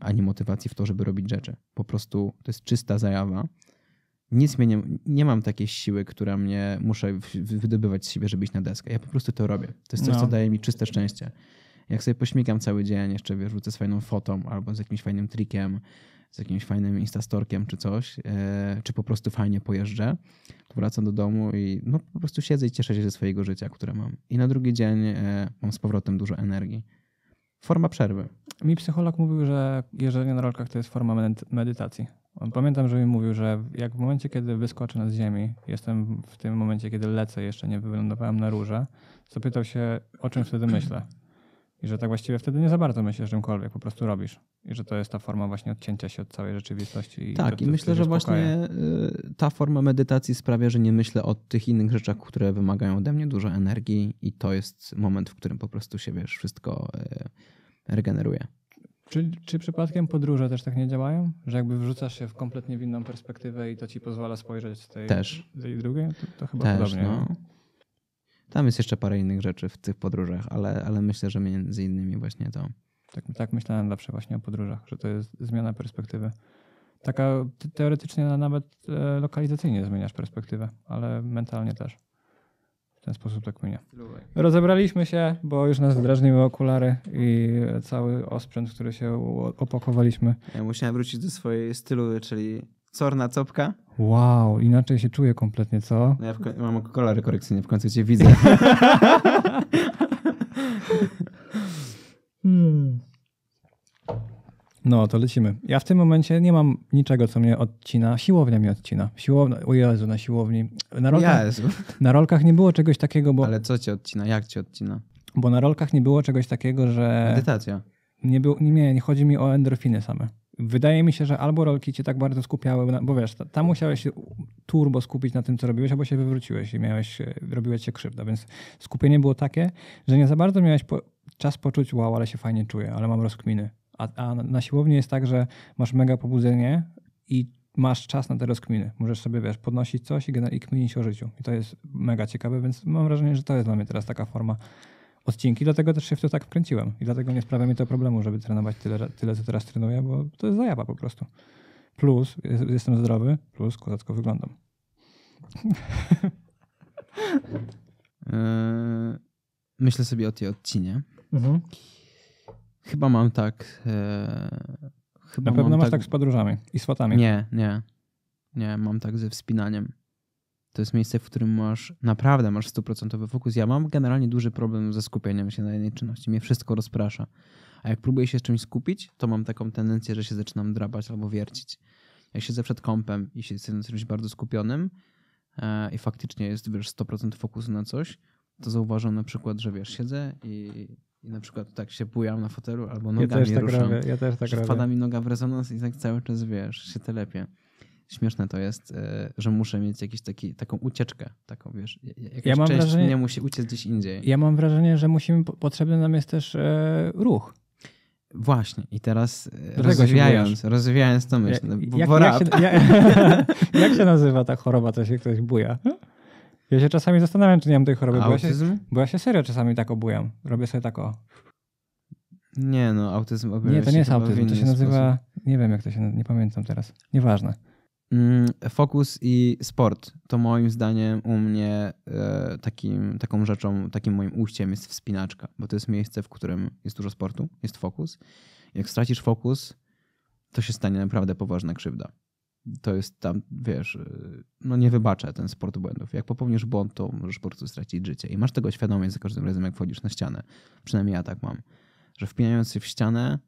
ani motywacji w to, żeby robić rzeczy. Po prostu to jest czysta zajawa. Nic mnie nie, nie mam takiej siły, która mnie muszę wydobywać z siebie, żeby iść na deskę. Ja po prostu to robię. To jest coś, no. co daje mi czyste szczęście. Jak sobie pośmigam cały dzień, jeszcze wiesz, rzucę z fajną fotą albo z jakimś fajnym trikiem, z jakimś fajnym instastorkiem czy coś, e, czy po prostu fajnie pojeżdżę, wracam do domu i no, po prostu siedzę i cieszę się ze swojego życia, które mam. I na drugi dzień e, mam z powrotem dużo energii. Forma przerwy. Mi psycholog mówił, że jeżdżenie na rolkach to jest forma medytacji. Pamiętam, że mi mówił, że jak w momencie, kiedy wyskoczę z ziemi, jestem w tym momencie, kiedy lecę, jeszcze nie wylądowałem na róże, zapytał się, o czym wtedy myślę. I że tak właściwie wtedy nie za bardzo myślisz czymkolwiek, po prostu robisz. I że to jest ta forma właśnie odcięcia się od całej rzeczywistości. I tak, i myślę, że właśnie y, ta forma medytacji sprawia, że nie myślę o tych innych rzeczach, które wymagają ode mnie dużo energii i to jest moment, w którym po prostu się, wiesz, wszystko y, regeneruje. Czy, czy przypadkiem podróże też tak nie działają? Że jakby wrzucasz się w kompletnie inną perspektywę i to ci pozwala spojrzeć z tej, tej drugiej? To, to chyba też, podobnie. No. Tam jest jeszcze parę innych rzeczy w tych podróżach, ale, ale myślę, że między innymi właśnie to. Tak, tak myślałem zawsze właśnie o podróżach, że to jest zmiana perspektywy. Taka teoretycznie nawet e, lokalizacyjnie zmieniasz perspektywę, ale mentalnie też. W ten sposób tak minie. Rozebraliśmy się, bo już nas drażniły okulary i cały osprzęt, który się opakowaliśmy. Ja musiałem wrócić do swojej stylu, czyli corna copka Wow, inaczej się czuję kompletnie, co? No ja końcu, mam kolory korekcyjne, w końcu cię widzę. hmm. No, to lecimy. Ja w tym momencie nie mam niczego, co mnie odcina. Siłownia mnie odcina. Siłownia, o Jezu, na siłowni. Na rolkach, Jezu. na rolkach nie było czegoś takiego, bo... Ale co cię odcina? Jak cię odcina? Bo na rolkach nie było czegoś takiego, że... Medytacja. Nie, był, nie, nie chodzi mi o endorfiny same. Wydaje mi się, że albo rolki cię tak bardzo skupiały, bo wiesz, tam musiałeś się turbo skupić na tym, co robiłeś, albo się wywróciłeś i miałeś, e, robiłeś się krzywda, więc skupienie było takie, że nie za bardzo miałeś po, czas poczuć, wow, ale się fajnie czuję, ale mam rozkminy. A, a na siłowni jest tak, że masz mega pobudzenie i masz czas na te rozkminy. Możesz sobie, wiesz, podnosić coś i, i kminić o życiu. I to jest mega ciekawe, więc mam wrażenie, że to jest dla mnie teraz taka forma odcinki, dlatego też się w to tak wkręciłem. I dlatego nie sprawia mi to problemu, żeby trenować tyle, tyle co teraz trenuję, bo to jest zajawa po prostu. Plus jestem zdrowy, plus kozacko wyglądam. E, myślę sobie o tej odcinie. Mhm. Chyba mam tak. E, chyba Na pewno masz tak... tak z podróżami i swatami. Nie, nie. Nie, mam tak ze wspinaniem to jest miejsce, w którym masz naprawdę masz stuprocentowy fokus. Ja mam generalnie duży problem ze skupieniem się na jednej czynności. Mnie wszystko rozprasza. A jak próbuję się z czymś skupić, to mam taką tendencję, że się zaczynam drapać albo wiercić. Jak siedzę przed kąpem i się jestem czymś bardzo skupionym e, i faktycznie jest, wiesz, 100% fokusu na coś, to zauważam na przykład, że wiesz, siedzę i, i na przykład tak się bujam na fotelu albo nogami ja też tak ruszam. Robię, ja też tak robię. Wpada mi noga w rezonans i tak cały czas, wiesz, się telepie śmieszne to jest, e, że muszę mieć jakiś taki, taką ucieczkę, taką wiesz, jakaś ja mam część wrażenie, mnie musi uciec gdzieś indziej. Ja mam wrażenie, że musimy, potrzebny nam jest też e, ruch. Właśnie. I teraz e, rozwijając, rozwijając to myśl. Ja, no, jak, jak, się, ja, jak, się, nazywa ta choroba, to się ktoś buja? Ja się czasami zastanawiam, czy nie mam tej choroby, bo ja, się, bo ja, się, serio czasami tak obujam. Robię sobie tak o... Nie no, autyzm objawia Nie, to nie jest autyzm, to się nazywa... Nie wiem, jak to się... Nie pamiętam teraz. Nieważne. Mm, fokus i sport to moim zdaniem u mnie e, takim, taką rzeczą, takim moim ujściem jest wspinaczka, bo to jest miejsce, w którym jest dużo sportu, jest fokus. Jak stracisz fokus, to się stanie naprawdę poważna krzywda. To jest tam, wiesz, e, no nie wybaczę ten sport błędów. Jak popełnisz błąd, to możesz po prostu stracić życie. I masz tego świadomość za każdym razem, jak wchodzisz na ścianę. Przynajmniej ja tak mam. Że wpinając się w ścianę,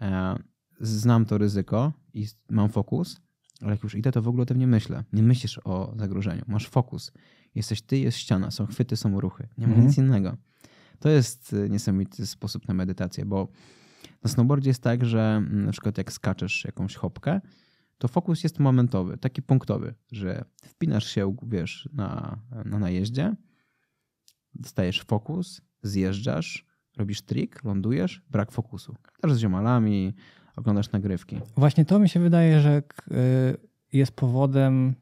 e, znam to ryzyko i mam fokus, ale jak już idę, to w ogóle o tym nie myślę. Nie myślisz o zagrożeniu. Masz fokus. Jesteś ty, jest ściana, są chwyty, są ruchy. Nie ma mhm. nic innego. To jest y, niesamowity sposób na medytację, bo na snowboardzie jest tak, że mm, na przykład jak skaczesz jakąś hopkę, to fokus jest momentowy, taki punktowy, że wpinasz się, wiesz, na, na najeździe, dostajesz fokus, zjeżdżasz, robisz trik, lądujesz, brak fokusu. Też z ziomalami, oglądasz nagrywki. Właśnie to mi się wydaje, że y, jest powodem,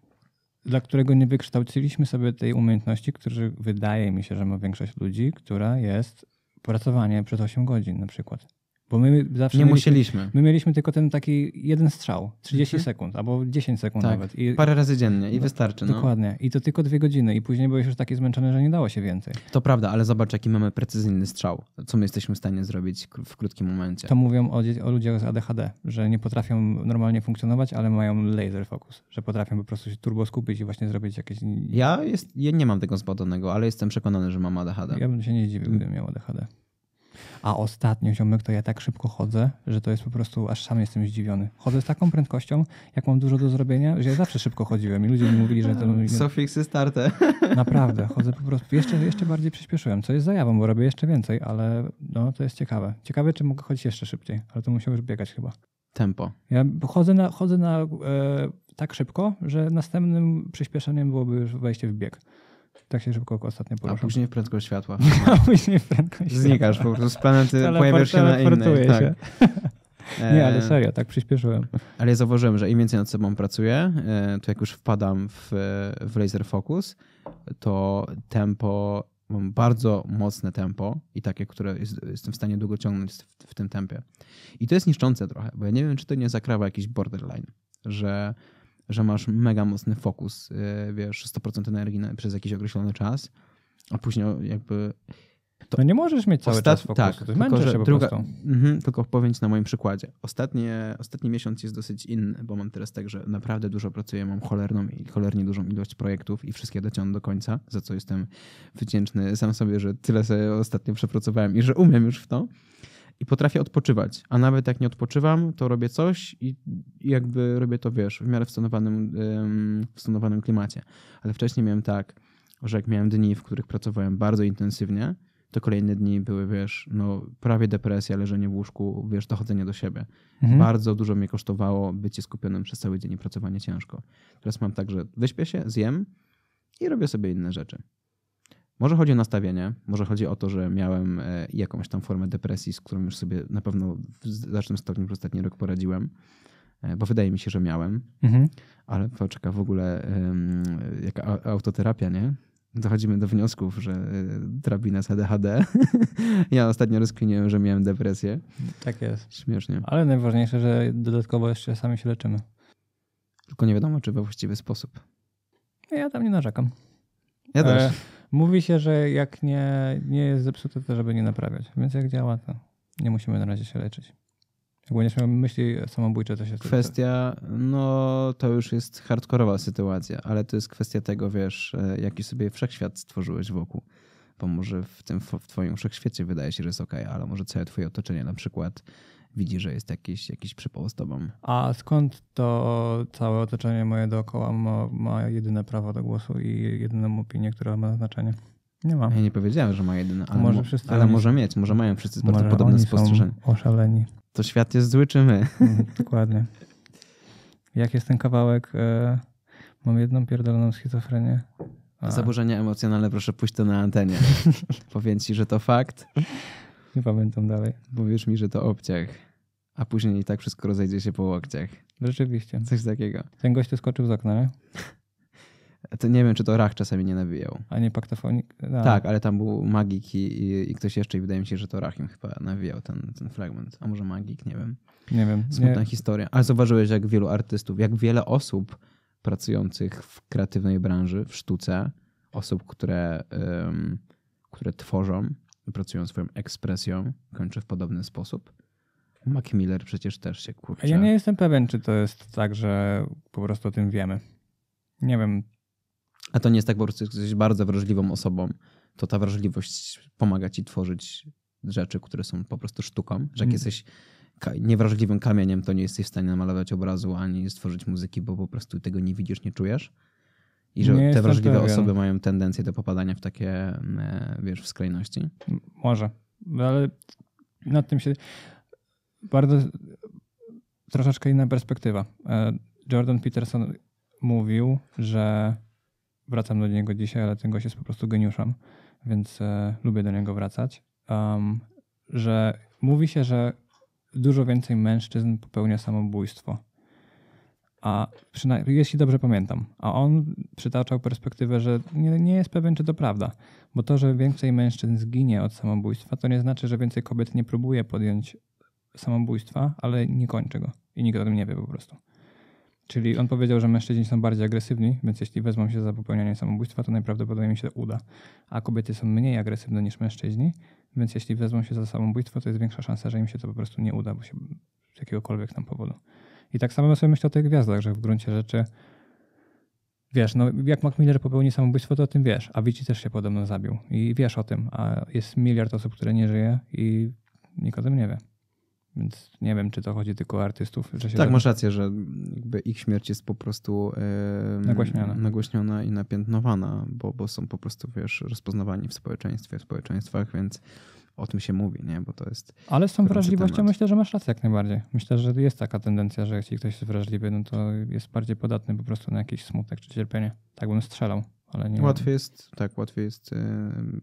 dla którego nie wykształciliśmy sobie tej umiejętności, którzy wydaje mi się, że ma większość ludzi, która jest pracowanie przez 8 godzin na przykład. Bo my zawsze nie mieliśmy, musieliśmy. My mieliśmy tylko ten taki jeden strzał, 30 mhm. sekund albo 10 sekund tak, nawet. I parę razy dziennie i do, wystarczy. No. Dokładnie. No. I to tylko dwie godziny i później byłeś już taki zmęczony, że nie dało się więcej. To prawda, ale zobacz jaki mamy precyzyjny strzał, co my jesteśmy w stanie zrobić w krótkim momencie. To mówią o, o ludziach z ADHD, że nie potrafią normalnie funkcjonować, ale mają laser focus, że potrafią po prostu się turbo skupić i właśnie zrobić jakieś... Ja, jest, ja nie mam tego zbadanego, ale jestem przekonany, że mam ADHD. Ja bym się nie zdziwił, mm. gdybym miał ADHD. A ostatnio, ziomek, to ja tak szybko chodzę, że to jest po prostu, aż sam jestem zdziwiony. Chodzę z taką prędkością, jak mam dużo do zrobienia, że ja zawsze szybko chodziłem i ludzie mi mówili, że to... Sofiksy starte. Naprawdę, chodzę po prostu. Jeszcze, jeszcze bardziej przyspieszyłem, co jest zajawą, bo robię jeszcze więcej, ale no, to jest ciekawe. Ciekawe, czy mogę chodzić jeszcze szybciej, ale to już biegać chyba. Tempo. Ja chodzę na, chodzę na e, tak szybko, że następnym przyspieszeniem byłoby już wejście w bieg. Tak się szybko ostatnio poruszam. A później w prędkość światła. A później w prędkość światła. Znikasz po prostu z planety, pojawiasz się na innej. Tak. Się. Nie, ale e, serio, tak przyspieszyłem. Ale ja zauważyłem, że im więcej nad sobą pracuję, e, to jak już wpadam w, e, w laser focus, to tempo, mam bardzo mocne tempo i takie, które jest, jestem w stanie długo ciągnąć w, w, tym tempie. I to jest niszczące trochę, bo ja nie wiem, czy to nie zakrawa jakiś borderline, że że masz mega mocny fokus, y, wiesz, 100% energii na, przez jakiś określony czas, a później jakby... To no nie możesz mieć cały czas fokusu, tak, tylko, że po druga, mm, tylko powiem na moim przykładzie. Ostatnie, ostatni miesiąc jest dosyć inny, bo mam teraz tak, że naprawdę dużo pracuję, mam cholerną i cholernie dużą ilość projektów i wszystkie dociągnę do końca, za co jestem wdzięczny sam sobie, że tyle sobie ostatnio przepracowałem i że umiem już w to i potrafię odpoczywać. A nawet jak nie odpoczywam, to robię coś i, jakby robię to, wiesz, w miarę w stanowanym, w stanowanym klimacie. Ale wcześniej miałem tak, że jak miałem dni, w których pracowałem bardzo intensywnie, to kolejne dni były, wiesz, no prawie depresja, leżenie w łóżku, wiesz, dochodzenie do siebie. Mhm. Bardzo dużo mnie kosztowało bycie skupionym przez cały dzień i pracowanie ciężko. Teraz mam tak, że wyśpię się, zjem i robię sobie inne rzeczy. Może chodzi o nastawienie, może chodzi o to, że miałem e, jakąś tam formę depresji, z którą już sobie na pewno w znacznym stopniu przez ostatni rok poradziłem, e, bo wydaje mi się, że miałem, mhm. ale poczeka w ogóle jaka autoterapia, nie? Dochodzimy do wniosków, że drabina e, nas ADHD. ja ostatnio rozkminiłem, że miałem depresję. Tak jest. Śmiesznie. Ale najważniejsze, że dodatkowo jeszcze sami się leczymy. Tylko nie wiadomo, czy we właściwy sposób. Ja tam nie narzekam. Ja też. Mówi się, że jak nie, nie jest zepsute, to żeby nie naprawiać. Więc jak działa, to nie musimy na razie się leczyć. Ogólnie będziesz myśli samobójcze, to się... Kwestia, no to już jest hardkorowa sytuacja, ale to jest kwestia tego, wiesz, e, jaki sobie wszechświat stworzyłeś wokół. Bo może w tym w twoim wszechświecie wydaje się, że jest okej, okay, ale może całe twoje otoczenie na przykład widzi, że jest jakiś, jakiś przypał z tobą. A skąd to całe otoczenie moje dookoła ma, ma jedyne prawo do głosu i jedyną opinię, która ma znaczenie? Nie mam. Ja nie powiedziałem, że ma jedyne, ale, może, wszyscy ale oni... może mieć, może mają wszyscy może bardzo podobne spostrzeżenie. oszaleni. To świat jest zły, czy my? Mhm, dokładnie. Jak jest ten kawałek? E, mam jedną pierdoloną schizofrenię. A. Zaburzenia emocjonalne, proszę pójść to na antenie. Powiem ci, że to fakt. Nie pamiętam dalej. Powiesz mi, że to obciach, a później i tak wszystko rozejdzie się po łokciach. Rzeczywiście. Coś takiego. Ten gość skoczył z okna, nie? To nie wiem, czy to Rach czasami nie nawijał. A nie paktofonik? Tak, ale tam był Magik i, i, i, ktoś jeszcze i wydaje mi się, że to im chyba nawijał ten, ten fragment. A może Magik? Nie wiem. Nie wiem. Smutna nie. historia. Ale zauważyłeś, jak wielu artystów, jak wiele osób pracujących w kreatywnej branży, w sztuce, osób, które, um, które tworzą, pracują swoją ekspresją, kończy w podobny sposób. Mac Miller przecież też się kurczy. Ja nie jestem pewien, czy to jest tak, że po prostu o tym wiemy. Nie wiem. A to nie jest tak, po prostu jesteś bardzo wrażliwą osobą, to ta wrażliwość pomaga ci tworzyć rzeczy, które są po prostu sztuką. Że jak mm. jesteś niewrażliwym kamieniem, to nie jesteś w stanie namalować obrazu ani stworzyć muzyki, bo po prostu tego nie widzisz, nie czujesz. I że nie te wrażliwe pewien. osoby mają tendencję do popadania w takie, e, wiesz, w skrajności? Może, ale nad tym się bardzo troszeczkę inna perspektywa. E, Jordan Peterson mówił, że wracam do niego dzisiaj, ale ten gość jest po prostu geniuszem, więc e, lubię do niego wracać. Um, że mówi się, że dużo więcej mężczyzn popełnia samobójstwo a przynajmniej, jeśli dobrze pamiętam, a on przytaczał perspektywę, że nie, nie, jest pewien, czy to prawda, bo to, że więcej mężczyzn zginie od samobójstwa, to nie znaczy, że więcej kobiet nie próbuje podjąć samobójstwa, ale nie kończy go i nikt o tym nie wie po prostu. Czyli on powiedział, że mężczyźni są bardziej agresywni, więc jeśli wezmą się za popełnianie samobójstwa, to najprawdopodobniej mi się uda. A kobiety są mniej agresywne niż mężczyźni, więc jeśli wezmą się za samobójstwo, to jest większa szansa, że im się to po prostu nie uda, bo się z jakiegokolwiek tam powodu. I tak samo sobie myślę o tych gwiazdach, że w gruncie rzeczy wiesz, no jak Mac Miller popełni samobójstwo, to o tym wiesz, a Vici też się podobno zabił i wiesz o tym, a jest miliard osób, które nie żyje i nikt o tym nie wie. Więc nie wiem, czy to chodzi tylko o artystów. Że się tak, masz rację, że ich śmierć jest po prostu yy, nagłośniona i napiętnowana, bo, bo są po prostu, wiesz, rozpoznawani w społeczeństwie, w społeczeństwach, więc o tym się mówi, nie? bo to jest. Ale z tą wrażliwością temat. myślę, że masz rację jak najbardziej. Myślę, że jest taka tendencja, że jeśli ktoś jest wrażliwy, no to jest bardziej podatny po prostu na jakiś smutek czy cierpienie. Tak bym strzelał. Ale nie łatwiej jest, tak, łatwiej jest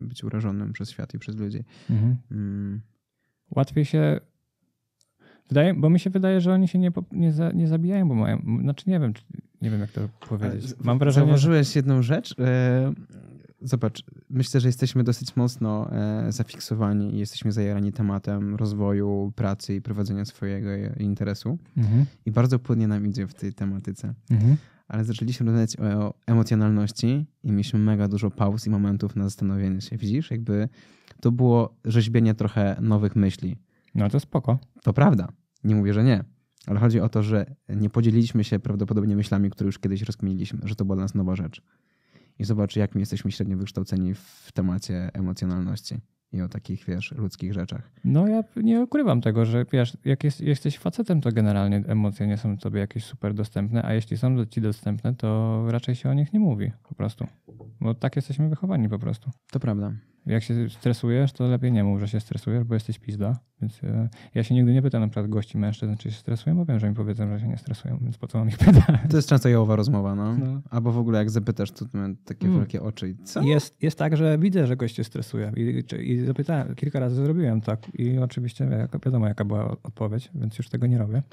być urażonym przez świat i przez ludzi. Mhm. Mm. Łatwiej się Wydaje, bo mi się wydaje, że oni się nie, nie, za, nie zabijają, bo mają. Znaczy nie wiem, nie wiem, jak to powiedzieć. Mam wrażenie. Zauważyłeś że... jedną rzecz. E, zobacz, myślę, że jesteśmy dosyć mocno e, zafiksowani i jesteśmy zajarani tematem rozwoju, pracy i prowadzenia swojego interesu. Mhm. I bardzo płynnie nam idzie w tej tematyce. Mhm. Ale zaczęliśmy rozmawiać o emocjonalności i mieliśmy mega dużo pauz i momentów na zastanowienie się. Widzisz, jakby to było rzeźbienie trochę nowych myśli. No to spoko. To prawda. Nie mówię, że nie. Ale chodzi o to, że nie podzieliliśmy się prawdopodobnie myślami, które już kiedyś rozkminiliśmy, że to była dla nas nowa rzecz i zobaczy, jak my jesteśmy średnio wykształceni w temacie emocjonalności i o takich, wiesz, ludzkich rzeczach. No ja nie ukrywam tego, że wiesz, jak jest, jesteś facetem, to generalnie emocje nie są tobie jakieś super dostępne, a jeśli są do ci dostępne, to raczej się o nich nie mówi po prostu. Bo tak jesteśmy wychowani po prostu. To prawda jak się stresujesz, to lepiej nie mów, że się stresujesz, bo jesteś pizda. Więc e, ja się nigdy nie pytam na przykład gości mężczyzn, czy się stresują, bo wiem, że mi powiedzą, że się nie stresują, więc po co mam ich pytać? To jest często jałowa rozmowa, no. no. Albo w ogóle jak zapytasz, to mam takie mm. wielkie oczy i co? Jest, jest tak, że widzę, że gość się stresuje i, i, i zapytałem, kilka razy zrobiłem tak i oczywiście jak, wiadomo, jaka była odpowiedź, więc już tego nie robię.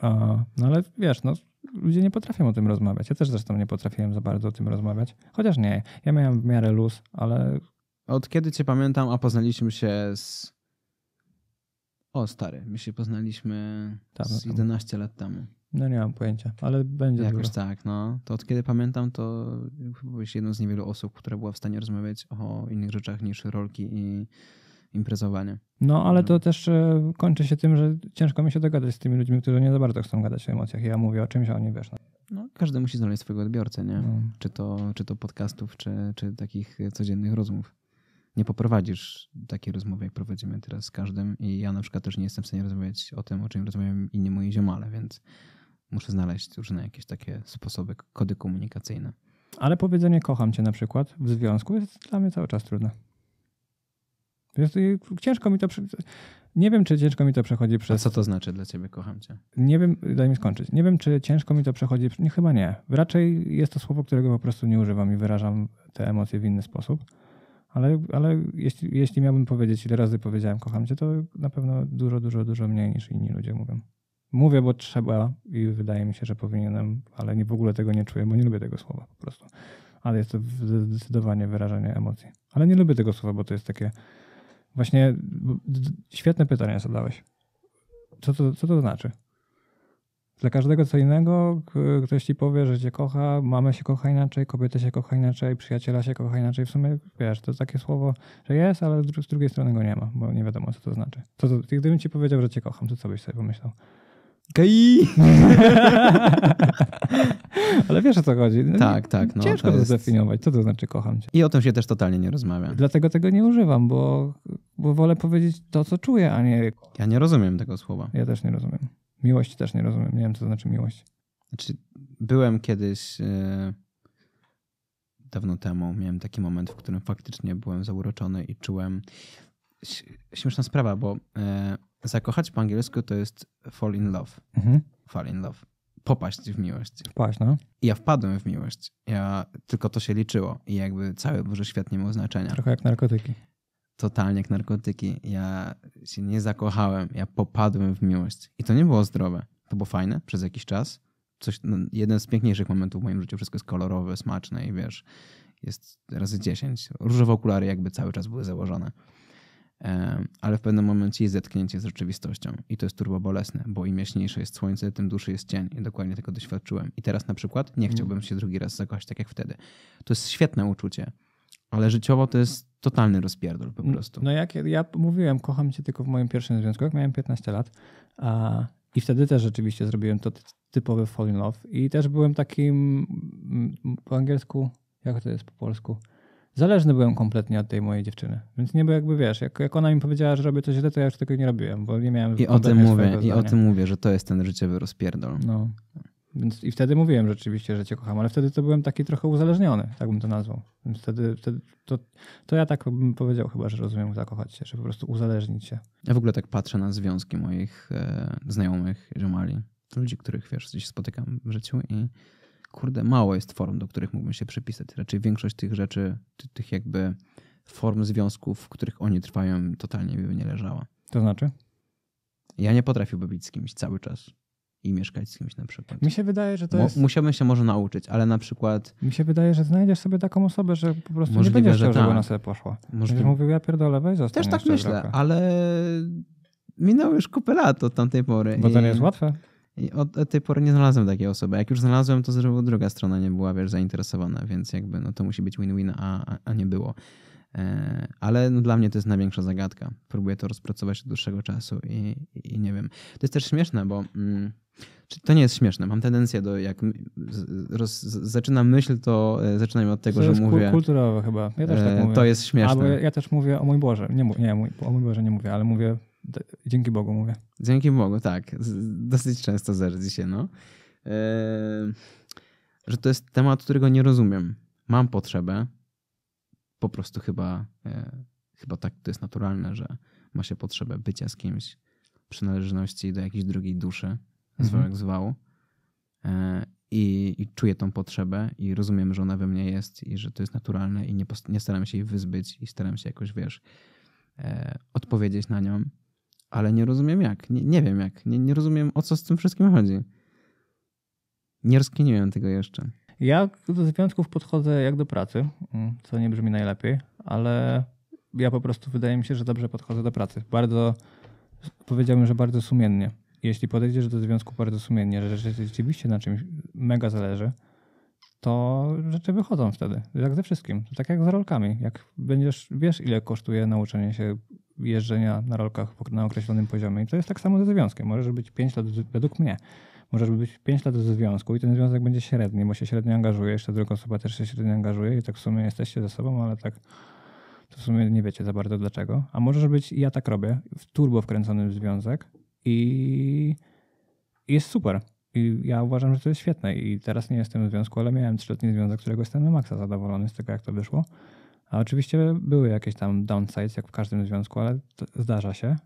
A, no ale wiesz, no ludzie nie potrafią o tym rozmawiać. Ja też zresztą nie potrafiłem za bardzo o tym rozmawiać. Chociaż nie, ja miałem w miarę luz, ale od kiedy cię pamiętam, a poznaliśmy się z... O, stary, my się poznaliśmy tam, z 11 lat temu. No nie mam pojęcia, ale będzie Jakoś dużo. tak, no. To od kiedy pamiętam, to byłeś jedną z niewielu osób, która była w stanie rozmawiać o innych rzeczach niż rolki i imprezowanie. No, ale no. to też e, kończy się tym, że ciężko mi się dogadać z tymi ludźmi, którzy nie za bardzo chcą gadać o emocjach. Ja mówię o czymś, a oni wiesz. No. no każdy musi znaleźć swojego odbiorcę, nie? No. Czy, to, czy to podcastów, czy, czy takich codziennych rozmów nie poprowadzisz takiej rozmowy, jak prowadzimy teraz z każdym i ja na przykład też nie jestem w stanie rozmawiać o tym, o czym rozmawiają inni moi ziomale, więc muszę znaleźć różne jakieś takie sposoby, kody komunikacyjne. Ale powiedzenie kocham cię na przykład w związku jest dla mnie cały czas trudne. Jest, ciężko mi to. Nie wiem, czy ciężko mi to przechodzi przez. A co to znaczy dla ciebie, kocham cię? Nie wiem, daj mi skończyć. Nie wiem, czy ciężko mi to przechodzi. Nie, chyba nie. Raczej jest to słowo, którego po prostu nie używam i wyrażam te emocje w inny sposób. Ale, ale jeśli, jeśli miałbym powiedzieć, ile razy powiedziałem kocham cię, to na pewno dużo, dużo, dużo mniej niż inni ludzie mówią. Mówię, bo trzeba i wydaje mi się, że powinienem, ale nie, w ogóle tego nie czuję, bo nie lubię tego słowa po prostu. Ale jest to zdecydowanie wyrażenie emocji. Ale nie lubię tego słowa, bo to jest takie. Właśnie świetne pytanie zadałeś. Co to, co to znaczy? Dla każdego co innego, ktoś ci powie, że cię kocha, mama się kocha inaczej, kobieta się kocha inaczej, przyjaciela się kocha inaczej. W sumie wiesz, to takie słowo, że jest, ale z drugiej strony go nie ma, bo nie wiadomo, co to znaczy. Co to, gdybym ci powiedział, że cię kocham, to co byś sobie pomyślał? Gej! Ale wiesz o co chodzi. No, tak, tak. No, ciężko to, jest... to zdefiniować. Co to znaczy kocham cię? I o tym się też totalnie nie rozmawia. Dlatego tego nie używam, bo, bo wolę powiedzieć to, co czuję, a nie... Ja nie rozumiem tego słowa. Ja też nie rozumiem. Miłość też nie rozumiem. Nie wiem, co to znaczy miłość. Znaczy, byłem kiedyś yy, dawno temu, miałem taki moment, w którym faktycznie byłem zauroczony i czułem. Śmieszna sprawa, bo yy, zakochać po angielsku to jest fall in love. Mhm. Fall in love. Popaść w miłość. Wpaść, no. I ja wpadłem w miłość. Ja, tylko to się liczyło i jakby cały Boże świat nie miał znaczenia. Trochę jak narkotyki totalnie jak narkotyki. Ja się nie zakochałem, ja popadłem w miłość. I to nie było zdrowe. To było fajne przez jakiś czas. Coś, no, jeden z piękniejszych momentów w moim życiu. Wszystko jest kolorowe, smaczne i wiesz, jest razy dziesięć. Różowe okulary jakby cały czas były założone. Ale w pewnym momencie jest zetknięcie z rzeczywistością i to jest turbo bolesne, bo im jaśniejsze jest słońce, tym dłuższy jest cień. I dokładnie tego doświadczyłem. I teraz na przykład nie mhm. chciałbym się drugi raz zakochać tak jak wtedy. To jest świetne uczucie, ale życiowo to jest totalny rozpierdol po prostu. No jak ja mówiłem, kocham cię tylko w moim pierwszym związku, jak miałem 15 lat. A, I wtedy też rzeczywiście zrobiłem to typowy fall in love. I też byłem takim po angielsku, jak to jest po polsku? Zależny byłem kompletnie od tej mojej dziewczyny. Więc nie było jakby, wiesz, jak, jak ona mi powiedziała, że robię to źle, to ja już tego nie robiłem, bo nie miałem... I o tym mówię, i zdania. o tym mówię, że to jest ten życiowy rozpierdol. No. Więc i wtedy mówiłem rzeczywiście, że cię kocham, ale wtedy to byłem taki trochę uzależniony, tak bym to nazwał. Więc wtedy, wtedy to, to ja tak bym powiedział chyba, że rozumiem zakochać się, że po prostu uzależnić się. Ja w ogóle tak patrzę na związki moich e, znajomych Żomali, ludzi, których wiesz, gdzieś spotykam w życiu i kurde, mało jest form, do których mógłbym się przypisać. Raczej większość tych rzeczy, tych jakby form związków, w których oni trwają, totalnie mi by nie leżała. To znaczy? Ja nie potrafiłbym być z kimś cały czas i mieszkać z kimś na przykład. Mi się wydaje, że to jest... Musiałbym się może nauczyć, ale na przykład... Mi się wydaje, że znajdziesz sobie taką osobę, że po prostu Możliwe, nie będziesz chciał, żeby tak. ona sobie poszła. Możliwe... bym mówił, ja pierdolę, weź zostań Też tak myślę, trochę. ale minęło już kupę lat od tamtej pory. Bo to nie jest łatwe. I od tej pory nie znalazłem takiej osoby. Jak już znalazłem, to zresztą druga strona nie była, wiesz, zainteresowana, więc jakby no to musi być win-win, a, a nie było. E, ale no, dla mnie to jest największa zagadka. Próbuję to rozpracować od dłuższego czasu i, i, nie wiem. To jest też śmieszne, bo... Mm, to nie jest śmieszne. Mam tendencję do, jak roz, zaczynam myśl, to e, zaczynam od tego, to że mówię... kulturowe chyba. Ja też tak e, mówię. To jest śmieszne. Albo ja też mówię o mój Boże. Nie, nie mój, o mój Boże nie mówię, ale mówię dzięki Bogu mówię. Dzięki Bogu, tak. Dosyć często zerdzi się, no. E, że to jest temat, którego nie rozumiem. Mam potrzebę. Po prostu chyba, chyba tak to jest naturalne, że ma się potrzebę bycia z kimś, przynależności do jakiejś drugiej duszy zwał mhm. jak zwał. E, I, I, czuję tą potrzebę i rozumiem, że ona we mnie jest i że to jest naturalne i nie, nie staram się jej wyzbyć i staram się jakoś, wiesz, e, odpowiedzieć na nią, ale nie rozumiem jak. Nie, nie wiem jak. Nie, nie rozumiem, o co z tym wszystkim chodzi. Nie rozkminiłem tego jeszcze. Ja do związków podchodzę jak do pracy, mm, co nie brzmi najlepiej, ale ja po prostu wydaje mi się, że dobrze podchodzę do pracy. Bardzo, powiedziałbym, że bardzo sumiennie jeśli podejdziesz do związku bardzo sumiennie, że rzeczywiście na czymś mega zależy, to rzeczy wychodzą wtedy. Jak ze wszystkim. Tak jak z rolkami. Jak będziesz, wiesz, ile kosztuje nauczenie się jeżdżenia na rolkach na określonym poziomie. I to jest tak samo ze związkiem. Możesz być 5 lat, według mnie, możesz być 5 lat ze związku i ten związek będzie średni, bo się średnio angażuje, jeszcze druga osoba też się średnio angażuje i tak w sumie jesteście ze sobą, ale tak to w sumie nie wiecie za bardzo dlaczego. A możesz być, i ja tak robię, w turbo wkręcony w związek i jest super. I ja uważam, że to jest świetne. I teraz nie jestem w związku, ale miałem trzyletni związek, którego jestem na maksa zadowolony z tego, jak to wyszło. A oczywiście były jakieś tam downsides, jak w każdym związku, ale zdarza się.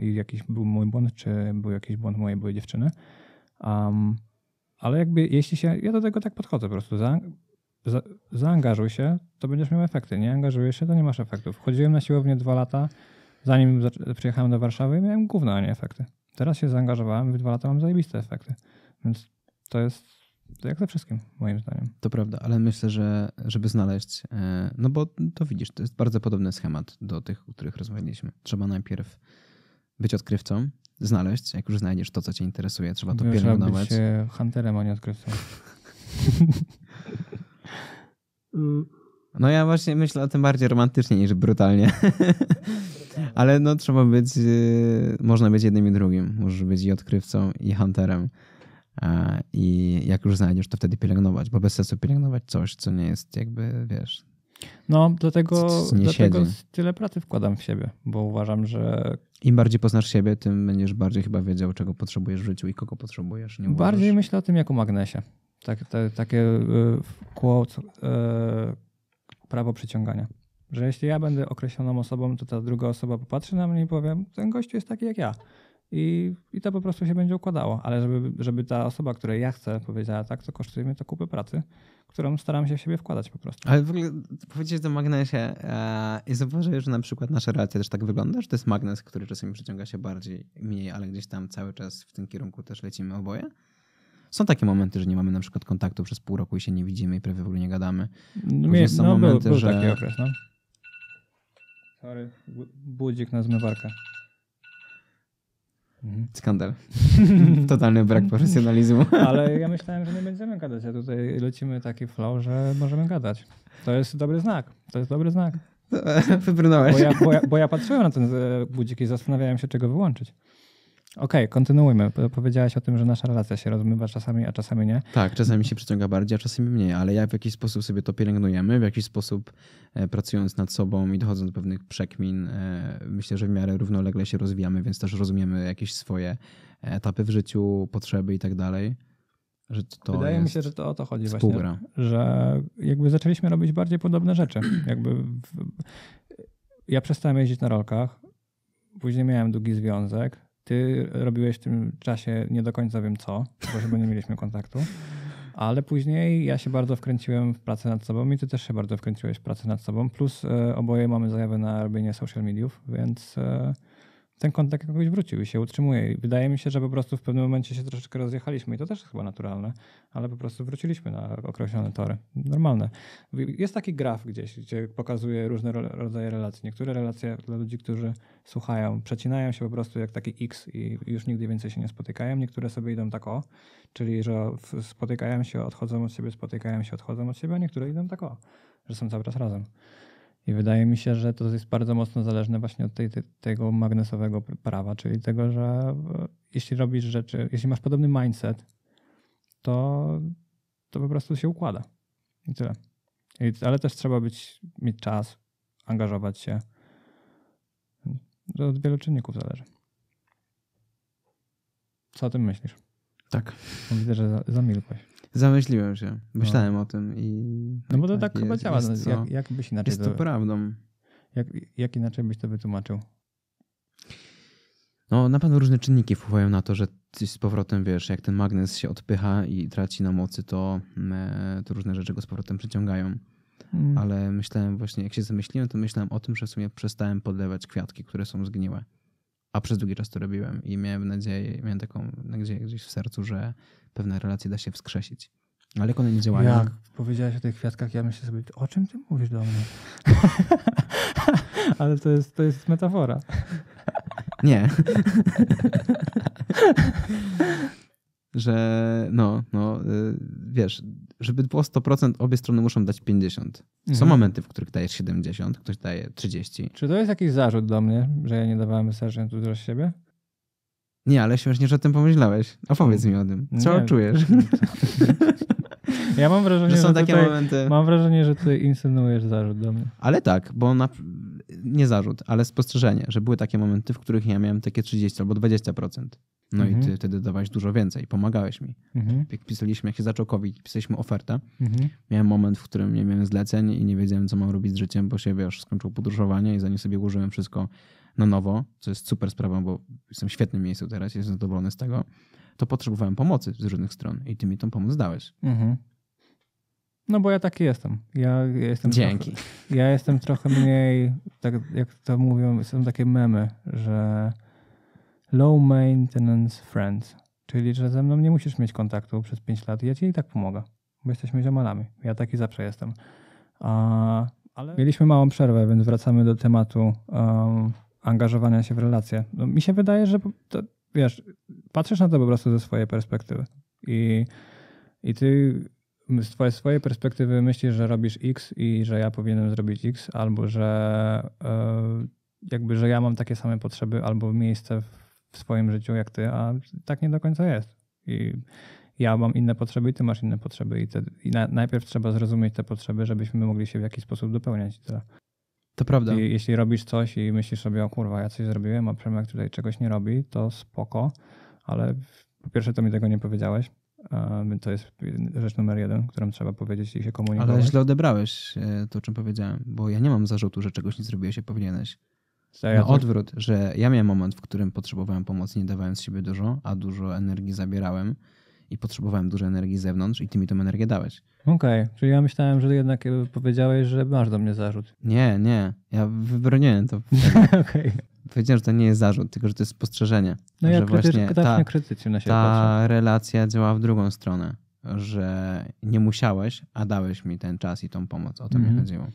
I jakiś był mój błąd, czy był jakiś błąd mojej byłej dziewczyny. Um, ale jakby jeśli się, ja do tego tak podchodzę po prostu, za, za, zaangażuj się, to będziesz miał efekty. Nie angażujesz się, to nie masz efektów. Chodziłem na siłownię dwa lata, Zanim przyjechałem do Warszawy, miałem gówno, a nie efekty. Teraz się zaangażowałem i dwa lata mam zajebiste efekty. Więc to jest to jak ze wszystkim, moim zdaniem. To prawda, ale myślę, że żeby znaleźć, e, no bo to widzisz, to jest bardzo podobny schemat do tych, o których rozmawialiśmy. Trzeba najpierw być odkrywcą, znaleźć, jak już znajdziesz to, co cię interesuje, trzeba to Wiesz, pielęgnować. Być e, hunterem, a nie odkrywcą. Mm. no ja właśnie myślę o tym bardziej romantycznie niż brutalnie. Ale no trzeba być, y, można być jednym i drugim. Możesz być i odkrywcą, i hunterem. I jak już znajdziesz, to wtedy pielęgnować, bo bez sensu pielęgnować coś, co nie jest jakby, wiesz... No, dlatego, co, dlatego tyle pracy wkładam w siebie, bo uważam, że... Im bardziej poznasz siebie, tym będziesz bardziej chyba wiedział, czego potrzebujesz w życiu i kogo potrzebujesz. Nie bardziej myślę o tym jako magnesie. Tak, te, takie y, quote, y, prawo przyciągania. Że jeśli ja będę określoną osobą, to ta druga osoba popatrzy na mnie i powie, ten gościu jest taki jak ja. I, i to po prostu się będzie układało. Ale żeby, żeby ta osoba, której ja chcę, powiedziała tak, to kosztuje mnie to kupę pracy, którą staram się w siebie wkładać po prostu. Ale w ogóle powiedzieć do magnesie e, i zauważyłeś, że na przykład nasza relacja też tak wygląda, że to jest magnes, który czasami przyciąga się bardziej, mniej, ale gdzieś tam cały czas w tym kierunku też lecimy oboje? Są takie momenty, że nie mamy na przykład kontaktu przez pół roku i się nie widzimy i prawie w ogóle nie gadamy. No, Później no, są no, momenty, był, był że... Taki okres, no. Sorry, budzik na zmywarkę. Mhm. Skandal. Totalny brak profesjonalizmu. Ale ja myślałem, że nie będziemy gadać, a tutaj lecimy taki flow, że możemy gadać. To jest dobry znak. To jest dobry znak. Wybrnąłeś. Bo ja, bo ja, bo ja patrzyłem na ten e, budzik i zastanawiałem się, czego wyłączyć. Okej, okay, kontynuujmy. Powiedziałaś o tym, że nasza relacja się rozmywa czasami, a czasami nie. Tak, czasami się przyciąga bardziej, a czasami mniej, ale ja w jakiś sposób sobie to pielęgnujemy, w jakiś sposób e, pracując nad sobą i dochodząc do pewnych przekmin, e, myślę, że w miarę równolegle się rozwijamy, więc też rozumiemy jakieś swoje e, etapy w życiu, potrzeby i tak dalej. Wydaje mi się, że to o to chodzi współgra. właśnie. Że jakby zaczęliśmy robić bardziej podobne rzeczy. jakby w... Ja przestałem jeździć na rolkach, później miałem długi związek, ty robiłeś w tym czasie nie do końca wiem co, bo chyba nie mieliśmy kontaktu. Ale później ja się bardzo wkręciłem w pracę nad sobą i ty też się bardzo wkręciłeś w pracę nad sobą. Plus e, oboje mamy zajawę na robienie social mediów, więc e, ten kontakt jakoś wrócił i się utrzymuje. I wydaje mi się, że po prostu w pewnym momencie się troszeczkę rozjechaliśmy i to też jest chyba naturalne, ale po prostu wróciliśmy na określone tory. Normalne. Jest taki graf gdzieś, gdzie pokazuje różne rodzaje relacji. Niektóre relacje dla ludzi, którzy słuchają, przecinają się po prostu jak taki X i już nigdy więcej się nie spotykają. Niektóre sobie idą tak o, czyli że spotykają się, odchodzą od siebie, spotykają się, odchodzą od siebie, a niektóre idą tak o, że są cały czas razem. I wydaje mi się, że to jest bardzo mocno zależne właśnie od tej, tego magnesowego prawa, czyli tego, że e, jeśli robisz rzeczy, jeśli masz podobny mindset, to, to po prostu się układa. I tyle. I, ale też trzeba być, mieć czas, angażować się. To od wielu czynników zależy. Co o tym myślisz? Tak. Widzę, że zamilkłeś. Zamyśliłem się. Myślałem no. o tym i. No bo to tak, tak chyba działa. Jest, no, jak, jak byś inaczej jest to, to prawdą. Jak, jak inaczej byś to wytłumaczył? No, na pewno różne czynniki wpływają na to, że z powrotem wiesz, jak ten magnes się odpycha i traci na mocy, to, e, to różne rzeczy go z powrotem przyciągają. Mm. Ale myślałem właśnie, jak się zamyśliłem, to myślałem o tym, że w sumie przestałem podlewać kwiatki, które są zgniłe. A przez długi czas to robiłem i miałem nadzieję, miałem taką nadzieję gdzieś w sercu, że pewne relacje da się wskrzesić. Ale jak one nie działają? Jak powiedziałeś o tych kwiatkach, ja myślę sobie, o czym ty mówisz do mnie? Ale to jest, to jest metafora. nie. że no, no, y, wiesz, żeby było 100%, obie strony muszą dać 50. Są mhm. momenty, w których dajesz 70, ktoś daje 30. Czy to jest jakiś zarzut do mnie, że ja nie dawałem wystarczająco dużo z siebie? Nie, ale śmiesznie, że o tym pomyślałeś. Opowiedz mm. mi o tym. Co nie, czujesz? ja mam wrażenie, że, no są że takie tutaj, momenty. Mam wrażenie, że ty insynuujesz zarzut do mnie. Ale tak, bo na, nie zarzut, ale spostrzeżenie, że były takie momenty, w których ja miałem takie 30 albo 20%. No mhm. i ty mhm. wtedy dawałeś dużo więcej, pomagałeś mi. Mhm. Jak pisaliśmy, jak się zaczął COVID, pisaliśmy ofertę, mhm. miałem moment, w którym nie miałem zleceń i nie wiedziałem, co mam robić z życiem, bo się, wiesz, skończyło podróżowanie i zanim sobie ułożyłem wszystko na nowo, co jest super sprawą, bo jestem w świetnym miejscu teraz, jestem zadowolony z tego, to potrzebowałem pomocy z różnych stron i ty mi tą pomoc dałeś. Mhm. No bo ja taki jestem. Ja, jestem Dzięki. Trochę, ja jestem trochę mniej, tak jak to mówią, są takie memy, że low maintenance friends, czyli że ze mną nie musisz mieć kontaktu przez 5 lat ja ci i tak pomogę, bo jesteśmy ziomalami. Ja taki zawsze jestem. A, Ale... Mieliśmy małą przerwę, więc wracamy do tematu um, angażowania się w relacje. No, mi się wydaje, że to, wiesz, patrzysz na to po prostu ze swojej perspektywy i, i ty z twojej, swojej perspektywy myślisz, że robisz X i że ja powinienem zrobić X, albo że yy, jakby, że ja mam takie same potrzeby albo miejsce w swoim życiu jak ty, a tak nie do końca jest. I ja mam inne potrzeby i ty masz inne potrzeby i, te, i na, najpierw trzeba zrozumieć te potrzeby, żebyśmy mogli się w jakiś sposób dopełniać. Tyle. To prawda. I, jeśli robisz coś i myślisz sobie, o kurwa, ja coś zrobiłem, a Przemek tutaj czegoś nie robi, to spoko, ale po pierwsze to mi tego nie powiedziałeś. To jest rzecz numer jeden, którą trzeba powiedzieć i się komunikować. Ale źle odebrałeś e, to, o czym powiedziałem, bo ja nie mam zarzutu, że czegoś nie zrobiłeś i powinieneś. Na odwrót, że ja miałem moment, w którym potrzebowałem pomocy, nie dawałem z siebie dużo, a dużo energii zabierałem i potrzebowałem dużo energii z zewnątrz i ty mi tą energię dałeś. Okej, okay. czyli ja myślałem, że jednak e, powiedziałeś, że masz do mnie zarzut. Nie, nie, ja wybroniłem to. okay. Powiedziałem, że to nie jest zarzut, tylko że to jest spostrzeżenie. No ja właśnie krytycz, tak krytycznie na siebie Ta patrzę. relacja działa w drugą stronę, że nie musiałeś, a dałeś mi ten czas i tą pomoc. O to mm. mi mhm. chodziło.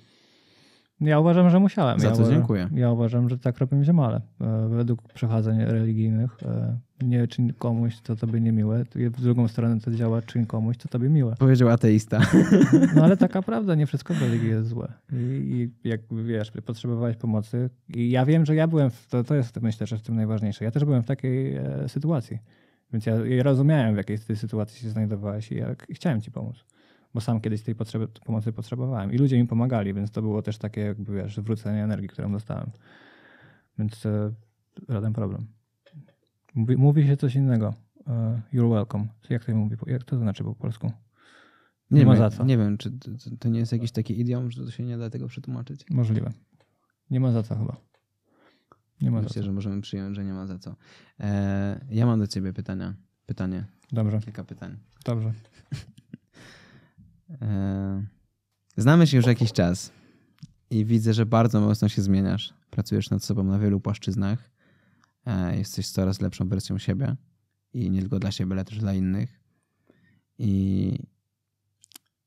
Ja uważam, że musiałem. Za to ja dziękuję. Uważam, ja uważam, że tak robią ziemale. E, według przechadzeń religijnych e, nie czyń komuś, co tobie niemiłe. W drugą stronę to działa, czyń komuś, co tobie miłe. Powiedział ateista. No ale taka prawda, nie wszystko w religii jest złe. I, i jak wiesz, potrzebowałeś pomocy. I ja wiem, że ja byłem, w, to, to jest myślę, że w tym najważniejsze. Ja też byłem w takiej e, sytuacji. Więc ja, ja rozumiałem, w jakiej tej sytuacji się znajdowałeś i jak i chciałem ci pomóc bo sam kiedyś tej potrzeby, pomocy potrzebowałem i ludzie mi pomagali, więc to było też takie jakby, wiesz, wrócenie energii, którą dostałem. Więc e, żaden problem. Mówi, mówi, się coś innego. E, you're welcome. Jak to, mówi, jak to znaczy po polsku? Nie, nie ma za co. Nie wiem, czy to, to nie jest jakiś taki idiom, że to się nie da tego przetłumaczyć? Możliwe. Nie ma za co chyba. Nie ma Myślę, że możemy przyjąć, że nie ma za co. E, ja mam do ciebie pytania. Pytanie. Dobrze. Kilka pytań. Dobrze. E, znamy się już jakiś czas i widzę, że bardzo mocno się zmieniasz. Pracujesz nad sobą na wielu płaszczyznach. E, jesteś coraz lepszą wersją siebie i nie tylko dla siebie, ale też dla innych. I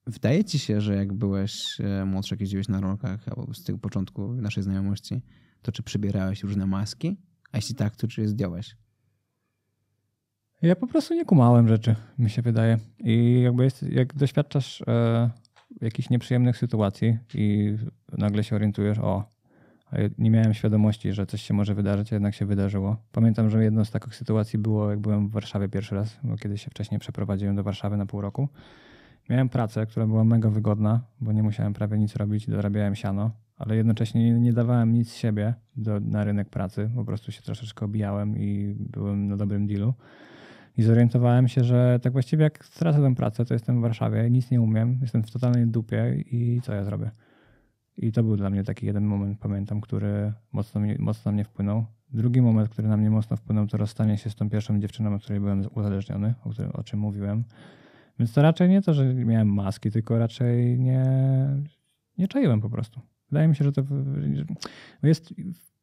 wydaje ci się, że jak byłeś e, młodszy, jak jeździłeś na rolkach albo z tego początku naszej znajomości, to czy przybierałeś różne maski? A jeśli tak, to czy je zdjąłeś? Ja po prostu nie kumałem rzeczy, mi się wydaje. I jakby jest, jak doświadczasz e, jakichś nieprzyjemnych sytuacji i nagle się orientujesz, o, nie miałem świadomości, że coś się może wydarzyć, a jednak się wydarzyło. Pamiętam, że jedną z takich sytuacji było, jak byłem w Warszawie pierwszy raz, bo kiedy się wcześniej przeprowadziłem do Warszawy na pół roku. Miałem pracę, która była mega wygodna, bo nie musiałem prawie nic robić, dorabiałem siano, ale jednocześnie nie dawałem nic z siebie do, na rynek pracy. Po prostu się troszeczkę obijałem i byłem na dobrym dealu. I zorientowałem się, że tak właściwie jak stracę tę pracę, to jestem w Warszawie, nic nie umiem, jestem w totalnej dupie i co ja zrobię? I to był dla mnie taki jeden moment, pamiętam, który mocno, mocno na mnie wpłynął. Drugi moment, który na mnie mocno wpłynął, to rozstanie się z tą pierwszą dziewczyną, od której byłem uzależniony, o, o czym mówiłem. Więc to raczej nie to, że miałem maski, tylko raczej nie, nie czaiłem po prostu. Wydaje mi się, że to jest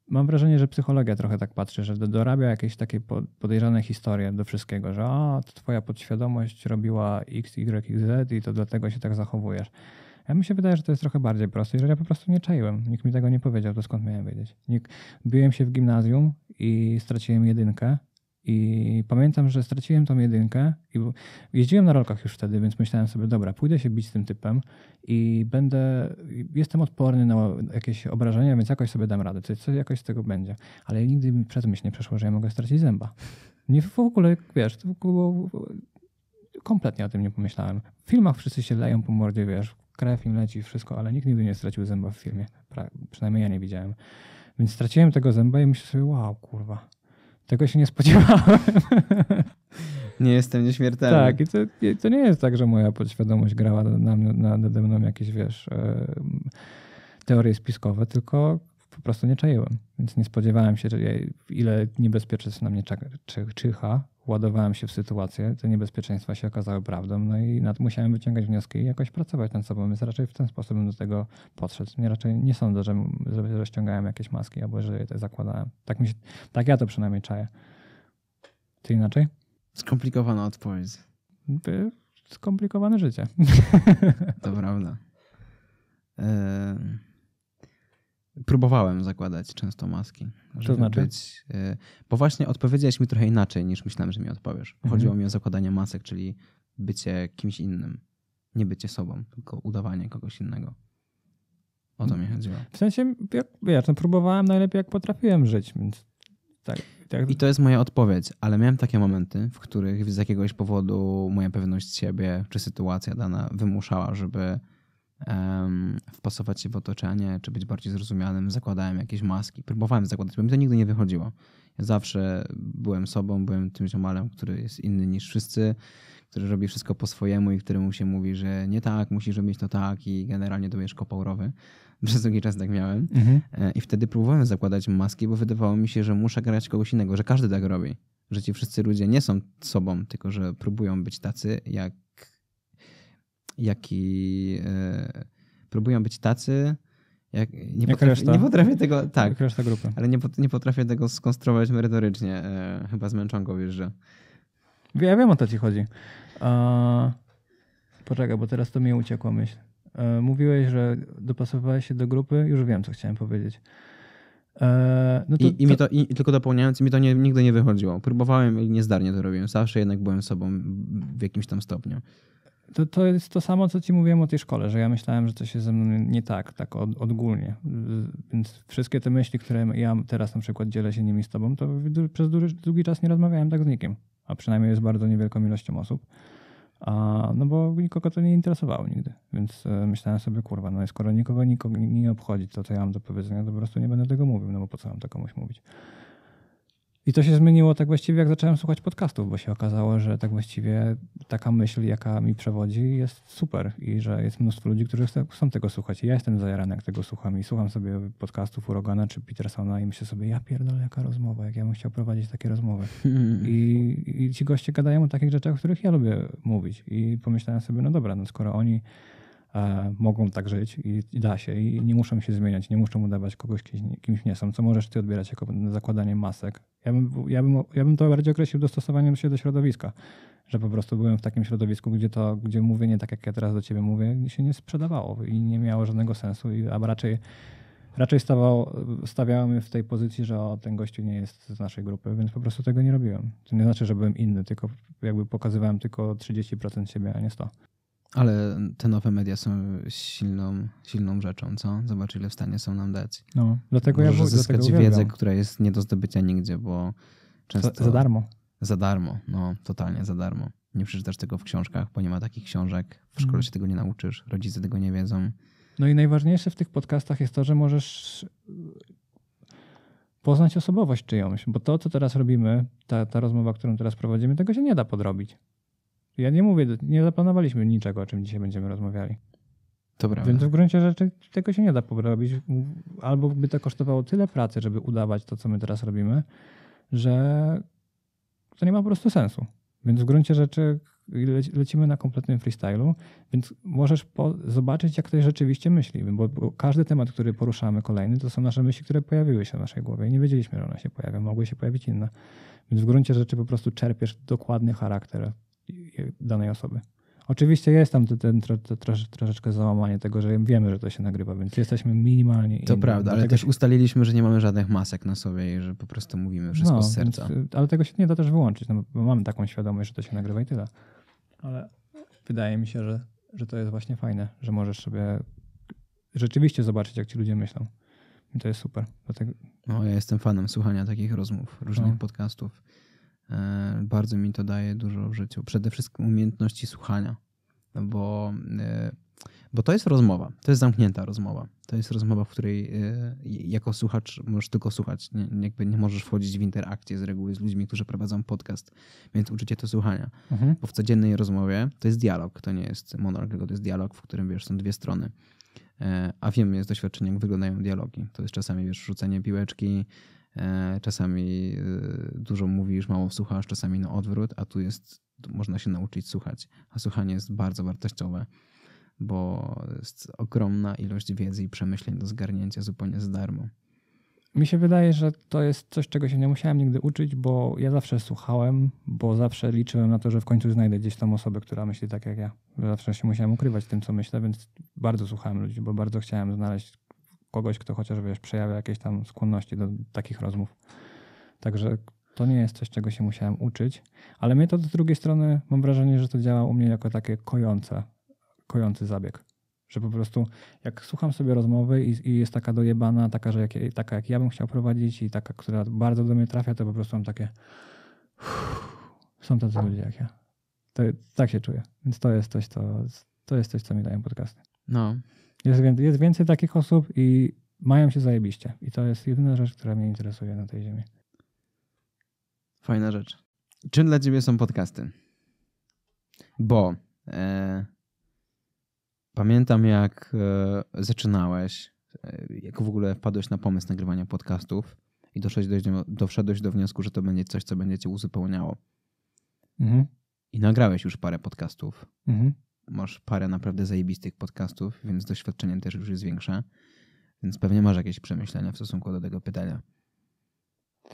mam wrażenie, że psychologia trochę tak patrzy, że dorabia jakieś takie podejrzane historie do wszystkiego, że a, to twoja podświadomość robiła x, y, z i to dlatego się tak zachowujesz. Ja mi się wydaje, że to jest trochę bardziej proste, jeżeli ja po prostu nie czaiłem. Nikt mi tego nie powiedział, to skąd miałem wiedzieć? Nikt... Biłem się w gimnazjum i straciłem jedynkę i pamiętam, że straciłem tą jedynkę i jeździłem na rolkach już wtedy, więc myślałem sobie, dobra, pójdę się bić z tym typem i będę, jestem odporny na jakieś obrażenia, więc jakoś sobie dam radę, coś, coś jakoś z tego będzie. Ale nigdy mi przez myśl nie przeszło, że ja mogę stracić zęba. Nie w ogóle, wiesz, to było, kompletnie o tym nie pomyślałem. W filmach wszyscy się leją po mordzie, wiesz, krew im leci, wszystko, ale nikt nigdy nie stracił zęba w filmie. Pra, przynajmniej ja nie widziałem. Więc straciłem tego zęba i myślę sobie, wow, kurwa, tego się nie spodziewałem. Nie jestem nieśmiertelny. Tak, i to, to, nie jest tak, że moja podświadomość grała na, na, nade mną jakieś, wiesz, e, teorie spiskowe, tylko po prostu nie czaiłem. Więc nie spodziewałem się, że ile niebezpieczeństw na mnie czyha, ładowałem się w sytuację, te niebezpieczeństwa się okazały prawdą, no i nad, musiałem wyciągać wnioski i jakoś pracować nad sobą, więc raczej w ten sposób bym do tego podszedł. Nie, raczej nie sądzę, że, że, jakieś maski albo że je te zakładałem. Tak, mi się, tak ja to przynajmniej czaję. Ty inaczej? Skomplikowana odpowiedź. By skomplikowane życie. To prawda. Yy... Próbowałem zakładać często maski. To znaczy? Być, e, bo właśnie odpowiedziałeś mi trochę inaczej niż myślałem, że mi odpowiesz. Mhm. Chodziło mhm. mi o zakładanie masek, czyli bycie kimś innym. Nie bycie sobą, tylko udawanie kogoś innego. O to mi chodziło. W sensie, jak, ja to no próbowałem najlepiej, jak potrafiłem żyć, więc tak, tak. I to jest moja odpowiedź, ale miałem takie momenty, w których z jakiegoś powodu moja pewność siebie czy sytuacja dana wymuszała, żeby wpasować się w otoczenie, czy być bardziej zrozumianym. Zakładałem jakieś maski, próbowałem zakładać, bo mi to nigdy nie wychodziło. Ja zawsze byłem sobą, byłem tym ziomalem, który jest inny niż wszyscy, który robi wszystko po swojemu i któremu się mówi, że nie tak, musisz robić to tak i generalnie to będziesz kopałrowy. Przez długi czas tak miałem. Mhm. E, I wtedy próbowałem zakładać maski, bo wydawało mi się, że muszę grać kogoś innego, że każdy tak robi. Że ci wszyscy ludzie nie są sobą, tylko że próbują być tacy, jak jak i e, próbują być tacy, jak, nie, jak potrafię, reszta, nie potrafię tego, tak, jak reszta grupy. ale nie, nie potrafię tego skonstruować merytorycznie, e, chyba z męczonką wiesz, że... Ja wiem o to ci chodzi. Eee, poczekaj, bo teraz to mi uciekła myśl. E, mówiłeś, że dopasowywałeś się do grupy. Już wiem, co chciałem powiedzieć. no to, I, i, to... To, i, tylko dopełniając, mi to nie, nigdy nie wychodziło. Próbowałem i niezdarnie to robiłem. Zawsze jednak byłem sobą w jakimś tam stopniu. To, to jest to samo, co ci mówiłem o tej szkole, że ja myślałem, że coś jest ze mną nie tak, tak od, odgólnie. Więc wszystkie te myśli, które ja teraz na przykład dzielę się nimi z tobą, to przez długi, długi czas nie rozmawiałem tak z nikim, a przynajmniej jest bardzo niewielką ilością osób. A, no bo nikogo to nie interesowało nigdy. Więc e, myślałem sobie, kurwa, no skoro nikogo, nikogo nie obchodzi to, co ja mam do powiedzenia, to po prostu nie będę tego mówił, no bo po co mam to komuś mówić. I to się zmieniło tak właściwie, jak zacząłem słuchać podcastów, bo się okazało, że tak właściwie taka myśl, jaka mi przewodzi, jest super i że jest mnóstwo ludzi, którzy chcą tego słuchać. I ja jestem zajarany, jak tego słucham i słucham sobie podcastów Urogana czy Petersona i myślę sobie, ja pierdolę, jaka rozmowa, jak ja bym chciał prowadzić takie rozmowy. Hmm. I, I ci goście gadają o takich rzeczach, o których ja lubię mówić. I pomyślałem sobie, no dobra, no skoro oni E, mogą tak żyć i, da się i nie muszą się zmieniać, nie muszą udawać kogoś, kimś nie są. Co możesz ty odbierać jako zakładanie masek? Ja bym, ja bym, ja bym to bardziej określił dostosowaniem się do środowiska, że po prostu byłem w takim środowisku, gdzie to, gdzie mówienie tak jak ja teraz do ciebie mówię, się nie sprzedawało i nie miało żadnego sensu, i, a raczej raczej stawał, stawiałem w tej pozycji, że o, ten gościu nie jest z naszej grupy, więc po prostu tego nie robiłem. To nie znaczy, że byłem inny, tylko jakby pokazywałem tylko 30% siebie, a nie 100. Ale te nowe media są silną, silną rzeczą, co? Zobacz, ile w stanie są nam dać. No, dlatego Możesz ja mówię, zyskać dlatego wiedzę, uwielbiam. która jest nie do zdobycia nigdzie, bo często... Za, za, darmo. Za darmo, no, totalnie za darmo. Nie przeczytasz tego w książkach, bo nie ma takich książek. W szkole mm. się tego nie nauczysz, rodzice tego nie wiedzą. No i najważniejsze w tych podcastach jest to, że możesz e, poznać osobowość czyjąś, bo to, co teraz robimy, ta, ta rozmowa, którą teraz prowadzimy, tego się nie da podrobić. Ja nie mówię, nie zaplanowaliśmy niczego, o czym dzisiaj będziemy rozmawiali. Dobra. Więc w gruncie rzeczy tego się nie da poprawić, Albo by to kosztowało tyle pracy, żeby udawać to, co my teraz robimy, że to nie ma po prostu sensu. Więc w gruncie rzeczy lecimy na kompletnym freestylu, więc możesz zobaczyć, jak ktoś rzeczywiście myśli, bo, bo, każdy temat, który poruszamy kolejny, to są nasze myśli, które pojawiły się w naszej głowie i nie wiedzieliśmy, że one się pojawią, mogły się pojawić inne. Więc w gruncie rzeczy po prostu czerpiesz dokładny charakter danej osoby. Oczywiście jest tam ten troszeczkę załamanie tego, że wiemy, że to się nagrywa, więc jesteśmy minimalnie. To inni. prawda, ale też się... ustaliliśmy, że nie mamy żadnych masek na sobie i że po prostu mówimy wszystko no, z serca. Więc, y, ale tego się nie da też wyłączyć, no, bo taką świadomość, że to się nagrywa i tyle. Ale wydaje mi się, że, że to jest właśnie fajne, że możesz sobie rzeczywiście zobaczyć, jak ci ludzie myślą. I to jest super. Dlatego... No, ja jestem fanem słuchania takich rozmów, różnych no. podcastów. E, bardzo mi to daje dużo w życiu. Przede wszystkim umiejętności słuchania, no bo, e, bo to jest rozmowa. To jest zamknięta rozmowa. To jest rozmowa, w której e, jako słuchacz możesz tylko słuchać. Nie, jakby nie możesz wchodzić w interakcję z reguły z ludźmi, którzy prowadzą podcast, więc uczycie to słuchania. Mhm. Bo w codziennej rozmowie to jest dialog. To nie jest monolog, tylko to jest dialog, w którym wiesz, są dwie strony a wiem z doświadczenie jak wyglądają dialogi. To jest czasami, wiesz, rzucenie piłeczki, E, czasami e, dużo mówisz, mało słuchasz, czasami na odwrót, a tu jest, można się nauczyć słuchać. A słuchanie jest bardzo wartościowe, bo jest ogromna ilość wiedzy i przemyśleń do zgarnięcia zupełnie za darmo. Mi się wydaje, że to jest coś, czego się nie musiałem nigdy uczyć, bo ja zawsze słuchałem, bo zawsze liczyłem na to, że w końcu znajdę gdzieś tam osobę, która myśli tak jak ja. Zawsze się musiałem ukrywać tym, co myślę, więc bardzo słuchałem ludzi, bo bardzo chciałem znaleźć kogoś, kto chociażby wiesz, przejawia jakieś tam skłonności do takich rozmów. Także to nie jest coś, czego się musiałem uczyć, ale mnie to z drugiej strony mam wrażenie, że to działa u mnie jako takie kojące, kojący zabieg. Że po prostu jak słucham sobie rozmowy i, i jest taka dojebana, taka, że jak, taka jak ja bym chciał prowadzić i taka, która bardzo do mnie trafia, to po prostu mam takie uff, są tacy ludzie jak ja. To, tak się czuję. Więc to jest coś, to, to jest coś, co mi dają podcasty. No, jest, jest więcej takich osób i mają się zajebiście. I to jest jedyna rzecz, która mnie interesuje na tej ziemi. Fajna rzecz. Czym dla ciebie są podcasty? Bo e, pamiętam, jak e, zaczynałeś, e, jak w ogóle wpadłeś na pomysł nagrywania podcastów i doszedłeś do, doszedłeś do wniosku, że to będzie coś, co będzie cię uzupełniało. Mhm. I nagrałeś już parę podcastów. Mhm masz parę naprawdę zajebistych podcastów, więc doświadczenie też już jest większe. Więc pewnie masz jakieś przemyślenia w stosunku do tego pytania.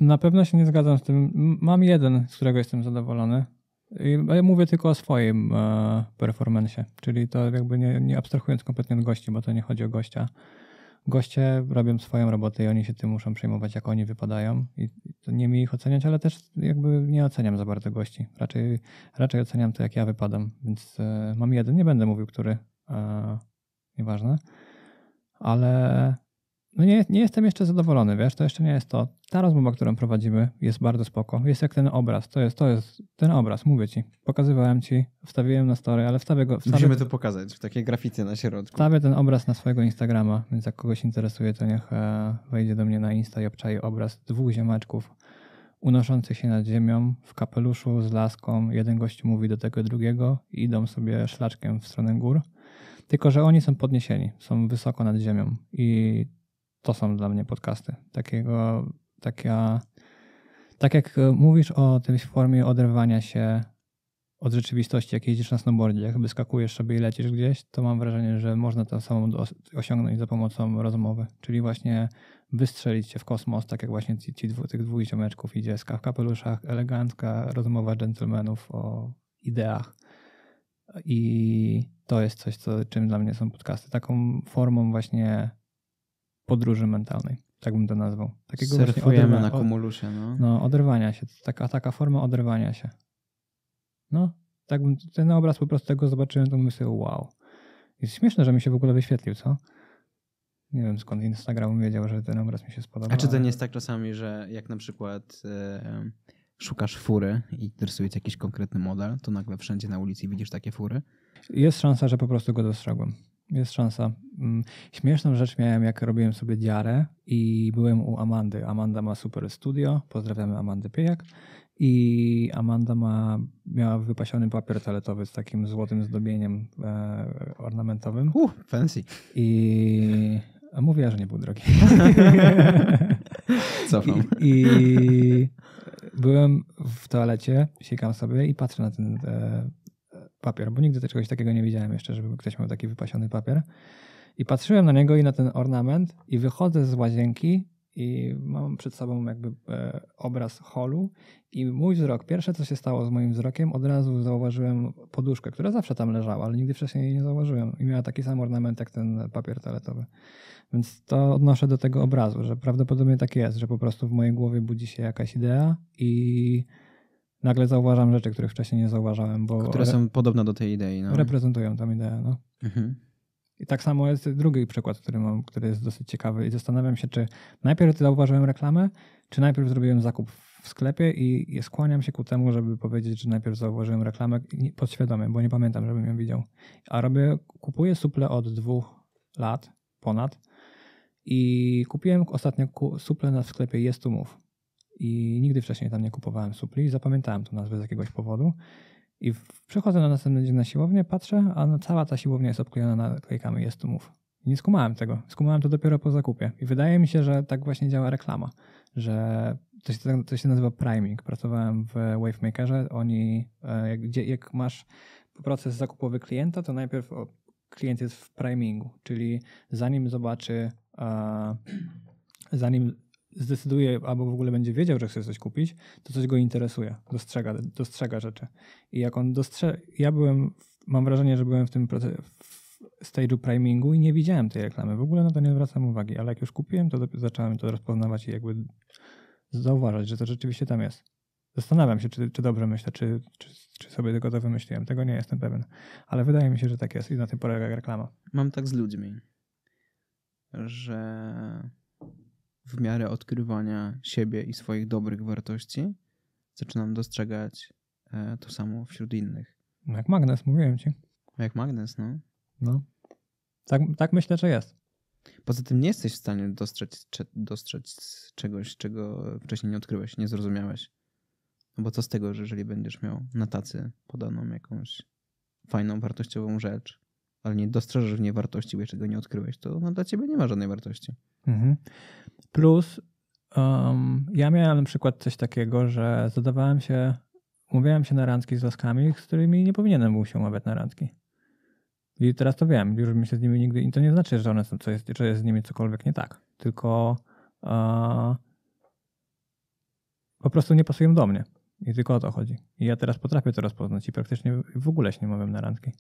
Na pewno się nie zgadzam z tym. Mam jeden, z którego jestem zadowolony. i mówię tylko o swoim e, performance, czyli to jakby nie, nie abstrahując kompletnie od gości, bo to nie chodzi o gościa goście robią swoją robotę i oni się tym muszą przejmować, jak oni wypadają. I to nie mi ich oceniać, ale też jakby nie oceniam za bardzo gości. Raczej, raczej oceniam to, jak ja wypadam. Więc e, mam jeden, nie będę mówił, który, e, nieważne. Ale no nie, nie jestem jeszcze zadowolony, wiesz, to jeszcze nie jest to. Ta rozmowa, którą prowadzimy jest bardzo spoko. Jest jak ten obraz, to jest, to jest ten obraz, mówię ci. Pokazywałem ci, wstawiłem na story, ale wstawię go... Wstawię, Musimy to pokazać w takiej grafice na środku. Wstawię ten obraz na swojego Instagrama, więc jak kogoś interesuje, to niech e, wejdzie do mnie na Insta i obczaje obraz dwóch ziemaczków unoszących się nad ziemią, w kapeluszu, z laską. Jeden gość mówi do tego drugiego i idą sobie szlaczkiem w stronę gór. Tylko, że oni są podniesieni, są wysoko nad ziemią i to są dla mnie podcasty. Takiego, taka, tak jak e, mówisz o tej formie oderwania się od rzeczywistości, jak jeździsz na snowboardzie, jak wyskakujesz sobie i lecisz gdzieś, to mam wrażenie, że można to samą osiągnąć za pomocą rozmowy. Czyli właśnie wystrzelić się w kosmos, tak jak właśnie ci, ci dwu, tych dwóch ziomeczków idzie w kapeluszach, elegancka rozmowa dżentelmenów o ideach. I to jest coś, co, czym dla mnie są podcasty. Taką formą właśnie podróży mentalnej. Tak bym to nazwał. Takiego Surfujemy na kumulusie. No. no, oderwania się. Taka, taka forma oderwania się. No, tak bym, ten obraz po prostu tego zobaczyłem, to myślę, wow. Jest śmieszne, że mi się w ogóle wyświetlił, co? Nie wiem skąd Instagram wiedział, że ten obraz mi się spodobał. A czy to nie jest tak czasami, że jak na przykład yy, szukasz fury i rysujesz jakiś konkretny model, to nagle wszędzie na ulicy widzisz takie fury? Jest szansa, że po prostu go dostrzegłem. Jest szansa. Mm, śmieszną rzecz miałem, jak robiłem sobie diarę i byłem u Amandy. Amanda ma super studio. Pozdrawiamy Amandę Piejak. I Amanda ma, miała wypasiony papier toaletowy z takim złotym zdobieniem e, ornamentowym. Uh, fancy. I a mówiła, że nie był drogi. Cofam. I, I byłem w toalecie, siekam sobie i patrzę na ten e, papier, bo nigdy czegoś takiego nie widziałem jeszcze, żeby ktoś miał taki wypasiony papier. I patrzyłem na niego i na ten ornament i wychodzę z łazienki i mam przed sobą jakby e, obraz holu i mój wzrok, pierwsze co się stało z moim wzrokiem, od razu zauważyłem poduszkę, która zawsze tam leżała, ale nigdy wcześniej jej nie zauważyłem i miała taki sam ornament jak ten papier toaletowy. Więc to odnoszę do tego obrazu, że prawdopodobnie tak jest, że po prostu w mojej głowie budzi się jakaś idea i nagle zauważam rzeczy, których wcześniej nie zauważałem. Bo Które są podobne do tej idei. No. Reprezentują tę ideę. No. Mhm. I tak samo jest drugi przykład, który mam, który jest dosyć ciekawy. I zastanawiam się, czy najpierw zauważyłem reklamę, czy najpierw zrobiłem zakup w sklepie i skłaniam się ku temu, żeby powiedzieć, że najpierw zauważyłem reklamę podświadomie, bo nie pamiętam, żebym ją widział. A robię, kupuję suple od dwóch lat, ponad. I kupiłem ostatnio suple na sklepie Jestumów i nigdy wcześniej tam nie kupowałem supli. Zapamiętałem tą nazwę z jakiegoś powodu. I przechodzę na następny dzień na siłownię, patrzę, a cała ta siłownia jest obklejona naklejkami jest mów. I nie skumałem tego. Skumałem to dopiero po zakupie. I wydaje mi się, że tak właśnie działa reklama, że to się, to się nazywa priming. Pracowałem w Wavemakerze. Oni, e, jak, jak masz proces zakupowy klienta, to najpierw klient jest w primingu, czyli zanim zobaczy, e, zanim zdecyduje albo w ogóle będzie wiedział, że chce coś kupić, to coś go interesuje, dostrzega, dostrzega rzeczy. I jak on dostrzega, ja byłem, mam wrażenie, że byłem w tym procesie, stage'u primingu i nie widziałem tej reklamy. W ogóle na to nie zwracam uwagi, ale jak już kupiłem, to zacząłem to rozpoznawać i jakby zauważać, że to rzeczywiście tam jest. Zastanawiam się, czy, czy dobrze myślę, czy, czy, czy, sobie tylko to wymyśliłem. Tego nie jestem pewien. Ale wydaje mi się, że tak jest i na tym polega reklama. Mam tak z ludźmi, że w miarę odkrywania siebie i swoich dobrych wartości, zaczynam dostrzegać e, to samo wśród innych. Jak magnes, mówiłem ci. Jak magnes, no. No. Tak, tak myślę, że jest. Poza tym nie jesteś w stanie dostrzec, dostrzec czegoś, czego wcześniej nie odkryłeś, nie zrozumiałeś. No bo co z tego, że jeżeli będziesz miał na tacy podaną jakąś fajną, wartościową rzecz, ale nie dostrzeżesz w niej wartości, bo jeszcze go nie odkryłeś, to dla ciebie nie ma żadnej wartości. Mhm. Plus, um, ja miałem na przykład coś takiego, że zadawałem się, umawiałem się na randki z laskami, z którymi nie powinienem był się umawiać na randki. I teraz to wiem, już bym się z nimi nigdy. I to nie znaczy, że one są, co jest, że jest z nimi cokolwiek nie tak. Tylko e, po prostu nie pasują do mnie. I tylko o to chodzi. I ja teraz potrafię to rozpoznać i praktycznie w ogóle się nie mówię na randki.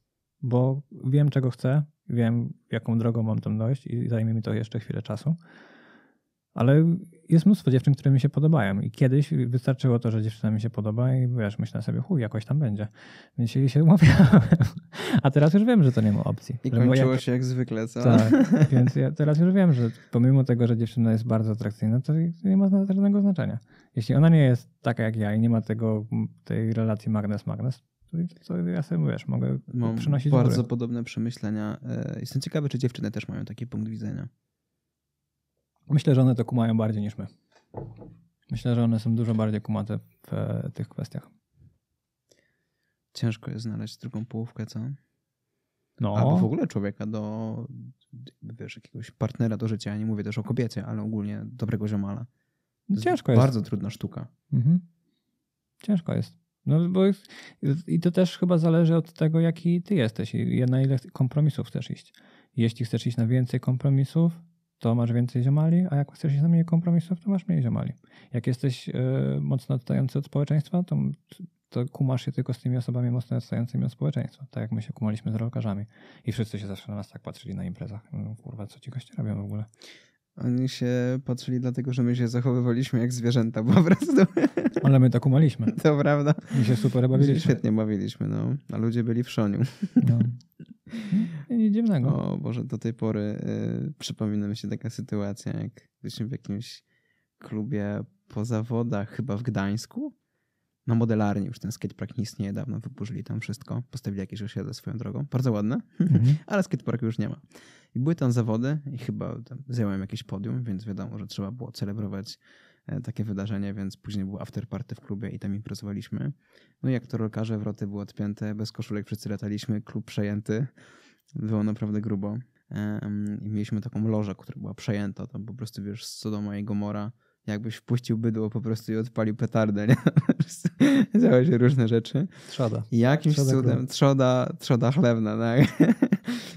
Bo wiem, czego chcę, wiem, jaką drogą mam tam dojść i zajmie mi to jeszcze chwilę czasu. Ale jest mnóstwo dziewczyn, które mi się podobają i kiedyś wystarczyło to, że dziewczyna mi się podoba i wiesz, myślę sobie, chuj, jakoś tam będzie. Więc jej się umawiałem. A teraz już wiem, że to nie ma opcji. I kończyło jak... się jak zwykle, co? Tak, więc ja teraz już wiem, że pomimo tego, że dziewczyna jest bardzo atrakcyjna, to nie ma żadnego znaczenia. Jeśli ona nie jest taka jak ja i nie ma tego, tej relacji magnes-magnes, no to ja sobie wiesz, mogę Mam przynosić bardzo góry. podobne przemyślenia. E, jestem ciekawy, czy dziewczyny też mają taki punkt widzenia. Myślę, że one to kumają bardziej niż my. Myślę, że one są dużo bardziej kumate w e, tych kwestiach. Ciężko jest znaleźć drugą połówkę, co? No. Albo w ogóle człowieka do, wiesz, jakiegoś partnera do życia. Ja nie mówię też o kobiecie, ale ogólnie dobrego ziomala. Ciężko jest. Bardzo trudna sztuka. Mhm. Ciężko jest. No bo i to też chyba zależy od tego, jaki ty jesteś i na ile kompromisów chcesz iść. Jeśli chcesz iść na więcej kompromisów, to masz więcej ziomali, a jak chcesz iść na mniej kompromisów, to masz mniej ziomali. Jak jesteś e, mocno odstający od społeczeństwa, to, to, kumasz się tylko z tymi osobami mocno odstającymi od społeczeństwa, tak jak my się kumaliśmy z rolkarzami. I wszyscy się zawsze na nas tak patrzyli na imprezach. No, kurwa, co ci goście robią w ogóle? Oni się patrzyli dlatego, że my się zachowywaliśmy jak zwierzęta po prostu. Ale my tak umaliśmy. To prawda. My się super bawiliśmy. Świetnie bawiliśmy, no. A ludzie byli w szoniu. No. no nic dziwnego. O Boże, do tej pory y, przypomina mi się taka sytuacja, jak byliśmy w jakimś klubie po zawodach, chyba w Gdańsku na modelarni już ten skatepark nie istnieje dawno, wyburzyli tam wszystko, postawili jakieś osiedle swoją drogą, bardzo ładne, mhm. ale skatepark już nie ma. I były tam zawody i chyba tam zająłem jakieś podium, więc wiadomo, że trzeba było celebrować e, takie wydarzenie, więc później było afterparty w klubie i tam imprezowaliśmy. No i jak to rolkarze, wroty były odpięte, bez koszulek wszyscy lataliśmy, klub przejęty, było naprawdę grubo. I mieliśmy taką lożę, która była przejęta, tam po prostu wiesz, co do mojego mora jakbyś wpuścił bydło po prostu i odpalił petardę, nie? Działy się różne rzeczy. Trzoda. I jakimś trzoda cudem, trzoda, trzoda chlewna, tak?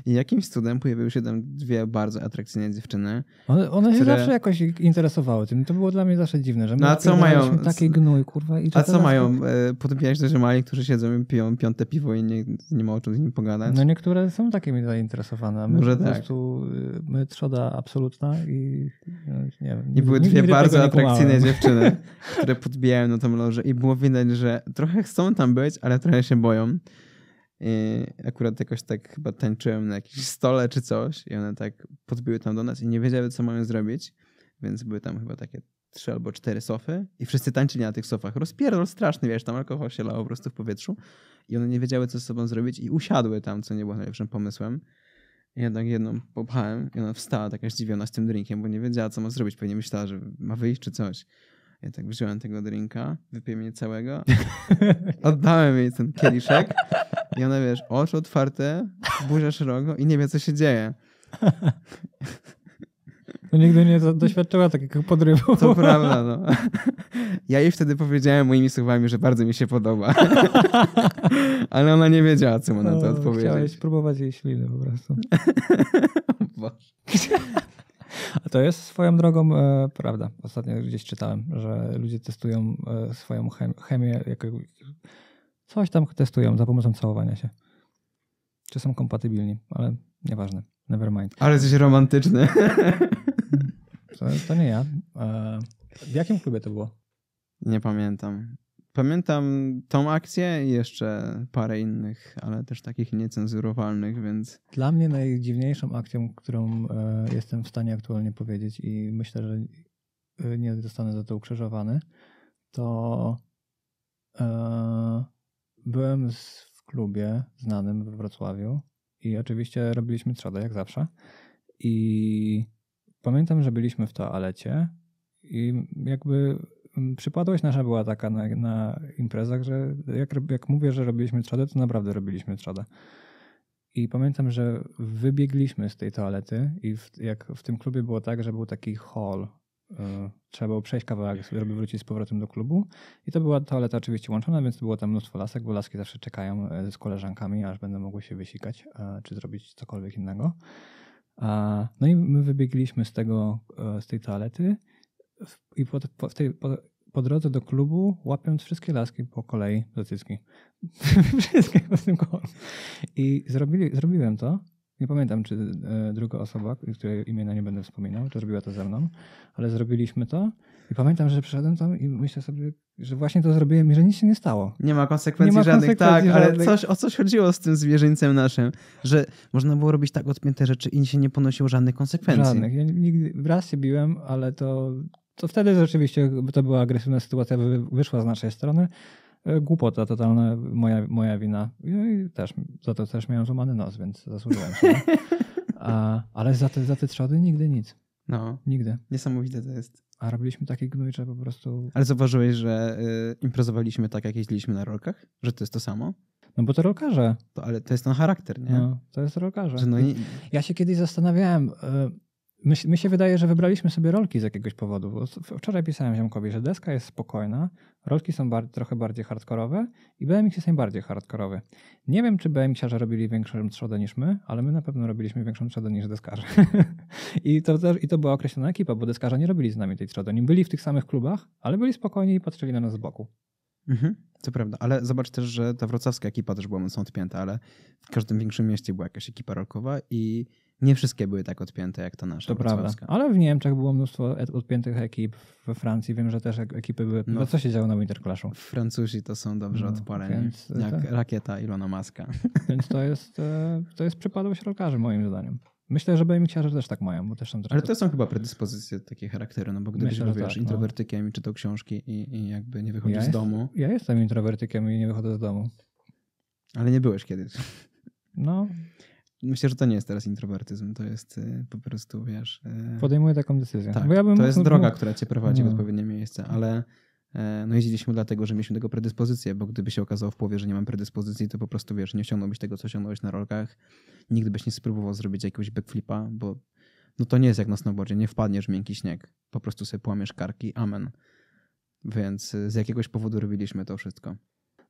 I jakimś cudem pojawiły się tam dwie bardzo atrakcyjne dziewczyny. One, one które... się zawsze jakoś interesowały tym. To było dla mnie zawsze dziwne, że my no, a co mają takie gnój, kurwa. I a co mają? E, Podpijać to, że mali, którzy siedzą i piją piąte piwo i nie, nie ma o czym z nim pogadać. No niektóre są takimi zainteresowane. My Może po tak. prostu y, my trzoda absolutna i no, nie wiem. I były dwie bardzo atrakcyjne dziewczyny, które podbijają na tą lożę i było widać, że trochę chcą tam być, ale trochę się boją akurat jakoś tak chyba tańczyłem na jakimś stole czy coś i one tak podbiły tam do nas i nie wiedziały, co mają zrobić, więc były tam chyba takie trzy albo cztery sofy i wszyscy tańczyli na tych sofach. Rozpierdol straszny, wiesz, tam alkohol się lało po prostu w powietrzu i one nie wiedziały, co z sobą zrobić i usiadły tam, co nie było najlepszym pomysłem. Jednak jedną popchałem i ona wstała taka zdziwiona z tym drinkiem, bo nie wiedziała, co ma zrobić. Pewnie myślała, że ma wyjść czy coś. Ja tak wziąłem tego drinka, wypiłem je całego, oddałem jej ten kieliszek i ona, wiesz, oczy otwarte, burza szeroko i nie wie, co się dzieje. No nigdy nie doświadczyła takiego podrywu. To prawda, no. Ja jej wtedy powiedziałem moimi słowami, że bardzo mi się podoba. Ale ona nie wiedziała, co ma na to no, odpowiedzieć. Chciałeś próbować jej śliny po prostu. Boże. A to jest swoją drogą e, prawda. Ostatnio gdzieś czytałem, że ludzie testują e, swoją chemię, jako, coś tam testują za pomocą całowania się. Czy są kompatybilni, ale nieważne. Never mind. Ale jesteś romantyczny. To, to nie ja. E, w jakim klubie to było? Nie pamiętam. Pamiętam tą akcję i jeszcze parę innych, ale też takich niecenzurowalnych, więc. Dla mnie najdziwniejszą akcją, którą e, jestem w stanie aktualnie powiedzieć i myślę, że e, nie zostanę za to ukrzyżowany, to e, byłem w klubie znanym we Wrocławiu i oczywiście robiliśmy trzodę jak zawsze. I pamiętam, że byliśmy w toalecie i jakby Mm, przypadłość nasza była taka na, na imprezach, że jak, jak mówię, że robiliśmy trzodę, to naprawdę robiliśmy trzodę. I pamiętam, że wybiegliśmy z tej toalety i w, jak w tym klubie było tak, że był taki hall. Y, trzeba było przejść kawałek, żeby wrócić z powrotem do klubu. I to była toaleta oczywiście łączona, więc było tam mnóstwo lasek, bo laski zawsze czekają y, z koleżankami, aż będą mogły się wysikać czy zrobić cokolwiek innego. no i my wybiegliśmy z tego, y, z tej toalety i po, po, w tej, po, po drodze do klubu łapiąc wszystkie laski po kolei do cycki. wszystkie po tym koło. I zrobili, zrobiłem to. Nie pamiętam, czy e, druga osoba, której imienia nie będę wspominał, czy zrobiła to ze mną, ale zrobiliśmy to. I pamiętam, że przyszedłem tam i myślę sobie, że właśnie to zrobiłem i że nic się nie stało. Nie ma konsekwencji nie ma żadnych, tak, konsekwencji tak, żadnych. ale coś, o coś chodziło z tym zwierzęcem naszym, że można było robić tak odpięte rzeczy i się nie ponosiło żadnych konsekwencji. Żadnych. Ja nigdy, raz się biłem, ale to to wtedy rzeczywiście to była agresywna sytuacja, wyszła z naszej strony. E, głupota totalna, moja, moja wina. No I też, za to też miałem złamany nos, więc zasłużyłem się. A, ale za te, za te trzody nigdy nic. No. Nigdy. Niesamowite to jest. A robiliśmy takie gnójcze po prostu. Ale zauważyłeś, że y, imprezowaliśmy tak, jak jeździliśmy na rolkach? Że to jest to samo? No bo to rolkarze. To, ale to jest ten charakter, nie? No, to jest rolkarze. No i... Ja się kiedyś zastanawiałem, y, My, my, się wydaje, że wybraliśmy sobie rolki z jakiegoś powodu. wczoraj pisałem ziomkowi, że deska jest spokojna, rolki są bar trochę bardziej hardkorowe i BMX jest najbardziej hardkorowy. Nie wiem, czy BMXiarze robili większą trzodę niż my, ale my na pewno robiliśmy większą trzodę niż deskarze. I, to I to była określona ekipa, bo deskarze nie robili z nami tej trzody. Oni byli w tych samych klubach, ale byli spokojni i patrzyli na nas z boku. Mhm, to prawda, ale zobacz też, że ta wrocławska ekipa też była mocno odpięta, ale w każdym większym mieście była jakaś ekipa rolkowa i nie wszystkie były tak odpięte jak to nasza. To prawda. Ale w Niemczech było mnóstwo odpiętych ekip, we Francji wiem, że też ekipy były. No, no co się działo na Winterclashu? Francuzi to są dobrze no, Więc, jak tak. rakieta Ilona Maska. Więc to jest, e, to jest przypadłość rolkarzy moim zdaniem. Myślę, że BMXiarze też tak mają, bo też są trochę... Ale to są chyba predyspozycje takie charaktery, no bo gdybyś Myślę, był, tak, no. introwertykiem no. i czytał książki i, i jakby nie wychodzisz ja z jest, domu... Ja jestem introwertykiem i nie wychodzę z domu. Ale nie byłeś kiedyś. No, Myślę, że to nie jest teraz introwertyzm, to jest y, po prostu, wiesz... Y, Podejmuję taką decyzję. Tak, no ja to jest droga, był... która cię prowadzi no. w odpowiednie miejsce, ale e, no jeździliśmy dlatego, że mieliśmy tego predyspozycję, bo gdyby się okazało w połowie, że nie mam predyspozycji, to po prostu, wiesz, nie osiągnąłbyś tego, co osiągnąłeś na rolkach, nigdy byś nie spróbował zrobić jakiegoś backflipa, bo no to nie jest jak na snowboardzie, nie wpadniesz w miękki śnieg, po prostu sobie płamiesz karki, amen. Więc y, z jakiegoś powodu robiliśmy to wszystko.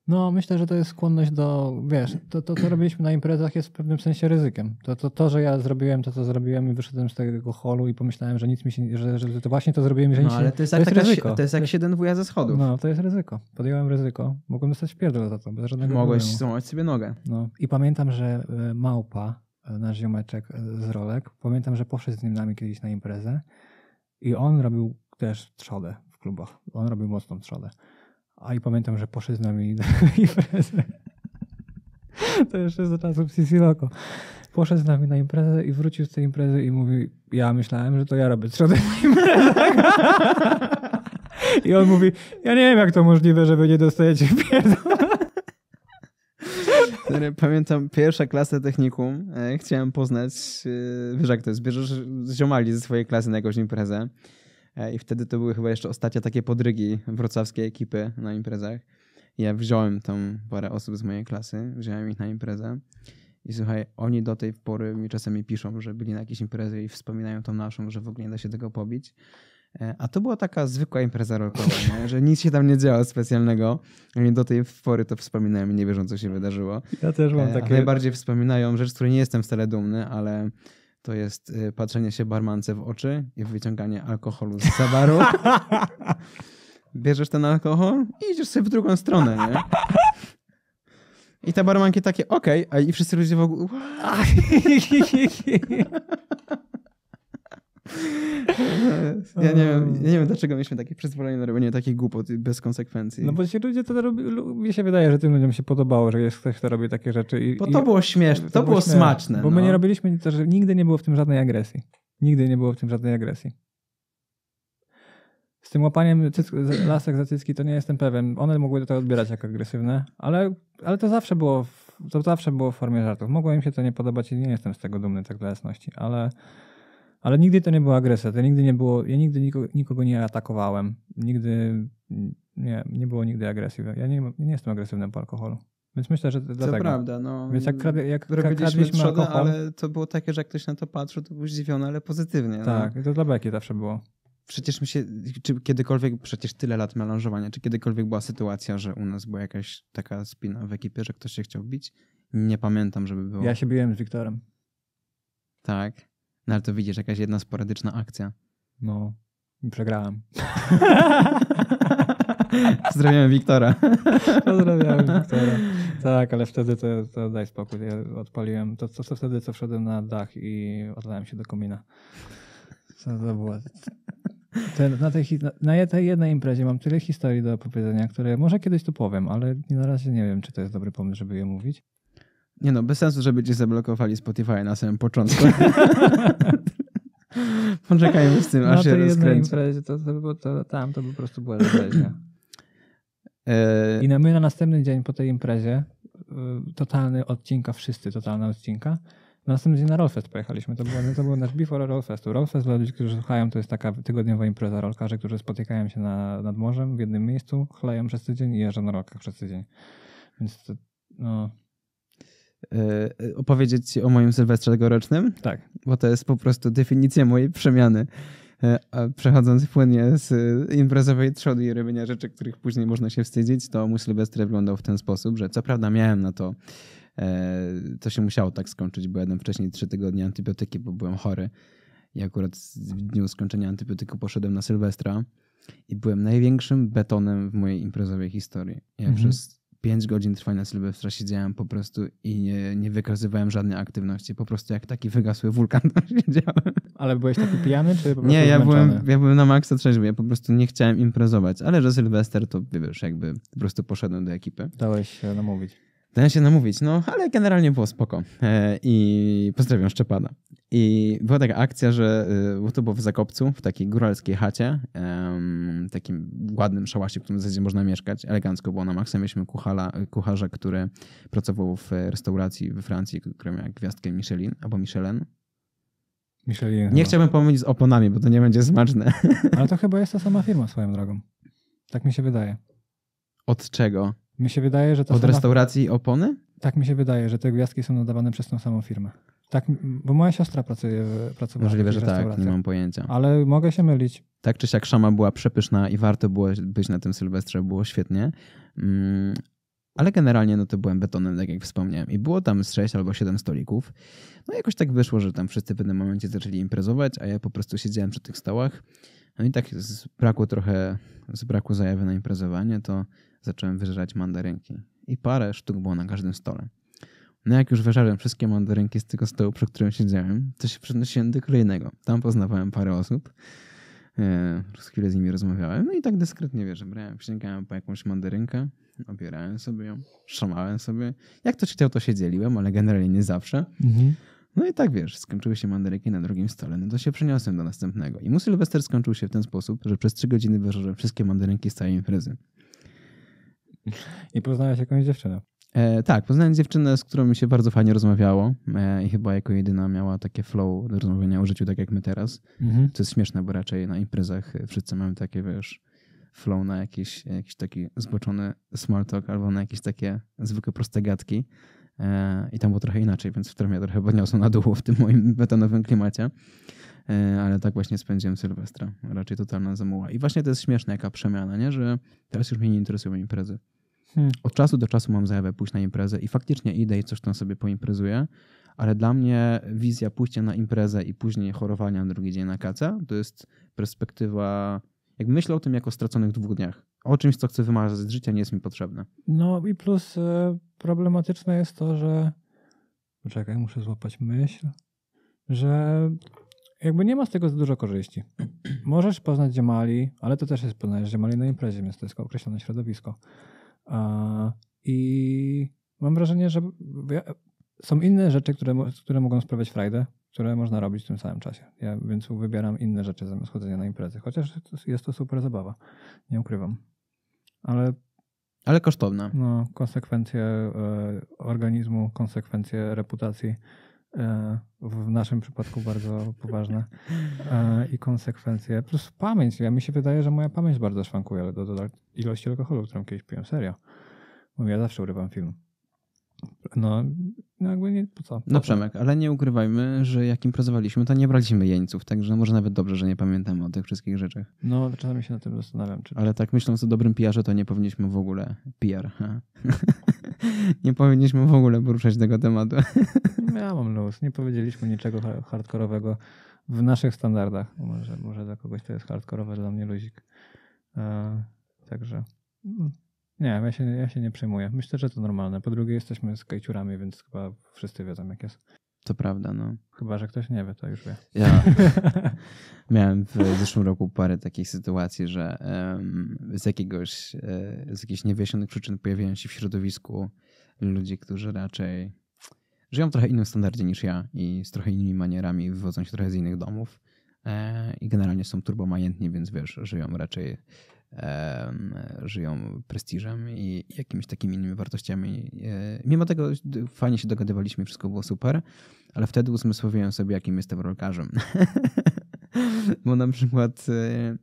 No, myślę, że to jest skłonność do, wiesz, to, to co robiliśmy na imprezach jest w pewnym sensie ryzykiem. To, to, to że ja zrobiłem to, co zrobiłem i wyszedłem z tego holu i pomyślałem, że nic mi się, że, że to właśnie to zrobiłem, że no, nic ale to jest, to jest taka, ryzyko. To jest jak siedem wuja ze schodów. No, to jest ryzyko. Podjąłem ryzyko. Mogłem dostać pierdol za to, bez żadnego Mogłeś złamać sobie nogę. No. I pamiętam, że e, małpa, e, nasz ziomeczek e, z rolek, pamiętam, że poszedł z nim nami kiedyś na imprezę i on robił też trzodę w klubach. On robił mocną trzodę. A i pamiętam, że poszedł z nami na imprezę. To jeszcze za czasów Loco. Poszedł z nami na imprezę i wrócił z tej imprezy i mówi, ja myślałem, że to ja robię trzodę na imprezach. I on mówi, ja nie wiem, jak to możliwe, że będzie nie dostajecie pierdol. Pamiętam pierwsza klasę technikum. E, chciałem poznać, e, wiesz jak to jest, bierzesz ziomali ze swojej klasy na jakąś imprezę. E, I wtedy to były chyba jeszcze ostatnie takie podrygi wrocławskiej ekipy na imprezach. I ja wziąłem tam parę osób z mojej klasy, wziąłem ich na imprezę. I słuchaj, oni do tej pory mi czasami piszą, że byli na jakiejś imprezie i wspominają tą naszą, że w ogóle nie da się tego pobić. E, a to była taka zwykła impreza rokowa, nie? że nic się tam nie działo specjalnego. Oni do tej pory to wspominają i nie wierzą, co się wydarzyło. Ja też mam e, takie. A najbardziej wspominają rzecz, z której nie jestem wcale dumny, ale to jest y, patrzenie się barmance w oczy i wyciąganie alkoholu z zabaru. Bierzesz ten alkohol i idziesz sobie w drugą stronę, nie? I te barmanki takie, okej, okay, i wszyscy ludzie w ogóle... Ja nie, wiem, ehm. ja nie wiem, dlaczego mieliśmy takie przyzwolenie na robienie takich głupot bez konsekwencji. No bo ci ludzie to robi, mi się wydaje, że tym ludziom się podobało, że jest ktoś, kto robi takie rzeczy. I, bo to i, było śmieszne, to, to było, śmieszne, smaczne. Bo no. my nie robiliśmy, to, że nigdy nie było w tym żadnej agresji. Nigdy nie było w tym żadnej agresji. Z tym łapaniem lasek za cycki to nie jestem pewien. One mogły to odbierać jako agresywne, ale, ale to zawsze było w, to zawsze było w formie żartów. Mogło im się to nie podobać i nie jestem z tego dumny, tak dla jasności, ale ale nigdy to nie była agresja, to nigdy nie było, ja nigdy nikogo, nikogo nie atakowałem, nigdy, nie, nie było nigdy agresji. Ja nie, nie jestem agresywny po alkoholu. Więc myślę, że to dlatego. To prawda, no. Więc jak, kradę, jak robiliśmy alkohol, ale to było takie, że jak ktoś na to patrzył, to był zdziwiony, ale pozytywnie. No. Tak, no. to dla beki zawsze było. Przecież mi się, czy kiedykolwiek, przecież tyle lat melanżowania, czy kiedykolwiek była sytuacja, że u nas była jakaś taka spina w ekipie, że ktoś się chciał bić? Nie pamiętam, żeby było. Ja się biłem z Wiktorem. Tak. No ale to widzisz, jakaś jedna sporadyczna akcja. No, przegrałem. Pozdrawiam Wiktora. Pozdrawiam Wiktora. Tak, ale wtedy to, to daj spokój. Ja odpaliłem to, co wtedy, co wszedłem na dach i odlałem się do komina. Co to było? Ten, na, tej, na tej jednej imprezie mam tyle historii do opowiedzenia, które może kiedyś tu powiem, ale na razie nie wiem, czy to jest dobry pomysł, żeby je mówić. Nie no, bez sensu, żeby ci zablokowali Spotify na samym początku. Poczekajmy z tym, no aż się rozkręci. imprezie to, to, to, to, tam to po prostu była impreza. E, I na my na następny dzień po tej imprezie, y, totalny odcinka, wszyscy totalna odcinka, na następny dzień na Rollfest pojechaliśmy. To, było, to był nasz before Rollfestu. Rollfest dla ludzi, którzy słuchają, to jest taka tygodniowa impreza rolkarzy, którzy spotykają się na, nad morzem w jednym miejscu, chleją przez tydzień i jeżdżą na rolkach przez tydzień. Więc to, no, E, e, opowiedzieć ci o moim sylwestrze tegorocznym. Tak. Bo to jest po prostu definicja mojej przemiany. E, przechodząc płynnie z imprezowej trzody i robienia rzeczy, których później można się wstydzić, to mój sylwestr wyglądał w ten sposób, że co prawda miałem na to, to się musiało tak skończyć, bo jadłem wcześniej trzy tygodnie antybiotyki, bo byłem chory. I akurat w dniu skończenia antybiotyku poszedłem na sylwestra i byłem największym betonem w mojej imprezowej historii. Ja mhm. przez 5 godzin trwania Sylwestra siedziałem po prostu i nie, nie wykazywałem żadnej aktywności. Po prostu jak taki wygasły wulkan tam siedziałem. Ale byłeś taki pijany, czy po prostu Nie, ja byłem, ja byłem na maksa trzeźwy. Ja po prostu nie chciałem imprezować. Ale że Sylwester to, wiesz, jakby po prostu poszedłem do ekipy. Dałeś się namówić. Dałem się namówić, no ale generalnie było spoko. E, I pozdrawiam Szczepana. I była taka akcja, że e, bo to było w Zakopcu, w takiej góralskiej chacie, takim ładnym szałasie, w którym w zasadzie można mieszkać. Elegancko było na maksa. Mieliśmy kuchala, e, kucharza, który pracował w restauracji we Francji, która miała gwiazdkę Michelin albo Michelin. Michelin nie chciałbym pomylić z oponami, bo to nie będzie smaczne. Ale to chyba jest ta sama firma swoją drogą. Tak mi się wydaje. Od czego? Mi się wydaje, że to Od restauracji opony? Tak mi się wydaje, że te gwiazdki są nadawane przez tą samą firmę. Tak, bo moja siostra pracuje, pracowała Możliwe, że tak, nie mam pojęcia. Ale mogę się mylić. Tak czy siak szama była przepyszna i warto było być na tym Sylwestrze, było świetnie. Mm, ale generalnie no to byłem betonem, tak jak wspomniałem. I było tam z 6 albo 7 stolików. No jakoś tak wyszło, że tam wszyscy w pewnym momencie zaczęli imprezować, a ja po prostu siedziałem przy tych stołach. No i tak zbrakło trochę, braku zajawy na imprezowanie, to zacząłem wyżerać mandarynki. I parę sztuk było na każdym stole. No jak już wyżarłem wszystkie mandarynki z tego stołu, przy którym siedziałem, to się przenosiłem do kolejnego. Tam poznawałem parę osób. Przez chwilę z nimi rozmawiałem. No i tak dyskretnie, wiesz, brałem, sięgałem po jakąś mandarynkę, obierałem sobie ją, szamałem sobie. Jak ktoś chciał, to się dzieliłem, ale generalnie nie zawsze. Mhm. No i tak wiesz, skończyły się mandaryki na drugim stole, no to się przeniosłem do następnego. I mu sylwester skończył się w ten sposób, że przez trzy godziny wyżarłem wszystkie mandarynki z całej imprezy. I poznałeś jakąś dziewczynę. E, tak, poznałem dziewczynę, z którą mi się bardzo fajnie rozmawiało e, i chyba jako jedyna miała takie flow do rozmawiania o życiu, tak jak my teraz. Mhm. jest śmieszne, bo raczej na imprezach wszyscy mamy takie, wiesz, flow na jakiś, jakiś taki zboczony small talk albo na jakieś takie zwykłe proste gadki. E, I tam było trochę inaczej, więc wtedy mnie trochę podniosło na dół w tym moim betonowym klimacie. E, ale tak właśnie spędziłem Sylwestra. Raczej totalna zamuła. I właśnie to jest śmieszne, jaka przemiana, nie? że teraz już mnie nie interesują imprezy Hmm. Od czasu do czasu mam zajawę pójść na imprezę i faktycznie idę i coś tam sobie poimprezuję, ale dla mnie wizja pójścia na imprezę i później chorowania na drugi dzień na kaca to jest perspektywa, jak myślę o tym jako straconych dwóch dniach. O czymś, co chcę wymazać z życia, nie jest mi potrzebne. No i plus y, problematyczne jest to, że czekaj, muszę złapać myśl, że jakby nie ma z tego za dużo korzyści. Możesz poznać ziemali, ale to też jest poznać ziemali na imprezie, więc to jest określone środowisko. I mam wrażenie, że są inne rzeczy, które, które mogą sprawiać frajdę, które można robić w tym samym czasie. Ja więc wybieram inne rzeczy zamiast chodzenia na imprezy, chociaż jest to super zabawa, nie ukrywam. Ale ale kosztowne. No, konsekwencje e, organizmu, konsekwencje reputacji E, w naszym przypadku bardzo poważne e, i konsekwencje. Plus pamięć. Ja mi się wydaje, że moja pamięć bardzo szwankuje do, do, ilości alkoholu, którą kiedyś piłem. Serio. Mówię, ja zawsze urywam film. No, no, jakby nie, po co? Po no Przemek, ale nie ukrywajmy, że jak imprezowaliśmy, to nie braliśmy jeńców, także może nawet dobrze, że nie pamiętamy o tych wszystkich rzeczach. No, czasami się na tym zastanawiam. Czy... Ale tak myśląc o dobrym PR-ze, to nie powinniśmy w ogóle... PR, Nie powinniśmy w ogóle poruszać tego tematu. No, ja mam luz. Nie powiedzieliśmy niczego hardkorowego w naszych standardach. No, może, może dla kogoś to jest hardkorowe, dla mnie luzik. Eee, także... Mm. Nie, ja się, ja się nie przejmuję. Myślę, że to normalne. Po drugie, jesteśmy z kajciurami, więc chyba wszyscy wiedzą, jak jest. To prawda, no. Chyba, że ktoś nie wie, to już wie. Ja miałem w zeszłym roku parę takich sytuacji, że um, z jakiegoś, e, z jakichś niewyjaśnionych przyczyn pojawiają się w środowisku ludzi, którzy raczej żyją w trochę innym standardzie niż ja i z trochę innymi manierami, wywodzą się trochę z innych domów e, i generalnie są turbomajętni, więc wiesz, żyją raczej żyją prestiżem i jakimiś takimi innymi wartościami. E, mimo tego fajnie się dogadywaliśmy, wszystko było super, ale wtedy uzmysłowiłem sobie, jakim jestem rolkarzem. Bo na przykład e,